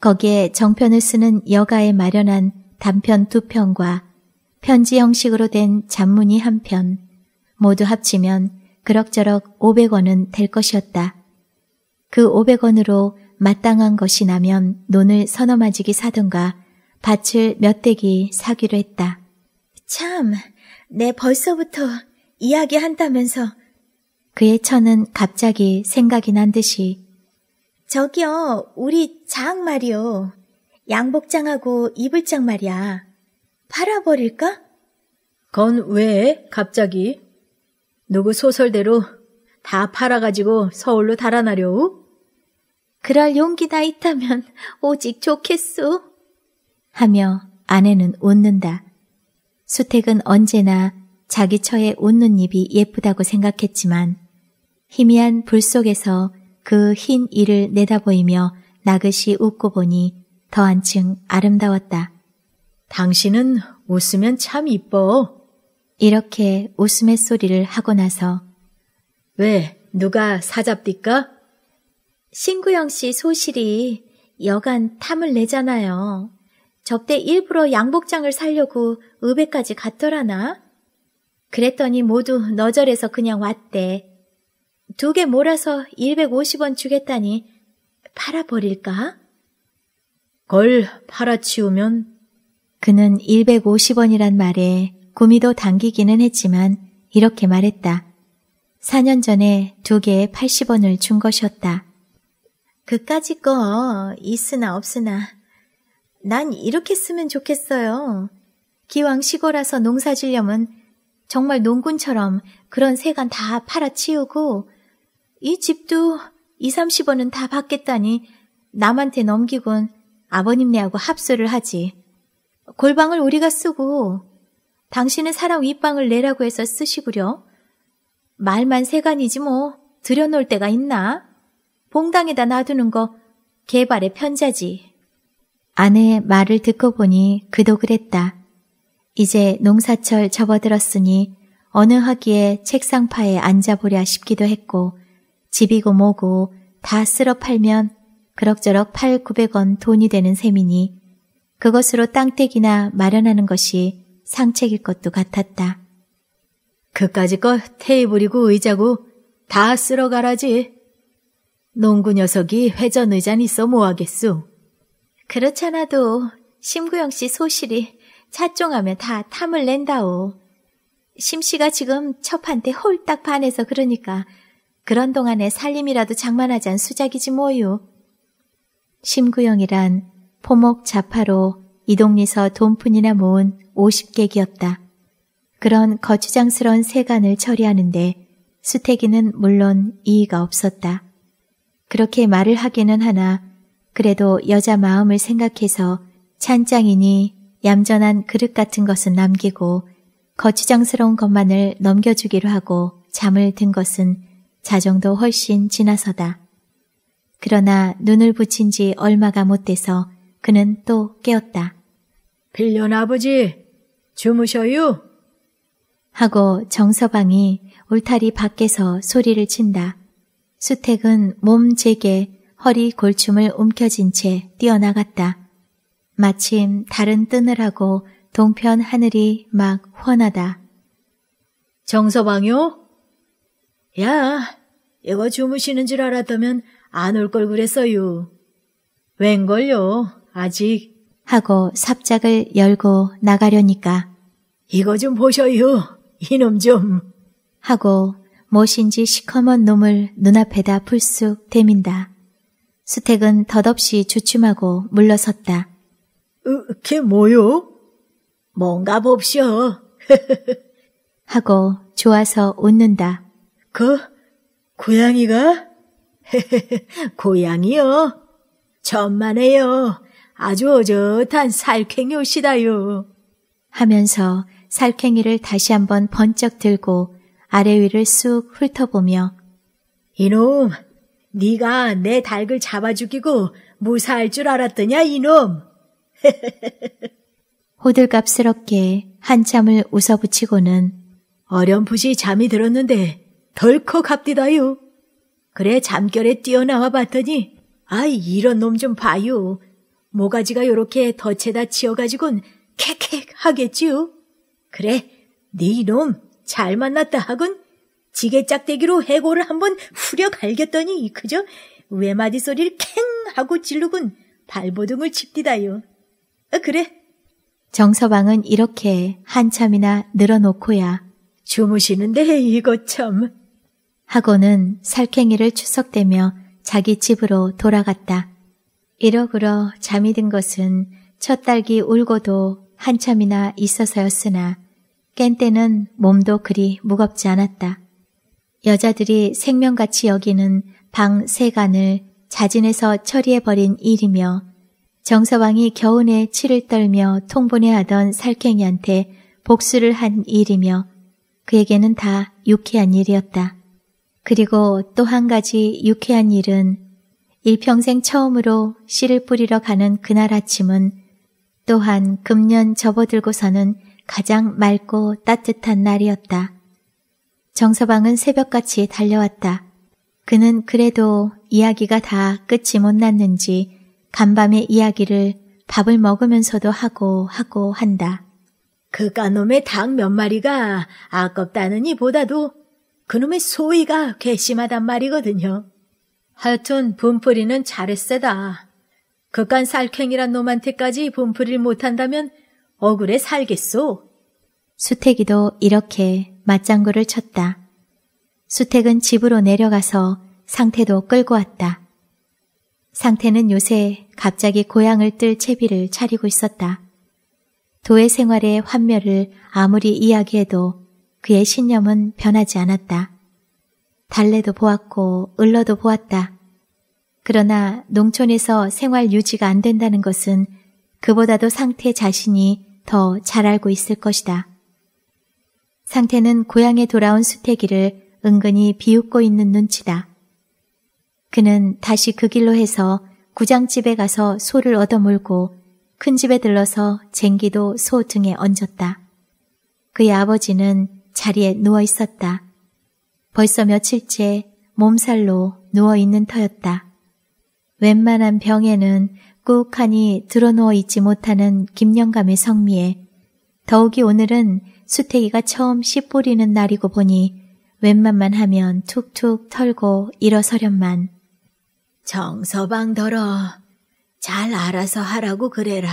거기에 정편을 쓰는 여가에 마련한 단편 두 편과 편지 형식으로 된 잔문이 한 편, 모두 합치면 그럭저럭 500원은 될 것이었다. 그 500원으로 마땅한 것이 나면 논을 선어 마지기 사든가 밭을 몇 대기 사기로 했다. 참, 내 벌써부터 이야기한다면서. 그의 천은 갑자기 생각이 난 듯이 저기요, 우리 장 말이요. 양복장하고 이불장 말이야. 팔아버릴까? 건 왜 갑자기? 누구 소설대로 다 팔아가지고 서울로 달아나려우? 그럴 용기나 있다면 오직 좋겠소. 하며 아내는 웃는다. 수택은 언제나 자기 처의 웃는 입이 예쁘다고 생각했지만 희미한 불 속에서 그 흰 이를 내다보이며 나긋이 웃고 보니 더한층 아름다웠다. 당신은 웃으면 참 이뻐. 이렇게 웃음의 소리를 하고 나서 왜 누가 사잡디까? 신구영 씨 소실이 여간 탐을 내잖아요. 적대 일부러 양복장을 살려고 의배까지 갔더라나? 그랬더니 모두 너절해서 그냥 왔대. 두 개 몰아서 1 5 0원 주겠다니 팔아버릴까? 걸 팔아치우면? 그는 1 5 0원이란 말에 구미도 당기기는 했지만 이렇게 말했다. 4년 전에 두 개에 80원을 준 것이었다. 그까지 거 있으나 없으나 난 이렇게 쓰면 좋겠어요. 기왕 시골라서 농사 지려면 정말 농군처럼 그런 세간 다 팔아치우고 이 집도 2, 30원은 다 받겠다니 남한테 넘기곤 아버님네하고 합수를 하지. 골방을 우리가 쓰고 당신은 사람 윗방을 내라고 해서 쓰시구려. 말만 세간이지 뭐 들여놓을 데가 있나? 봉당에다 놔두는 거 개발의 편자지. 아내의 말을 듣고 보니 그도 그랬다. 이제 농사철 접어들었으니 어느 하기에 책상파에 앉아보랴 싶기도 했고 집이고 뭐고 다 쓸어 팔면 그럭저럭 8, 900원 돈이 되는 셈이니 그것으로 땅떼기나 마련하는 것이 상책일 것도 같았다. 그까지 거 테이블이고 의자고 다 쓸어 가라지. 농구 녀석이 회전 의자니 써 뭐하겠소 그렇잖아도 심구영 씨 소실이 차종하면 다 탐을 낸다오. 심 씨가 지금 첩한테 홀딱 반해서 그러니까 그런 동안에 살림이라도 장만하잔 수작이지 뭐요. 심구영이란 포목 자파로 이동리서 돈푼이나 모은 50객이었다. 그런 거추장스러운 세간을 처리하는데 수태기는 물론 이의가 없었다. 그렇게 말을 하기는 하나 그래도 여자 마음을 생각해서 찬장이니 얌전한 그릇 같은 것은 남기고 거추장스러운 것만을 넘겨주기로 하고 잠을 든 것은 자정도 훨씬 지나서다. 그러나 눈을 붙인 지 얼마가 못 돼서 그는 또 깨었다. 필려 아버지, 주무셔요? 하고 정서방이 울타리 밖에서 소리를 친다. 수택은 몸 제게 허리 골춤을 움켜쥔 채 뛰어나갔다. 마침 다른 뜨느라고 동편 하늘이 막 훤하다. 정서방요? 야, 이거 주무시는 줄 알았다면 안 올 걸 그랬어요. 웬걸요, 아직. 하고 삽작을 열고 나가려니까. 이거 좀 보셔요, 이놈 좀. 하고 무엇인지 시커먼 놈을 눈앞에다 풀쑥 대민다. 수택은 덧없이 주춤하고 물러섰다. 으, 걔 뭐요? 뭔가 봅시오. 하고 좋아서 웃는다. 그 고양이가? 고양이요? 천만에요. 아주 어젓한 살쾡이옷이다요 하면서 살쾡이를 다시 한번 번쩍 들고 아래 위를 쑥 훑어보며 이놈, 네가 내 닭을 잡아 죽이고 무사할 줄 알았더냐 이놈. 호들갑스럽게 한참을 웃어붙이고는 어렴풋이 잠이 들었는데 덜컥 합디다요. 그래 잠결에 뛰어나와 봤더니 아이 이런 놈 좀 봐요. 모가지가 요렇게 덫에다 치여가지곤 캑캑 하겠지요. 그래 네 이놈 잘 만났다 하군 지게 짝대기로 해골을 한번 후려 갈겼더니 그저 외마디 소리를 캥 하고 질르군 발버둥을 칩디다요. 어, 그래. 정서방은 이렇게 한참이나 늘어놓고야 주무시는데 이거 참. 하고는 살쾡이를 추석대며 자기 집으로 돌아갔다. 이러그러 잠이 든 것은 첫 딸기 울고도 한참이나 있어서였으나 깬 때는 몸도 그리 무겁지 않았다. 여자들이 생명같이 여기는 방 세간을 자진해서 처리해버린 일이며 정서왕이 겨우내 치를 떨며 통분해하던 살쾡이한테 복수를 한 일이며 그에게는 다 유쾌한 일이었다. 그리고 또 한 가지 유쾌한 일은 일평생 처음으로 씨를 뿌리러 가는 그날 아침은 또한 금년 접어들고서는 가장 맑고 따뜻한 날이었다. 정서방은 새벽같이 달려왔다. 그는 그래도 이야기가 다 끝이 못 났는지 간밤의 이야기를 밥을 먹으면서도 하고 하고 한다. 그까놈의 닭 몇 마리가 아깝다는 이보다도 그놈의 소위가 괘씸하단 말이거든요. 하여튼 분풀이는 잘했세다. 그깟 살쾡이란 놈한테까지 분풀이를 못한다면 억울해 살겠소? 수택이도 이렇게 맞장구를 쳤다. 수택은 집으로 내려가서 상태도 끌고 왔다. 상태는 요새 갑자기 고향을 뜰 채비를 차리고 있었다. 도의 생활의 환멸을 아무리 이야기해도 그의 신념은 변하지 않았다. 달래도 보았고 을러도 보았다. 그러나 농촌에서 생활 유지가 안 된다는 것은 그보다도 상태 자신이 더 잘 알고 있을 것이다. 상태는 고향에 돌아온 수태기를 은근히 비웃고 있는 눈치다. 그는 다시 그 길로 해서 구장집에 가서 소를 얻어물고 큰 집에 들러서 쟁기도 소 등에 얹었다. 그의 아버지는 자리에 누워 있었다. 벌써 며칠째 몸살로 누워 있는 터였다. 웬만한 병에는 꾹하니 드러누워 있지 못하는 김영감의 성미에 더욱이 오늘은 수태기가 처음 씨 뿌리는 날이고 보니 웬만만 하면 툭툭 털고 일어서련만. 정서방더러 잘 알아서 하라고 그래라.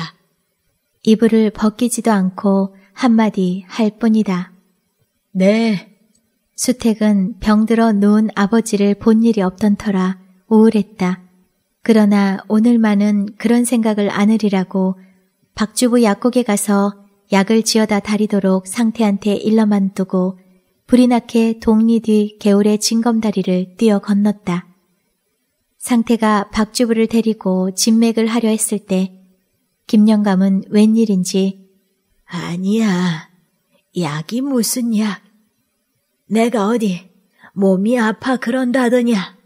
이불을 벗기지도 않고 한마디 할 뿐이다. 네. 수택은 병들어 누운 아버지를 본 일이 없던 터라 우울했다. 그러나 오늘만은 그런 생각을 안으리라고 박주부 약국에 가서 약을 지어다 다리도록 상태한테 일러만 두고 불이 나게 동리 뒤 개울의 징검다리를 뛰어 건넜다. 상태가 박주부를 데리고 진맥을 하려 했을 때 김영감은 웬일인지 아니야 약이 무슨 약 내가 어디 몸이 아파 그런다더냐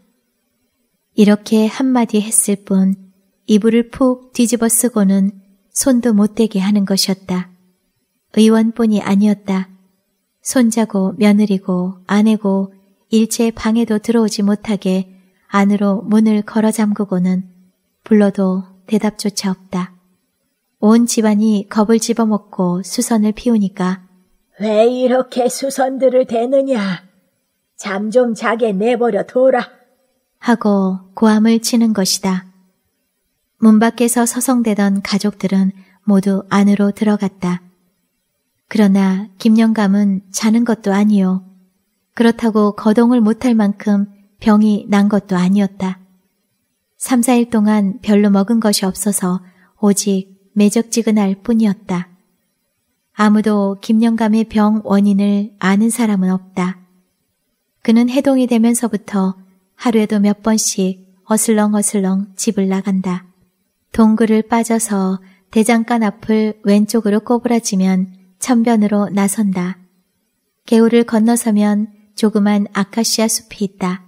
이렇게 한마디 했을 뿐 이불을 푹 뒤집어 쓰고는 손도 못 대게 하는 것이었다. 의원뿐이 아니었다. 손자고 며느리고 아내고 일체 방에도 들어오지 못하게 안으로 문을 걸어 잠그고는 불러도 대답조차 없다. 온 집안이 겁을 집어먹고 수선을 피우니까 왜 이렇게 수선들을 대느냐? 잠 좀 자게 내버려 둬라. 하고 고함을 치는 것이다. 문 밖에서 서성대던 가족들은 모두 안으로 들어갔다. 그러나 김영감은 자는 것도 아니요. 그렇다고 거동을 못할 만큼 병이 난 것도 아니었다. 3, 4일 동안 별로 먹은 것이 없어서 오직 매적지근할 뿐이었다. 아무도 김영감의 병 원인을 아는 사람은 없다. 그는 해동이 되면서부터 하루에도 몇 번씩 어슬렁어슬렁 집을 나간다. 동굴을 빠져서 대장간 앞을 왼쪽으로 꼬부라지면 천변으로 나선다. 개울을 건너서면 조그만 아카시아 숲이 있다.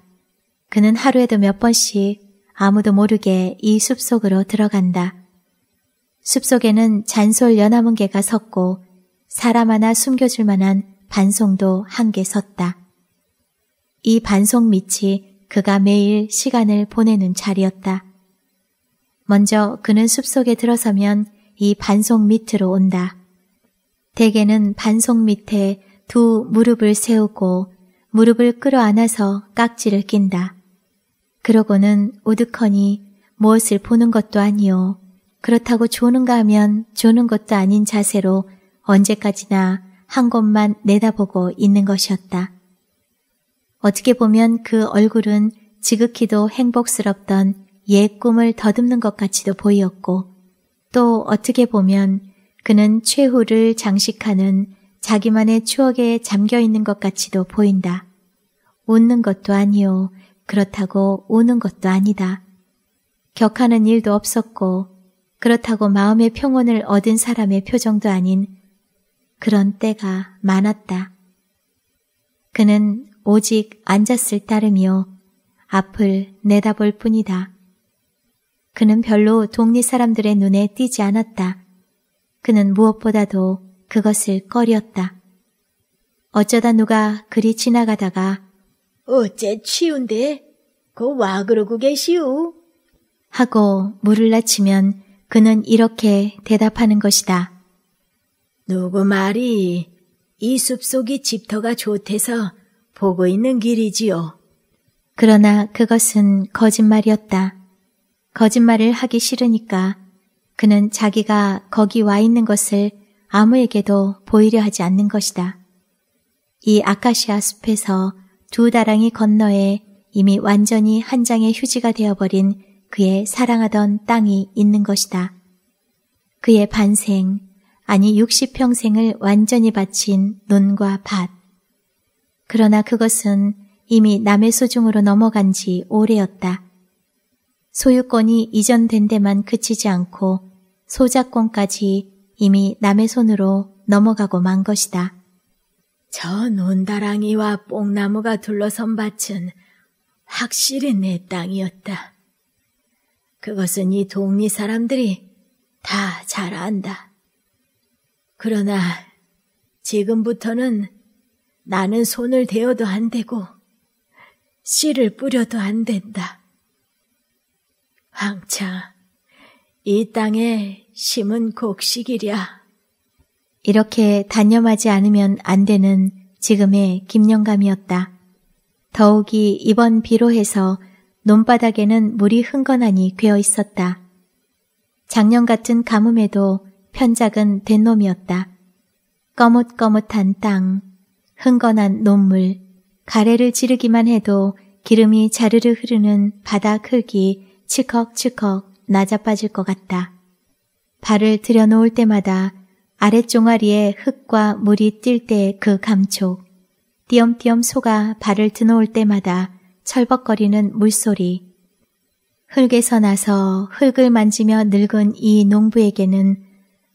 그는 하루에도 몇 번씩 아무도 모르게 이 숲속으로 들어간다. 숲속에는 잔솔 연화문 개가 섰고 사람 하나 숨겨줄 만한 반송도 한 개 섰다. 이 반송 밑이 그가 매일 시간을 보내는 자리였다. 먼저 그는 숲속에 들어서면 이반송 밑으로 온다. 대개는 반송 밑에 두 무릎을 세우고 무릎을 끌어안아서 깍지를 낀다. 그러고는 우드커니 무엇을 보는 것도 아니요. 그렇다고 조는가 하면 조는 것도 아닌 자세로 언제까지나 한 곳만 내다보고 있는 것이었다. 어떻게 보면 그 얼굴은 지극히도 행복스럽던 옛 꿈을 더듬는 것 같이도 보였고 또 어떻게 보면 그는 최후를 장식하는 자기만의 추억에 잠겨 있는 것 같이도 보인다. 웃는 것도 아니요. 그렇다고 우는 것도 아니다. 격하는 일도 없었고 그렇다고 마음의 평온을 얻은 사람의 표정도 아닌 그런 때가 많았다. 그는 오직 앉았을 따름이요. 앞을 내다볼 뿐이다. 그는 별로 동리 사람들의 눈에 띄지 않았다. 그는 무엇보다도 그것을 꺼렸다. 어쩌다 누가 그리 지나가다가 어째 치운데? 그와 그러고 계시오? 하고 물을 낮치면 그는 이렇게 대답하는 것이다. 누구 말이 이 숲속이 집터가 좋대서 보고 있는 길이지요. 그러나 그것은 거짓말이었다. 거짓말을 하기 싫으니까 그는 자기가 거기 와 있는 것을 아무에게도 보이려 하지 않는 것이다. 이 아카시아 숲에서 두 다랑이 건너에 이미 완전히 한 장의 휴지가 되어버린 그의 사랑하던 땅이 있는 것이다. 그의 반생, 아니 60평생을 완전히 바친 논과 밭, 그러나 그것은 이미 남의 소중으로 넘어간 지 오래였다. 소유권이 이전된 데만 그치지 않고 소작권까지 이미 남의 손으로 넘어가고 만 것이다. 저 논다랑이와 뽕나무가 둘러선 밭은 확실히 내 땅이었다. 그것은 이 동리 사람들이 다 잘 안다. 그러나 지금부터는 나는 손을 대어도 안 되고 씨를 뿌려도 안 된다. 황차, 이 땅에 심은 곡식이랴. 이렇게 단념하지 않으면 안 되는 지금의 김영감이었다. 더욱이 이번 비로 해서 논바닥에는 물이 흥건하니 괴어 있었다. 작년 같은 가뭄에도 편작은 된 놈이었다. 꺼뭇꺼뭇한 땅, 흥건한 논물, 가래를 지르기만 해도 기름이 자르르 흐르는 바다 흙이 치컥치컥 낮아빠질 것 같다. 발을 들여놓을 때마다 아랫종아리에 흙과 물이 뛸때그 감촉, 띄엄띄엄 소가 발을 드놓을 때마다 철벅거리는 물소리, 흙에서 나서 흙을 만지며 늙은 이 농부에게는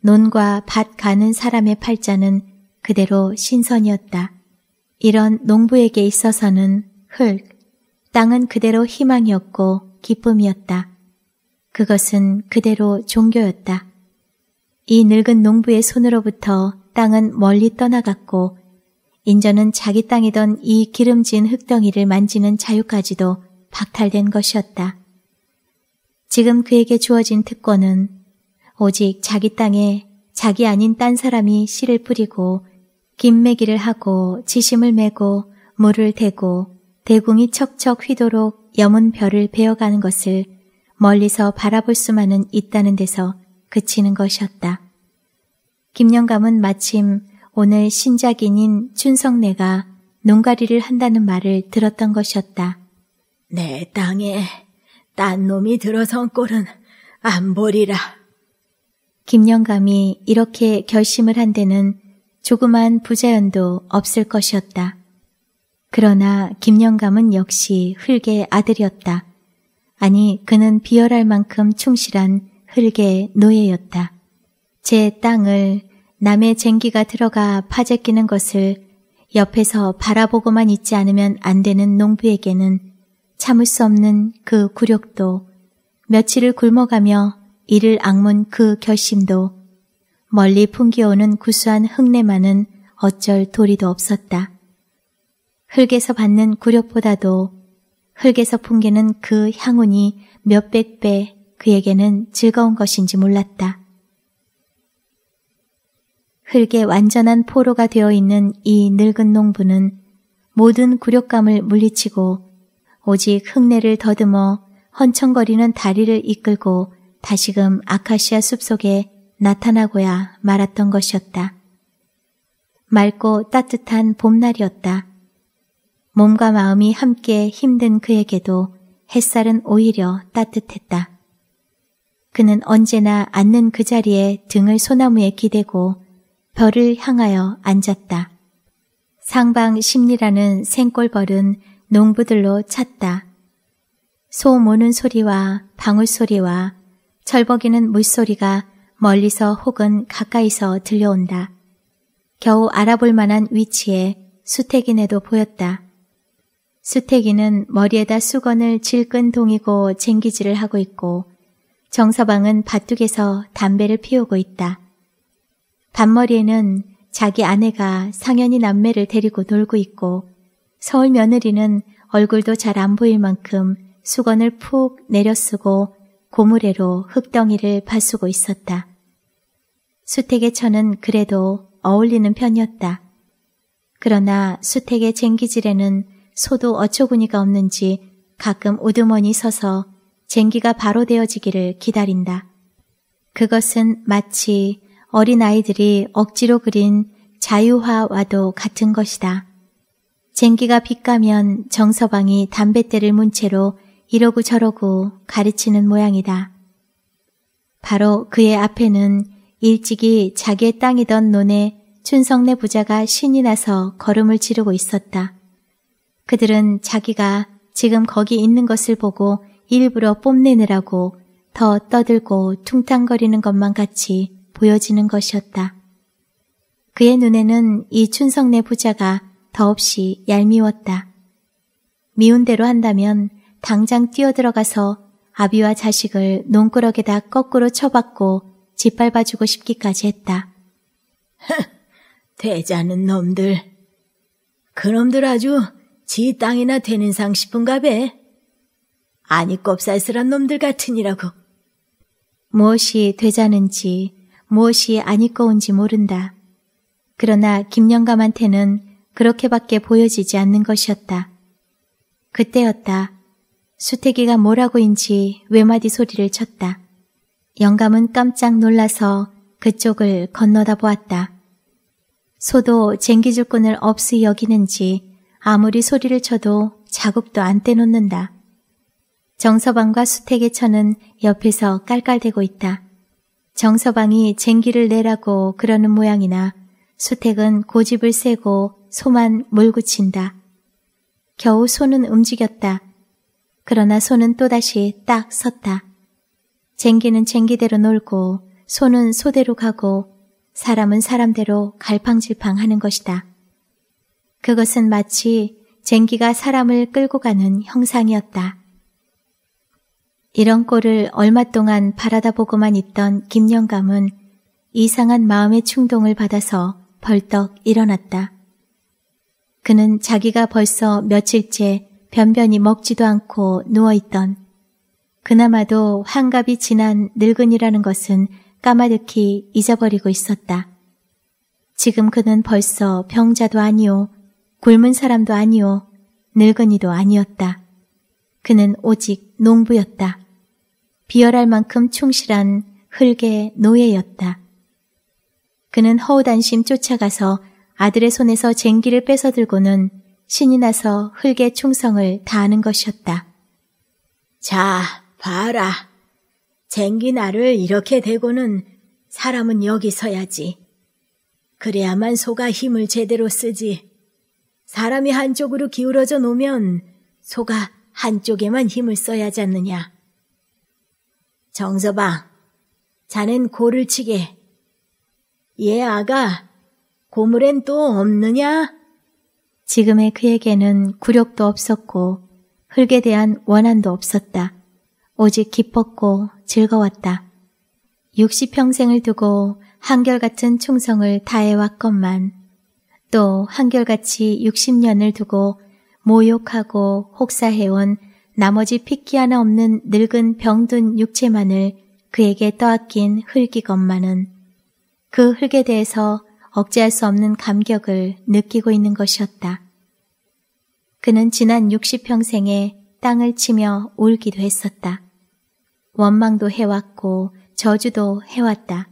논과 밭 가는 사람의 팔자는 그대로 신선이었다. 이런 농부에게 있어서는 흙, 땅은 그대로 희망이었고 기쁨이었다. 그것은 그대로 종교였다. 이 늙은 농부의 손으로부터 땅은 멀리 떠나갔고 인전은 자기 땅이던 이 기름진 흙덩이를 만지는 자유까지도 박탈된 것이었다. 지금 그에게 주어진 특권은 오직 자기 땅에 자기 아닌 딴 사람이 씨를 뿌리고 김매기를 하고 지심을 메고 물을 대고 대궁이 척척 휘도록 여문 별을 베어가는 것을 멀리서 바라볼 수만은 있다는 데서 그치는 것이었다. 김영감은 마침 오늘 신작인인 춘성내가 농가리를 한다는 말을 들었던 것이었다. 내 땅에 딴 놈이 들어선 꼴은 안 보리라. 김영감이 이렇게 결심을 한 데는 조그만 부자연도 없을 것이었다. 그러나 김영감은 역시 흙의 아들이었다. 아니 그는 비열할 만큼 충실한 흙의 노예였다. 제 땅을 남의 쟁기가 들어가 파재끼는 것을 옆에서 바라보고만 있지 않으면 안 되는 농부에게는 참을 수 없는 그 굴욕도 며칠을 굶어가며 이를 악문 그 결심도 멀리 풍겨오는 구수한 흙내만은 어쩔 도리도 없었다. 흙에서 받는 구력보다도 흙에서 풍기는 그 향운이 몇백 배 그에게는 즐거운 것인지 몰랐다. 흙에 완전한 포로가 되어 있는 이 늙은 농부는 모든 굴욕감을 물리치고 오직 흙내를 더듬어 헌청거리는 다리를 이끌고 다시금 아카시아 숲속에 나타나고야 말았던 것이었다. 맑고 따뜻한 봄날이었다. 몸과 마음이 함께 힘든 그에게도 햇살은 오히려 따뜻했다. 그는 언제나 앉는 그 자리에 등을 소나무에 기대고 별을 향하여 앉았다. 상방 심리라는 생골벌은 농부들로 찼다. 소 모는 소리와 방울 소리와 철벅이는 물소리가 멀리서 혹은 가까이서 들려온다. 겨우 알아볼 만한 위치에 수태기네도 보였다. 수태기는 머리에다 수건을 질끈 동이고 쟁기질을 하고 있고 정서방은 밭둑에서 담배를 피우고 있다. 밭머리에는 자기 아내가 상현이 남매를 데리고 놀고 있고 서울 며느리는 얼굴도 잘 안 보일 만큼 수건을 푹 내려쓰고 고무래로 흙덩이를 파수고 있었다. 수택의 천은 그래도 어울리는 편이었다. 그러나 수택의 쟁기질에는 소도 어처구니가 없는지 가끔 우두머니 서서 쟁기가 바로 되어지기를 기다린다. 그것은 마치 어린아이들이 억지로 그린 자유화와도 같은 것이다. 쟁기가 빛가면 정서방이 담뱃대를 문 채로 이러고 저러고 가르치는 모양이다. 바로 그의 앞에는 일찍이 자기의 땅이던 논에 춘성네 부자가 신이 나서 걸음을 지르고 있었다. 그들은 자기가 지금 거기 있는 것을 보고 일부러 뽐내느라고 더 떠들고 퉁탕거리는 것만 같이 보여지는 것이었다. 그의 눈에는 이춘성네 부자가 더없이 얄미웠다. 미운 대로 한다면 당장 뛰어들어가서 아비와 자식을 논꾸러기다 거꾸로 쳐박고 짓밟아주고 싶기까지 했다. 되자는 놈들. 그놈들 아주 지 땅이나 되는 상 싶은가 배. 아니 꼽쌀쓸한 놈들 같으니라고. 무엇이 되자는지 무엇이 아니꺼운지 모른다. 그러나 김영감한테는 그렇게밖에 보여지지 않는 것이었다. 그때였다. 수태기가 뭐라고인지 외마디 소리를 쳤다. 영감은 깜짝 놀라서 그쪽을 건너다 보았다. 소도 쟁기줄꾼을 없이 여기는지 아무리 소리를 쳐도 자국도 안 떼놓는다. 정서방과 수택의 천은 옆에서 깔깔대고 있다. 정서방이 쟁기를 내라고 그러는 모양이나 수택은 고집을 세고 소만 몰고 친다. 겨우 소는 움직였다. 그러나 소는 또다시 딱 섰다. 쟁기는 쟁기대로 놀고 소는 소대로 가고 사람은 사람대로 갈팡질팡 하는 것이다. 그것은 마치 쟁기가 사람을 끌고 가는 형상이었다. 이런 꼴을 얼마 동안 바라다 보고만 있던 김영감은 이상한 마음의 충동을 받아서 벌떡 일어났다. 그는 자기가 벌써 며칠째 변변히 먹지도 않고 누워있던 그나마도 환갑이 지난 늙은이라는 것은 까마득히 잊어버리고 있었다. 지금 그는 벌써 병자도 아니오, 굶은 사람도 아니오, 늙은이도 아니었다. 그는 오직 농부였다. 비열할 만큼 충실한 흙의 노예였다. 그는 허우단심 쫓아가서 아들의 손에서 쟁기를 뺏어들고는 신이 나서 흙의 충성을 다하는 것이었다. 자, 봐라. 쟁기나를 이렇게 대고는 사람은 여기 서야지. 그래야만 소가 힘을 제대로 쓰지. 사람이 한쪽으로 기울어져 놓으면 소가 한쪽에만 힘을 써야 하지 않느냐. 정서방, 자넨 고를 치게. 얘 아가, 고물엔 또 없느냐? 지금의 그에게는 굴욕도 없었고 흙에 대한 원한도 없었다. 오직 기뻤고 즐거웠다. 60평생을 두고 한결같은 충성을 다해왔건만 또 한결같이 60년을 두고 모욕하고 혹사해온 나머지 핏기 하나 없는 늙은 병든 육체만을 그에게 떠안긴 흙이건만은 그 흙에 대해서 억제할 수 없는 감격을 느끼고 있는 것이었다. 그는 지난 60평생에 땅을 치며 울기도 했었다. 원망도 해왔고 저주도 해왔다.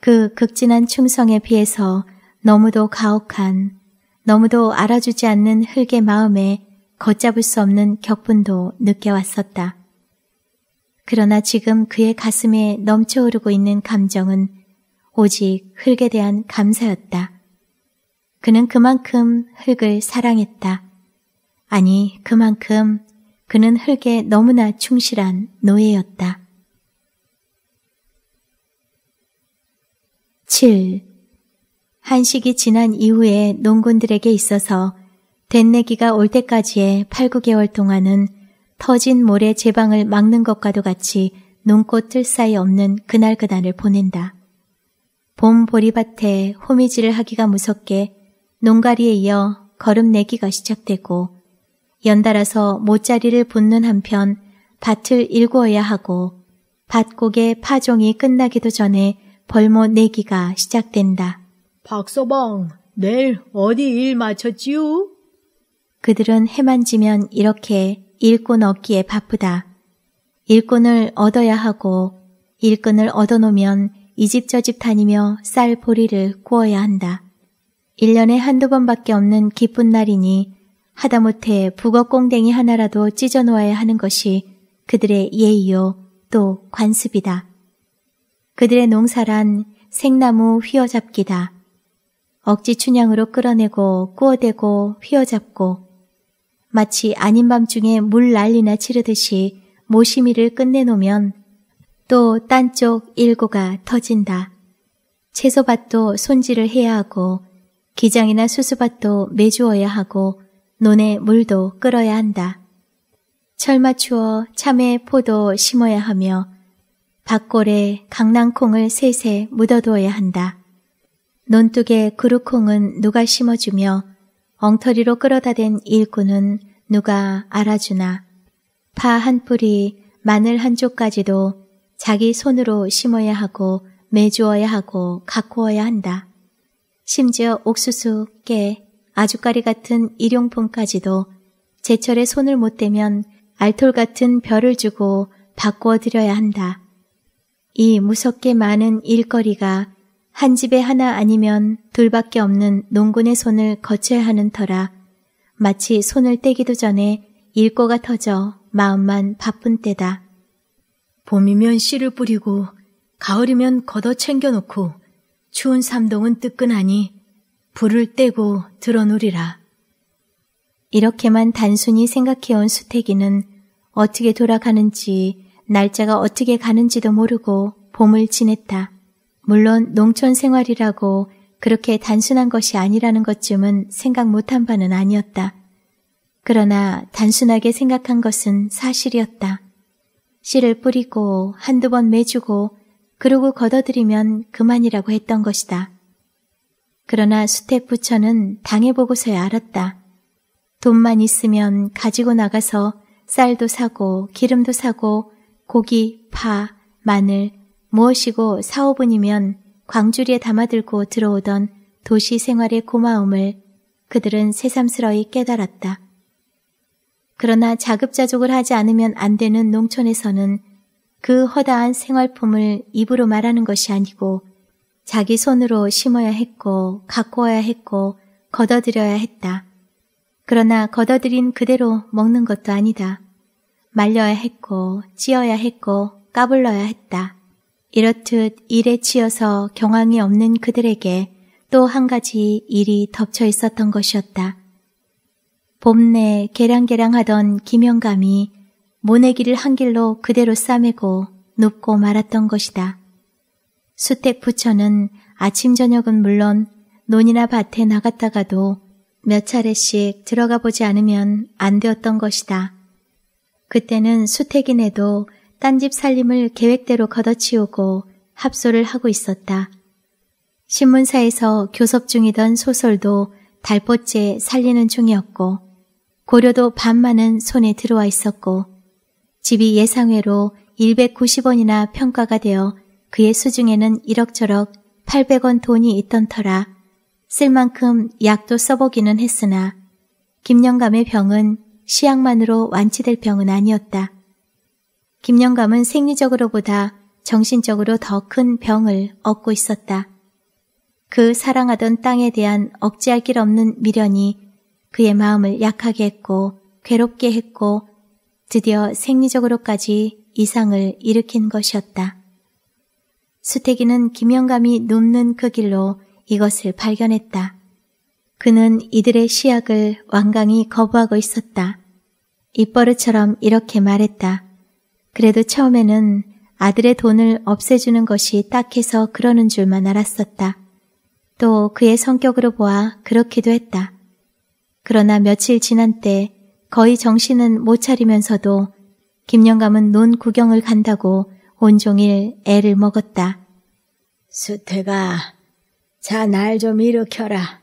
그 극진한 충성에 비해서 너무도 가혹한, 너무도 알아주지 않는 흙의 마음에 걷잡을 수 없는 격분도 느껴왔었다. 그러나 지금 그의 가슴에 넘쳐오르고 있는 감정은 오직 흙에 대한 감사였다. 그는 그만큼 흙을 사랑했다. 아니, 그만큼 그는 흙에 너무나 충실한 노예였다. 7. 한식이 지난 이후에 농군들에게 있어서 된내기가 올 때까지의 8, 9개월 동안은 터진 모래 제방을 막는 것과도 같이 농꽃 틀 사이 없는 그날 그날을 보낸다. 봄 보리밭에 호미질을 하기가 무섭게 농가리에 이어 걸음내기가 시작되고 연달아서 모짜리를 붓는 한편 밭을 일구어야 하고 밭곡의 파종이 끝나기도 전에 벌모 내기가 시작된다. 박서방, 내일 어디 일 마쳤지요? 그들은 해만 지면 이렇게 일꾼 얻기에 바쁘다. 일꾼을 얻어야 하고 일꾼을 얻어놓으면 이집저집 다니며 쌀 보리를 구워야 한다. 1년에 한두 번밖에 없는 기쁜 날이니 하다못해 북어 꽁댕이 하나라도 찢어 놓아야 하는 것이 그들의 예의요 또 관습이다. 그들의 농사란 생나무 휘어잡기다. 억지 춘향으로 끌어내고 구어대고 휘어잡고 마치 아닌 밤중에 물 난리나 치르듯이 모시미를 끝내놓으면 또딴쪽 일고가 터진다. 채소밭도 손질을 해야 하고 기장이나 수수밭도 매주어야 하고 논에 물도 끌어야 한다. 철 맞추어 참외 포도 심어야 하며 밭골에 강낭콩을 셋에 묻어두어야 한다. 논둑에 그루콩은 누가 심어주며 엉터리로 끌어다 댄 일꾼은 누가 알아주나. 파 한 뿌리, 마늘 한 쪽까지도 자기 손으로 심어야 하고 매주어야 하고 가꾸어야 한다. 심지어 옥수수, 깨, 아주까리 같은 일용품까지도 제철에 손을 못 대면 알톨 같은 별을 주고 바꾸어 드려야 한다. 이 무섭게 많은 일거리가 한 집에 하나 아니면 둘밖에 없는 농군의 손을 거쳐야 하는 터라 마치 손을 떼기도 전에 일고가 터져 마음만 바쁜 때다. 봄이면 씨를 뿌리고 가을이면 걷어 챙겨놓고 추운 삼동은 뜨끈하니 불을 떼고 들어놓으리라. 이렇게만 단순히 생각해온 수태기는 어떻게 돌아가는지 날짜가 어떻게 가는지도 모르고 봄을 지냈다. 물론 농촌 생활이라고 그렇게 단순한 것이 아니라는 것쯤은 생각 못한 바는 아니었다. 그러나 단순하게 생각한 것은 사실이었다. 씨를 뿌리고 한두 번 매주고 그러고 걷어들이면 그만이라고 했던 것이다. 그러나 수태 부처는 당해보고서야 알았다. 돈만 있으면 가지고 나가서 쌀도 사고 기름도 사고 고기, 파, 마늘 무엇이고 사오분이면 광주리에 담아들고 들어오던 도시 생활의 고마움을 그들은 새삼스러이 깨달았다. 그러나 자급자족을 하지 않으면 안 되는 농촌에서는 그 허다한 생활품을 입으로 말하는 것이 아니고 자기 손으로 심어야 했고 가꾸어야 했고 걷어들여야 했다. 그러나 걷어들인 그대로 먹는 것도 아니다. 말려야 했고 찧어야 했고 까불러야 했다. 이렇듯 일에 치여서 경황이 없는 그들에게 또 한 가지 일이 덮쳐 있었던 것이었다. 봄내 계랑계랑하던 김영감이 모내기를 한 길로 그대로 싸매고 눕고 말았던 것이다. 수택 부처는 아침 저녁은 물론 논이나 밭에 나갔다가도 몇 차례씩 들어가 보지 않으면 안 되었던 것이다. 그때는 수택인에도 딴 집 살림을 계획대로 걷어치우고 합소를 하고 있었다. 신문사에서 교섭 중이던 소설도 달포째 살리는 중이었고 고려도 반만은 손에 들어와 있었고 집이 예상외로 190원이나 평가가 되어 그의 수중에는 이럭저럭 800원 돈이 있던 터라 쓸 만큼 약도 써보기는 했으나 김영감의 병은 시약만으로 완치될 병은 아니었다. 김영감은 생리적으로보다 정신적으로 더 큰 병을 얻고 있었다. 그 사랑하던 땅에 대한 억제할길 없는 미련이 그의 마음을 약하게 했고 괴롭게 했고 드디어 생리적으로까지 이상을 일으킨 것이었다. 수태기는 김영감이 눕는 그 길로 이것을 발견했다. 그는 이들의 시약을 완강히 거부하고 있었다. 입버릇처럼 이렇게 말했다. 그래도 처음에는 아들의 돈을 없애주는 것이 딱해서 그러는 줄만 알았었다. 또 그의 성격으로 보아 그렇기도 했다. 그러나 며칠 지난 때 거의 정신은 못 차리면서도 김영감은 논 구경을 간다고 온종일 애를 먹었다. 수태가 자 날 좀 일으켜라.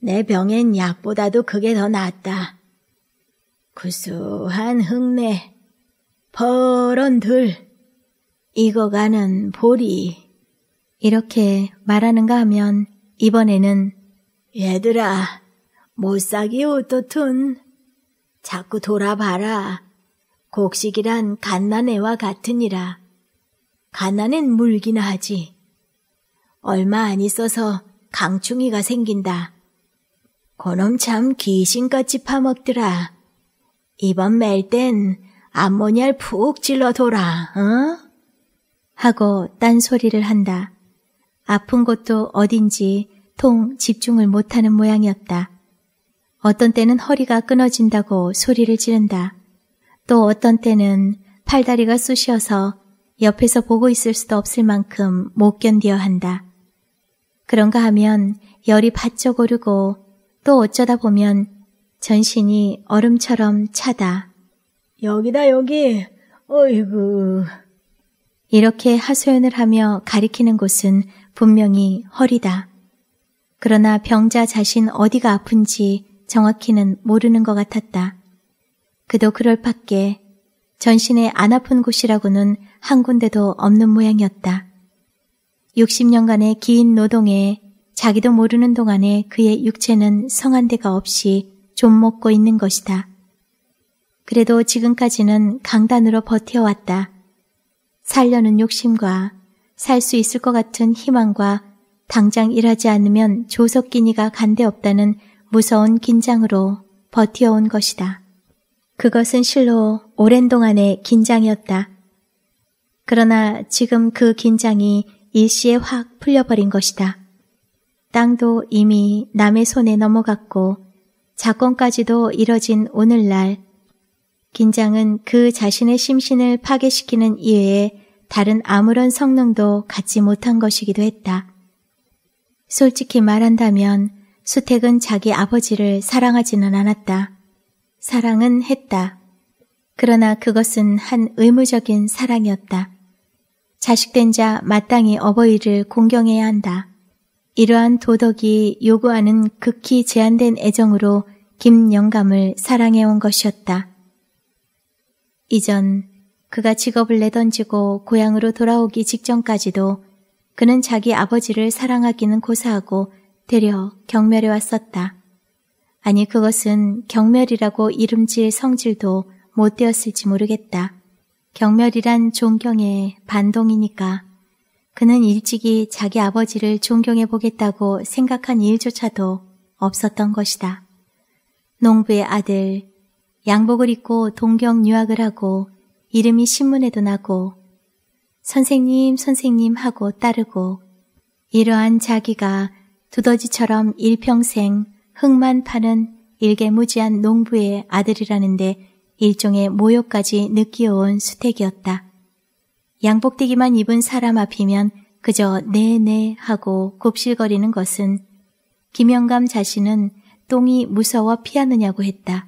내 병엔 약보다도 그게 더 낫다. 구수한 흙내, 버런 들, 이거 가는 보리, 이렇게 말하는가 하면 이번에는 얘들아, 못사기 어떻든 자꾸 돌아봐라. 곡식이란 갓난애와 같으니라. 갓난은 물기나 하지. 얼마 안 있어서 강충이가 생긴다. 고놈참 귀신같이 파먹더라. 이번 멜땐 암모니알 푹 찔러 돌라 응? 어? 하고 딴소리를 한다. 아픈 곳도 어딘지 통 집중을 못하는 모양이었다. 어떤 때는 허리가 끊어진다고 소리를 지른다. 또 어떤 때는 팔다리가 쑤셔서 옆에서 보고 있을 수도 없을 만큼 못견뎌 한다. 그런가 하면 열이 바짝 오르고 또 어쩌다 보면 전신이 얼음처럼 차다. 여기다 여기. 어이구. 이렇게 하소연을 하며 가리키는 곳은 분명히 허리다. 그러나 병자 자신 어디가 아픈지 정확히는 모르는 것 같았다. 그도 그럴 밖에 전신에 안 아픈 곳이라고는 한 군데도 없는 모양이었다. 60년간의 긴 노동에 자기도 모르는 동안에 그의 육체는 성한 데가 없이 좀 먹고 있는 것이다. 그래도 지금까지는 강단으로 버텨왔다. 살려는 욕심과 살수 있을 것 같은 희망과 당장 일하지 않으면 조석기니가 간데 없다는 무서운 긴장으로 버텨온 것이다. 그것은 실로 오랜 동안의 긴장이었다. 그러나 지금 그 긴장이 일시에 확 풀려버린 것이다. 땅도 이미 남의 손에 넘어갔고 자권까지도 이뤄진 오늘날 긴장은 그 자신의 심신을 파괴시키는 이외에 다른 아무런 성능도 갖지 못한 것이기도 했다. 솔직히 말한다면 수택은 자기 아버지를 사랑하지는 않았다. 사랑은 했다. 그러나 그것은 한 의무적인 사랑이었다. 자식된 자 마땅히 어버이를 공경해야 한다. 이러한 도덕이 요구하는 극히 제한된 애정으로 김영감을 사랑해온 것이었다. 이전 그가 직업을 내던지고 고향으로 돌아오기 직전까지도 그는 자기 아버지를 사랑하기는 고사하고 데려 경멸해 왔었다. 아니 그것은 경멸이라고 이름 질 성질도 못 되었을지 모르겠다. 경멸이란 존경의 반동이니까. 그는 일찍이 자기 아버지를 존경해 보겠다고 생각한 일조차도 없었던 것이다. 농부의 아들, 양복을 입고 동경 유학을 하고 이름이 신문에도 나고 선생님 선생님 하고 따르고 이러한 자기가 두더지처럼 일평생 흙만 파는 일개무지한 농부의 아들이라는데 일종의 모욕까지 느끼어온 수택이었다. 양복대기만 입은 사람 앞이면 그저 네네 하고 곱실거리는 것은 김영감 자신은 똥이 무서워 피하느냐고 했다.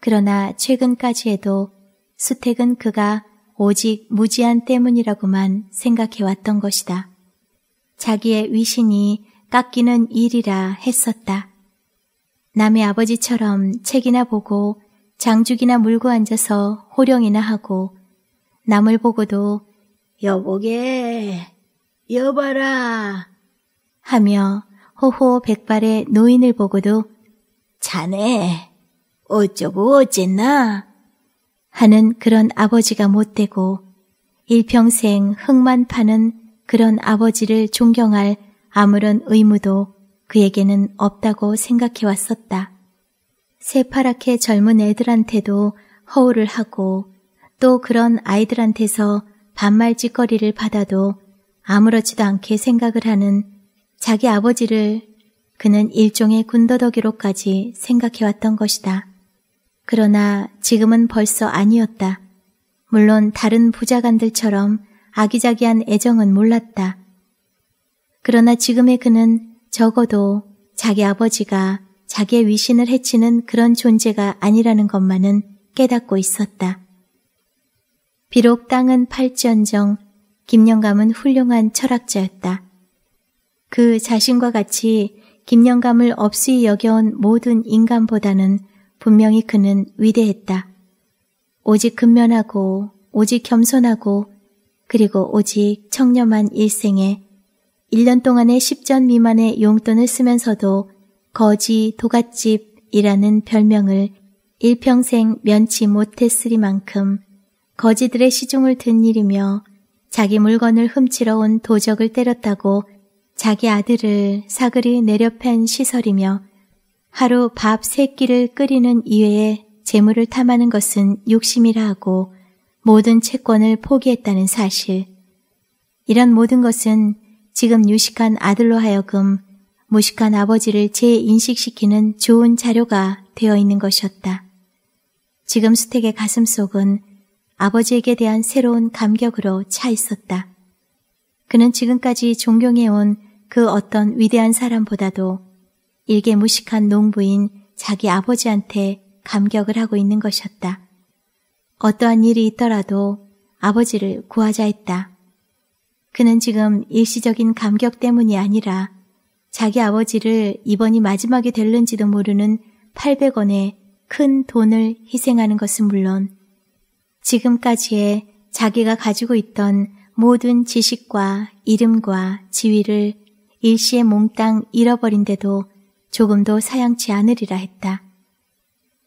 그러나 최근까지 해도 수택은 그가 오직 무지한 때문이라고만 생각해왔던 것이다. 자기의 위신이 깎이는 일이라 했었다. 남의 아버지처럼 책이나 보고 장죽이나 물고 앉아서 호령이나 하고 남을 보고도 여보게 여봐라 하며 호호 백발의 노인을 보고도 자네 어쩌고 어쨌나 하는 그런 아버지가 못되고 일평생 흙만 파는 그런 아버지를 존경할 아무런 의무도 그에게는 없다고 생각해 왔었다. 새파랗게 젊은 애들한테도 허울을 하고 또 그런 아이들한테서 반말짓거리를 받아도 아무렇지도 않게 생각을 하는 자기 아버지를 그는 일종의 군더더기로까지 생각해왔던 것이다. 그러나 지금은 벌써 아니었다. 물론 다른 부자간들처럼 아기자기한 애정은 몰랐다. 그러나 지금의 그는 적어도 자기 아버지가 자기의 위신을 해치는 그런 존재가 아니라는 것만은 깨닫고 있었다. 비록 땅은 팔지언정 김영감은 훌륭한 철학자였다. 그 자신과 같이 김영감을 없이 여겨온 모든 인간보다는 분명히 그는 위대했다. 오직 근면하고 오직 겸손하고 그리고 오직 청렴한 일생에 1년 동안의 10전 미만의 용돈을 쓰면서도 거지 도갓집이라는 별명을 일평생 면치 못했으리만큼 거지들의 시중을 든 일이며 자기 물건을 훔치러 온 도적을 때렸다고 자기 아들을 사그리 내려팬 시설이며 하루 밥 세 끼를 끓이는 이외에 재물을 탐하는 것은 욕심이라 하고 모든 채권을 포기했다는 사실. 이런 모든 것은 지금 유식한 아들로 하여금 무식한 아버지를 재인식시키는 좋은 자료가 되어 있는 것이었다. 지금 수택의 가슴 속은 아버지에게 대한 새로운 감격으로 차 있었다. 그는 지금까지 존경해온 그 어떤 위대한 사람보다도 일개 무식한 농부인 자기 아버지한테 감격을 하고 있는 것이었다. 어떠한 일이 있더라도 아버지를 구하자 했다. 그는 지금 일시적인 감격 때문이 아니라 자기 아버지를 이번이 마지막이 될는지도 모르는 800원의 큰 돈을 희생하는 것은 물론 지금까지의 자기가 가지고 있던 모든 지식과 이름과 지위를 일시에 몽땅 잃어버린데도 조금도 사양치 않으리라 했다.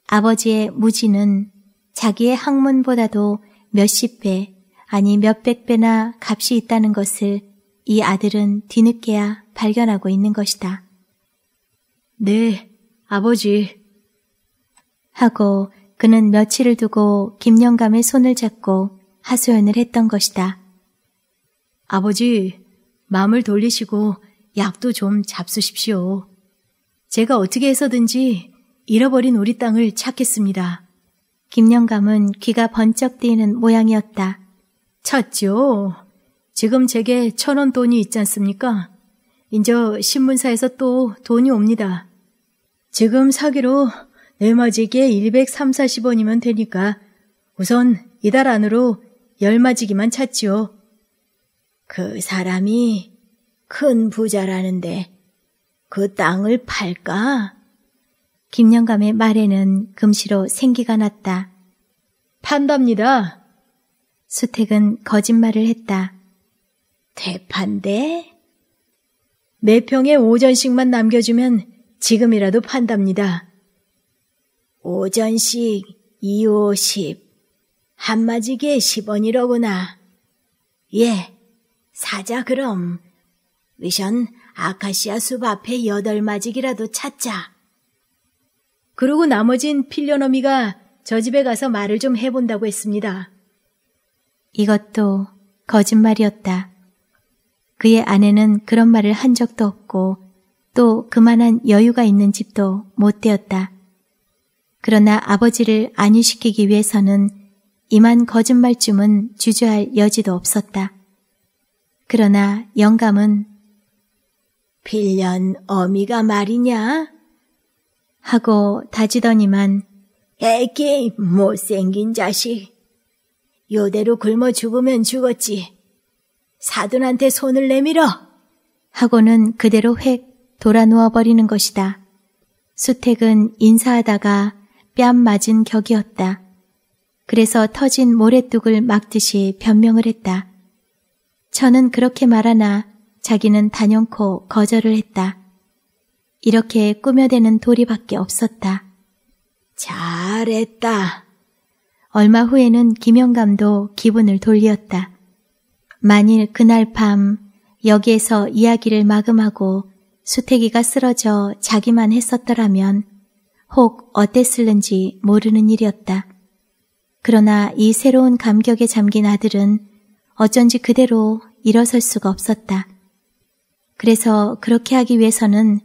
아버지의 무지는 자기의 학문보다도 몇십 배, 아니 몇백 배나 값이 있다는 것을 이 아들은 뒤늦게야 발견하고 있는 것이다. 네, 아버지. 하고 그는 며칠을 두고 김영감의 손을 잡고 하소연을 했던 것이다. 아버지, 마음을 돌리시고 약도 좀 잡수십시오. 제가 어떻게 해서든지 잃어버린 우리 땅을 찾겠습니다. 김영감은 귀가 번쩍 뜨는 모양이었다. 찾지요. 지금 제게 천원 돈이 있지 않습니까? 인저 신문사에서 또 돈이 옵니다. 지금 사기로 내마지기에 1 3 4 0원이면 되니까 우선 이달 안으로 열마지기만 찾지요. 그 사람이 큰 부자라는데 그 땅을 팔까? 김영감의 말에는 금시로 생기가 났다. 판답니다. 수택은 거짓말을 했다. 대판데? 네 평에 오전씩만 남겨주면 지금이라도 판답니다. 오전씩 2호 10, 한마지게 10원이로구나. 예, 사자 그럼. 미션 아카시아 숲 앞에 여덟마직이라도 찾자. 그러고 나머진 필려너미가 저 집에 가서 말을 좀 해본다고 했습니다. 이것도 거짓말이었다. 그의 아내는 그런 말을 한 적도 없고 또 그만한 여유가 있는 집도 못 되었다. 그러나 아버지를 안위시키기 위해서는 이만 거짓말쯤은 주저할 여지도 없었다. 그러나 영감은 필년 어미가 말이냐? 하고 다지더니만 에게 못생긴 자식 요대로 굶어 죽으면 죽었지 사돈한테 손을 내밀어 하고는 그대로 획 돌아 누워버리는 것이다. 수택은 인사하다가 뺨 맞은 격이었다. 그래서 터진 모래뚝을 막듯이 변명을 했다. 저는 그렇게 말하나 자기는 단연코 거절을 했다. 이렇게 꾸며대는 도리밖에 없었다. 잘했다. 얼마 후에는 김영감도 기분을 돌렸다 만일 그날 밤 여기에서 이야기를 마금하고 수태기가 쓰러져 자기만 했었더라면 혹 어땠을는지 모르는 일이었다. 그러나 이 새로운 감격에 잠긴 아들은 어쩐지 그대로 일어설 수가 없었다. 그래서 그렇게 하기 위해서는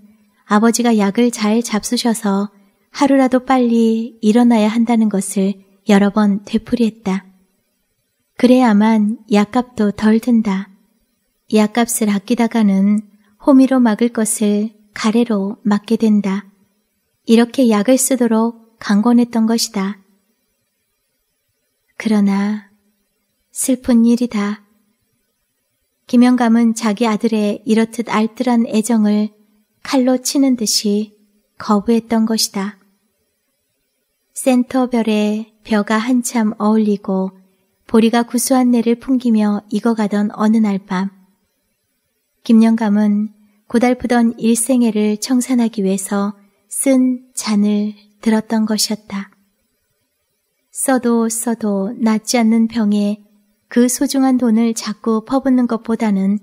아버지가 약을 잘 잡수셔서 하루라도 빨리 일어나야 한다는 것을 여러 번 되풀이했다. 그래야만 약값도 덜 든다. 약값을 아끼다가는 호미로 막을 것을 가래로 막게 된다. 이렇게 약을 쓰도록 강권했던 것이다. 그러나 슬픈 일이다. 김영감은 자기 아들의 이렇듯 알뜰한 애정을 칼로 치는 듯이 거부했던 것이다. 센터별에 벼가 한참 어울리고 보리가 구수한 내를 풍기며 익어가던 어느 날 밤, 김영감은 고달프던 일생애를 청산하기 위해서 쓴 잔을 들었던 것이었다. 써도 써도 낫지 않는 병에 그 소중한 돈을 자꾸 퍼붓는 것보다는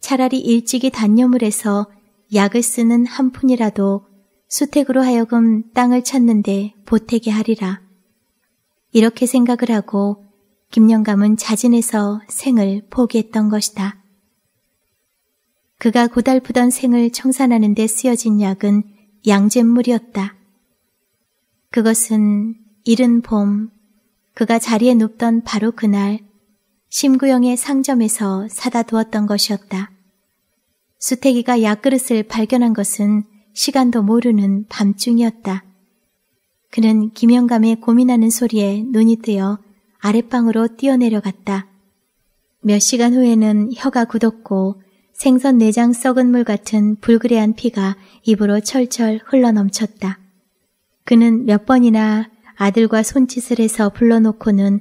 차라리 일찍이 단념을 해서 약을 쓰는 한 푼이라도 수택으로 하여금 땅을 찾는데 보태게 하리라. 이렇게 생각을 하고 김영감은 자진해서 생을 포기했던 것이다. 그가 고달프던 생을 청산하는 데 쓰여진 약은 양잿물이었다. 그것은 이른 봄, 그가 자리에 눕던 바로 그날 심구영의 상점에서 사다 두었던 것이었다. 수태기가 약그릇을 발견한 것은 시간도 모르는 밤중이었다. 그는 김영감의 고민하는 소리에 눈이 뜨여 아랫방으로 뛰어내려갔다. 몇 시간 후에는 혀가 굳었고 생선 내장 썩은 물 같은 불그레한 피가 입으로 철철 흘러넘쳤다. 그는 몇 번이나 아들과 손짓을 해서 불러놓고는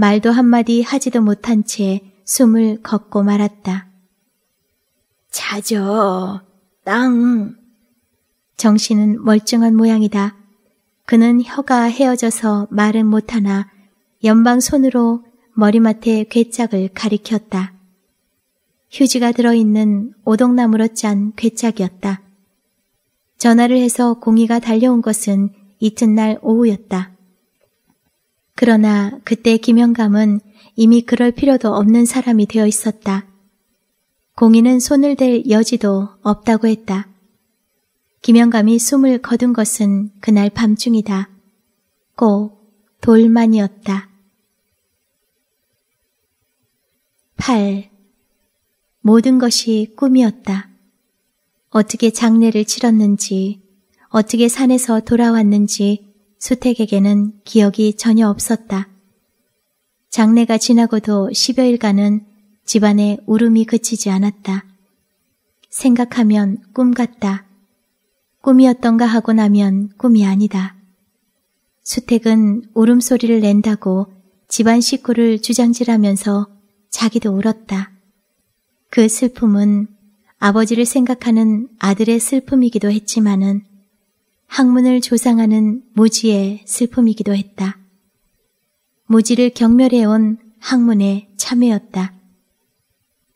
말도 한마디 하지도 못한 채 숨을 걷고 말았다. 자죠, 땅. 정신은 멀쩡한 모양이다. 그는 혀가 헤어져서 말은 못하나 연방 손으로 머리맡에 괴짝을 가리켰다. 휴지가 들어있는 오동나무로 짠 괴짝이었다. 전화를 해서 공이가 달려온 것은 이튿날 오후였다. 그러나 그때 김영감은 이미 그럴 필요도 없는 사람이 되어 있었다. 공인은 손을 댈 여지도 없다고 했다. 김영감이 숨을 거둔 것은 그날 밤중이다. 꼭 돌만이었다. 8. 모든 것이 꿈이었다. 어떻게 장례를 치렀는지, 어떻게 산에서 돌아왔는지, 수택에게는 기억이 전혀 없었다. 장례가 지나고도 10여일간은 집안에 울음이 그치지 않았다. 생각하면 꿈 같다. 꿈이었던가 하고 나면 꿈이 아니다. 수택은 울음소리를 낸다고 집안 식구를 주장질하면서 자기도 울었다. 그 슬픔은 아버지를 생각하는 아들의 슬픔이기도 했지만은 학문을 조상하는 모지의 슬픔이기도 했다. 모지를 경멸해온 학문의 참회였다.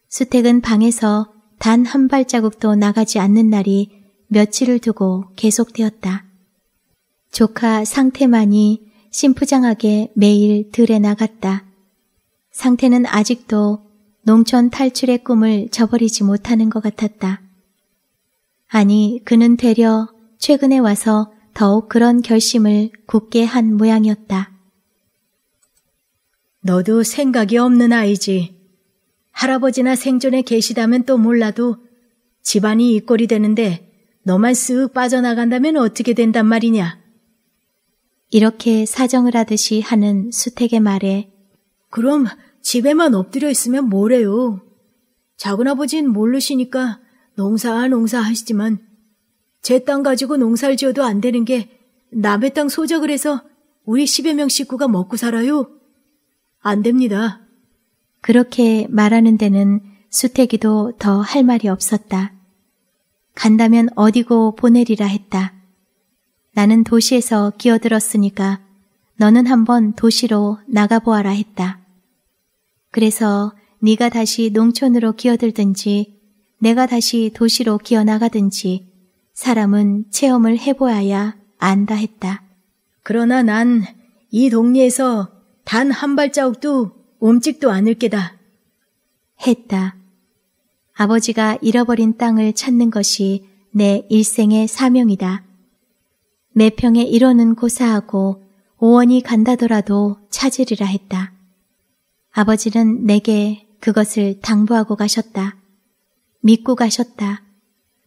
수택은 방에서 단 한 발자국도 나가지 않는 날이 며칠을 두고 계속되었다. 조카 상태만이 심부장하게 매일 들에 나갔다. 상태는 아직도 농촌 탈출의 꿈을 저버리지 못하는 것 같았다. 아니, 그는 되려 최근에 와서 더욱 그런 결심을 굳게 한 모양이었다. 너도 생각이 없는 아이지. 할아버지나 생존에 계시다면 또 몰라도 집안이 이 꼴이 되는데 너만 쓱 빠져나간다면 어떻게 된단 말이냐. 이렇게 사정을 하듯이 하는 수택의 말에 그럼 집에만 엎드려 있으면 뭐래요. 작은아버진 모르시니까 농사 농사 하시지만 제땅 가지고 농사를 지어도 안 되는 게 남의 땅 소작을 해서 우리 십여명 식구가 먹고 살아요? 안 됩니다. 그렇게 말하는 데는 수태기도 더 할 말이 없었다. 간다면 어디고 보내리라 했다. 나는 도시에서 끼어들었으니까 너는 한번 도시로 나가보아라 했다. 그래서 네가 다시 농촌으로 기어들든지 내가 다시 도시로 기어나가든지 사람은 체험을 해보아야 안다 했다. 그러나 난 이 동네에서 단 한 발자국도 움직도 않을 게다. 했다. 아버지가 잃어버린 땅을 찾는 것이 내 일생의 사명이다. 매평에 일원은 고사하고 오원이 간다더라도 찾으리라 했다. 아버지는 내게 그것을 당부하고 가셨다. 믿고 가셨다.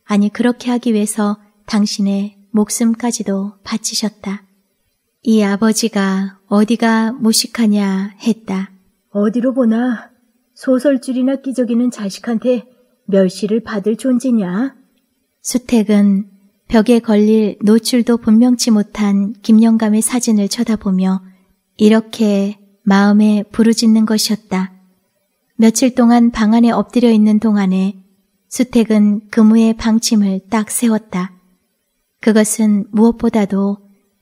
아니 그렇게 하기 위해서 당신의 목숨까지도 바치셨다. 이 아버지가 어디가 무식하냐 했다. 어디로 보나 소설줄이나 끼적이는 자식한테 멸시를 받을 존재냐? 수택은 벽에 걸릴 노출도 분명치 못한 김영감의 사진을 쳐다보며 이렇게 마음에 부르짖는 것이었다. 며칠 동안 방 안에 엎드려 있는 동안에 수택은 그무의 방침을 딱 세웠다. 그것은 무엇보다도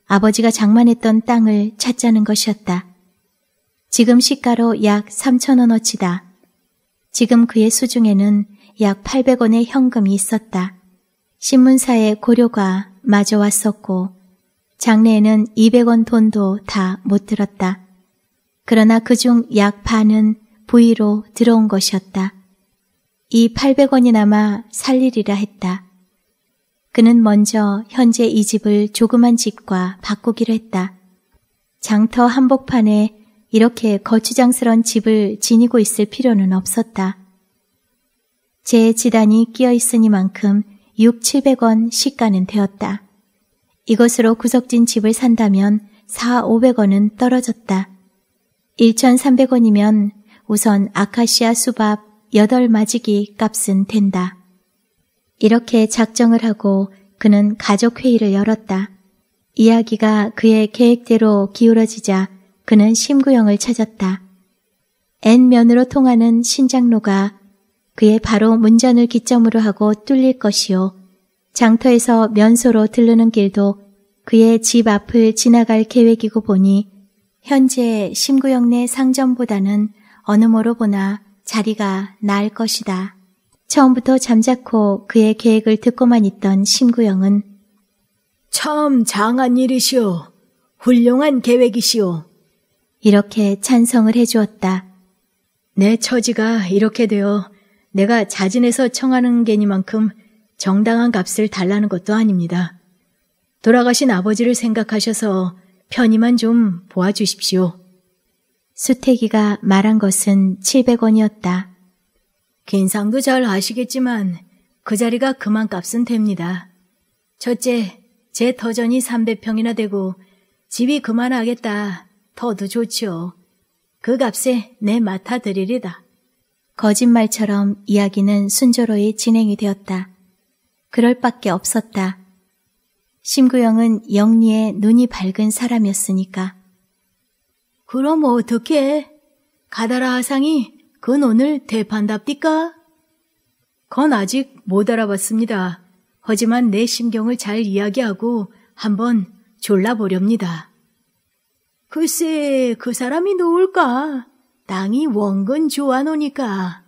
아버지가 장만했던 땅을 찾자는 것이었다. 지금 시가로 약 3천원어치다. 지금 그의 수중에는 약 800원의 현금이 있었다. 신문사의 고려가 마저 왔었고 장례에는 200원 돈도 다 못 들었다. 그러나 그 중 약 반은 부위로 들어온 것이었다. 이 800원이나마 살리리라 했다. 그는 먼저 현재 이 집을 조그만 집과 바꾸기로 했다. 장터 한복판에 이렇게 거추장스런 집을 지니고 있을 필요는 없었다. 제 지단이 끼어 있으니만큼 6, 700원 시가는 되었다. 이것으로 구석진 집을 산다면 4, 500원은 떨어졌다. 1,300원이면 우선 아카시아 수밥 여덟 마지기 값은 된다. 이렇게 작정을 하고 그는 가족회의를 열었다. 이야기가 그의 계획대로 기울어지자 그는 심구영을 찾았다. N면으로 통하는 신장로가 그의 바로 문전을 기점으로 하고 뚫릴 것이요. 장터에서 면소로 들르는 길도 그의 집 앞을 지나갈 계획이고 보니 현재 심구영 내 상점보다는 어느 모로 보나 자리가 나을 것이다. 처음부터 잠자코 그의 계획을 듣고만 있던 신구영은 참 장한 일이시오. 훌륭한 계획이시오. 이렇게 찬성을 해주었다. 내 처지가 이렇게 되어 내가 자진해서 청하는 게니만큼 정당한 값을 달라는 것도 아닙니다. 돌아가신 아버지를 생각하셔서 편의만 좀 보아주십시오. 수태기가 말한 것은 700원이었다. 긴상도 잘 아시겠지만 그 자리가 그만 값은 됩니다. 첫째, 제 터전이 300평이나 되고 집이 그만하겠다. 더도 좋지요. 그 값에 내 맡아드리리다. 거짓말처럼 이야기는 순조로이 진행이 되었다. 그럴 밖에 없었다. 심구영은 영리의 눈이 밝은 사람이었으니까. 그럼 뭐 어떻게 가다라 하상이 그건 오늘 대판답디까? 건 아직 못 알아봤습니다. 하지만 내 심경을 잘 이야기하고 한번 졸라보렵니다. 글쎄 그 사람이 누울까? 땅이 원근 좋아노니까.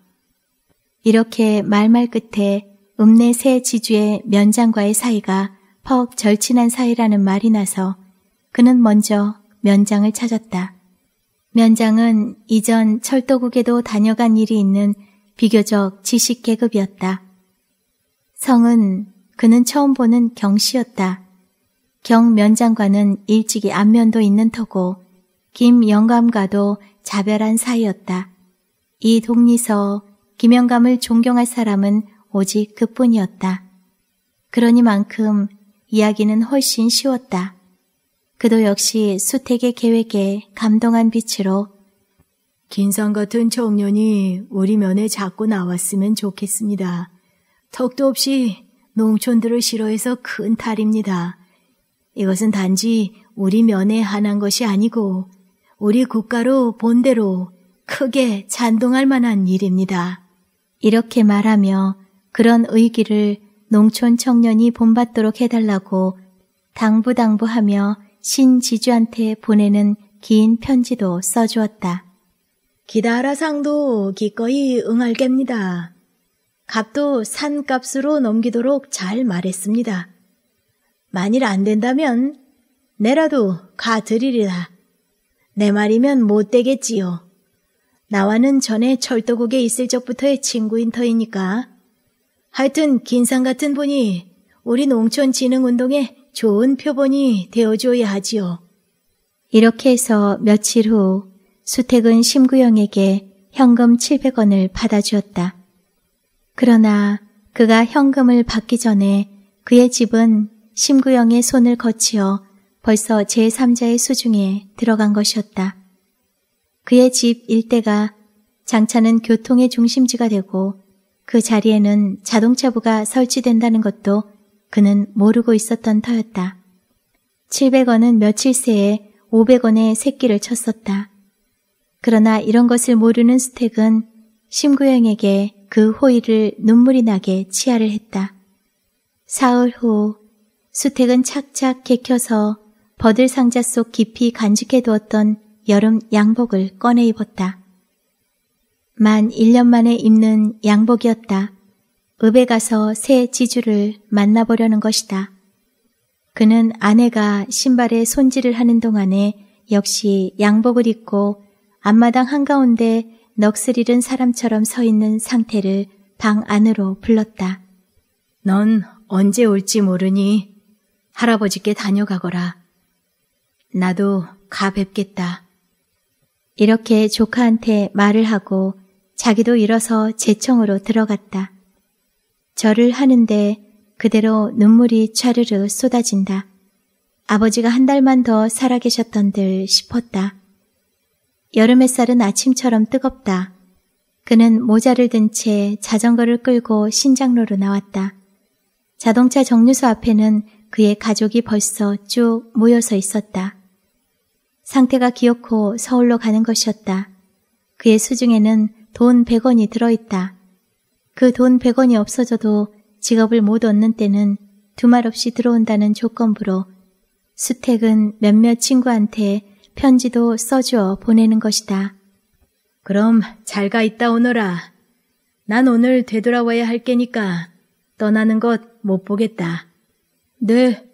이렇게 말말 끝에 읍내 새 지주의 면장과의 사이가 퍽 절친한 사이라는 말이 나서 그는 먼저 면장을 찾았다. 면장은 이전 철도국에도 다녀간 일이 있는 비교적 지식 계급이었다. 성은 그는 처음 보는 경씨였다. 경 면장과는 일찍이 안면도 있는 터고 김 영감과도 자별한 사이였다. 이 동리서 김영감을 존경할 사람은 오직 그뿐이었다. 그러니만큼 이야기는 훨씬 쉬웠다. 그도 역시 수택의 계획에 감동한 빛으로 긴상 같은 청년이 우리 면에 자꾸 나왔으면 좋겠습니다. 턱도 없이 농촌들을 싫어해서 큰 탈입니다. 이것은 단지 우리 면에 한한 것이 아니고 우리 국가로 본대로 크게 잔동할 만한 일입니다. 이렇게 말하며 그런 의기를 농촌 청년이 본받도록 해달라고 당부당부하며 신지주한테 보내는 긴 편지도 써주었다. 기다라상도 기꺼이 응할깹니다. 값도 산값으로 넘기도록 잘 말했습니다. 만일 안 된다면 내라도 가드리리라. 내 말이면 못 되겠지요. 나와는 전에 철도국에 있을 적부터의 친구인 터이니까. 하여튼 긴상 같은 분이 우리 농촌진흥운동에 좋은 표본이 되어줘야 하지요. 이렇게 해서 며칠 후 수택은 심구영에게 현금 700원을 받아주었다. 그러나 그가 현금을 받기 전에 그의 집은 심구영의 손을 거치어 벌써 제3자의 수중에 들어간 것이었다. 그의 집 일대가 장차는 교통의 중심지가 되고 그 자리에는 자동차부가 설치된다는 것도 그는 모르고 있었던 터였다. 700원은 며칠 새에 500원의 새끼를 쳤었다. 그러나 이런 것을 모르는 스택은 심구영에게 그 호의를 눈물이 나게 치하를 했다. 사흘 후 수택은 착착 개켜서 버들 상자 속 깊이 간직해 두었던 여름 양복을 꺼내 입었다. 만 1년 만에 입는 양복이었다. 읍에 가서 새 지주를 만나보려는 것이다. 그는 아내가 신발에 손질을 하는 동안에 역시 양복을 입고 앞마당 한가운데 넋을 잃은 사람처럼 서 있는 상태를 방 안으로 불렀다. 넌 언제 올지 모르니 할아버지께 다녀가거라. 나도 가 뵙겠다. 이렇게 조카한테 말을 하고 자기도 일어서 제청으로 들어갔다. 절을 하는데 그대로 눈물이 차르르 쏟아진다. 아버지가 한 달만 더 살아계셨던들 싶었다. 여름 햇살은 아침처럼 뜨겁다. 그는 모자를 든 채 자전거를 끌고 신장로로 나왔다. 자동차 정류소 앞에는 그의 가족이 벌써 쭉 모여서 있었다. 상태가 귀엽고 서울로 가는 것이었다. 그의 수중에는 돈 100원이 들어있다. 그돈 100원이 없어져도 직업을 못 얻는 때는 두말 없이 들어온다는 조건부로 수택은 몇몇 친구한테 편지도 써주어 보내는 것이다. 그럼 잘가 있다 오너라. 난 오늘 되돌아와야 할 게니까 떠나는 것 못 보겠다. 네.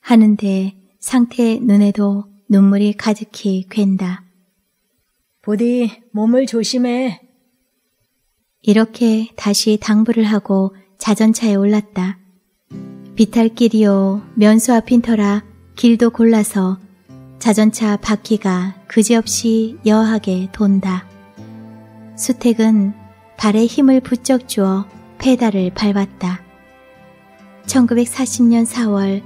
하는데 상태 눈에도 눈물이 가득히 괜다. 보디 몸을 조심해. 이렇게 다시 당부를 하고 자전차에 올랐다. 비탈길이요 면수 와핀 터라 길도 골라서 자전차 바퀴가 그지없이 여하게 돈다. 수택은 발에 힘을 부쩍 주어 페달을 밟았다. 1940년 4월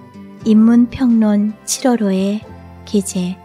인문평론 7월호에 기재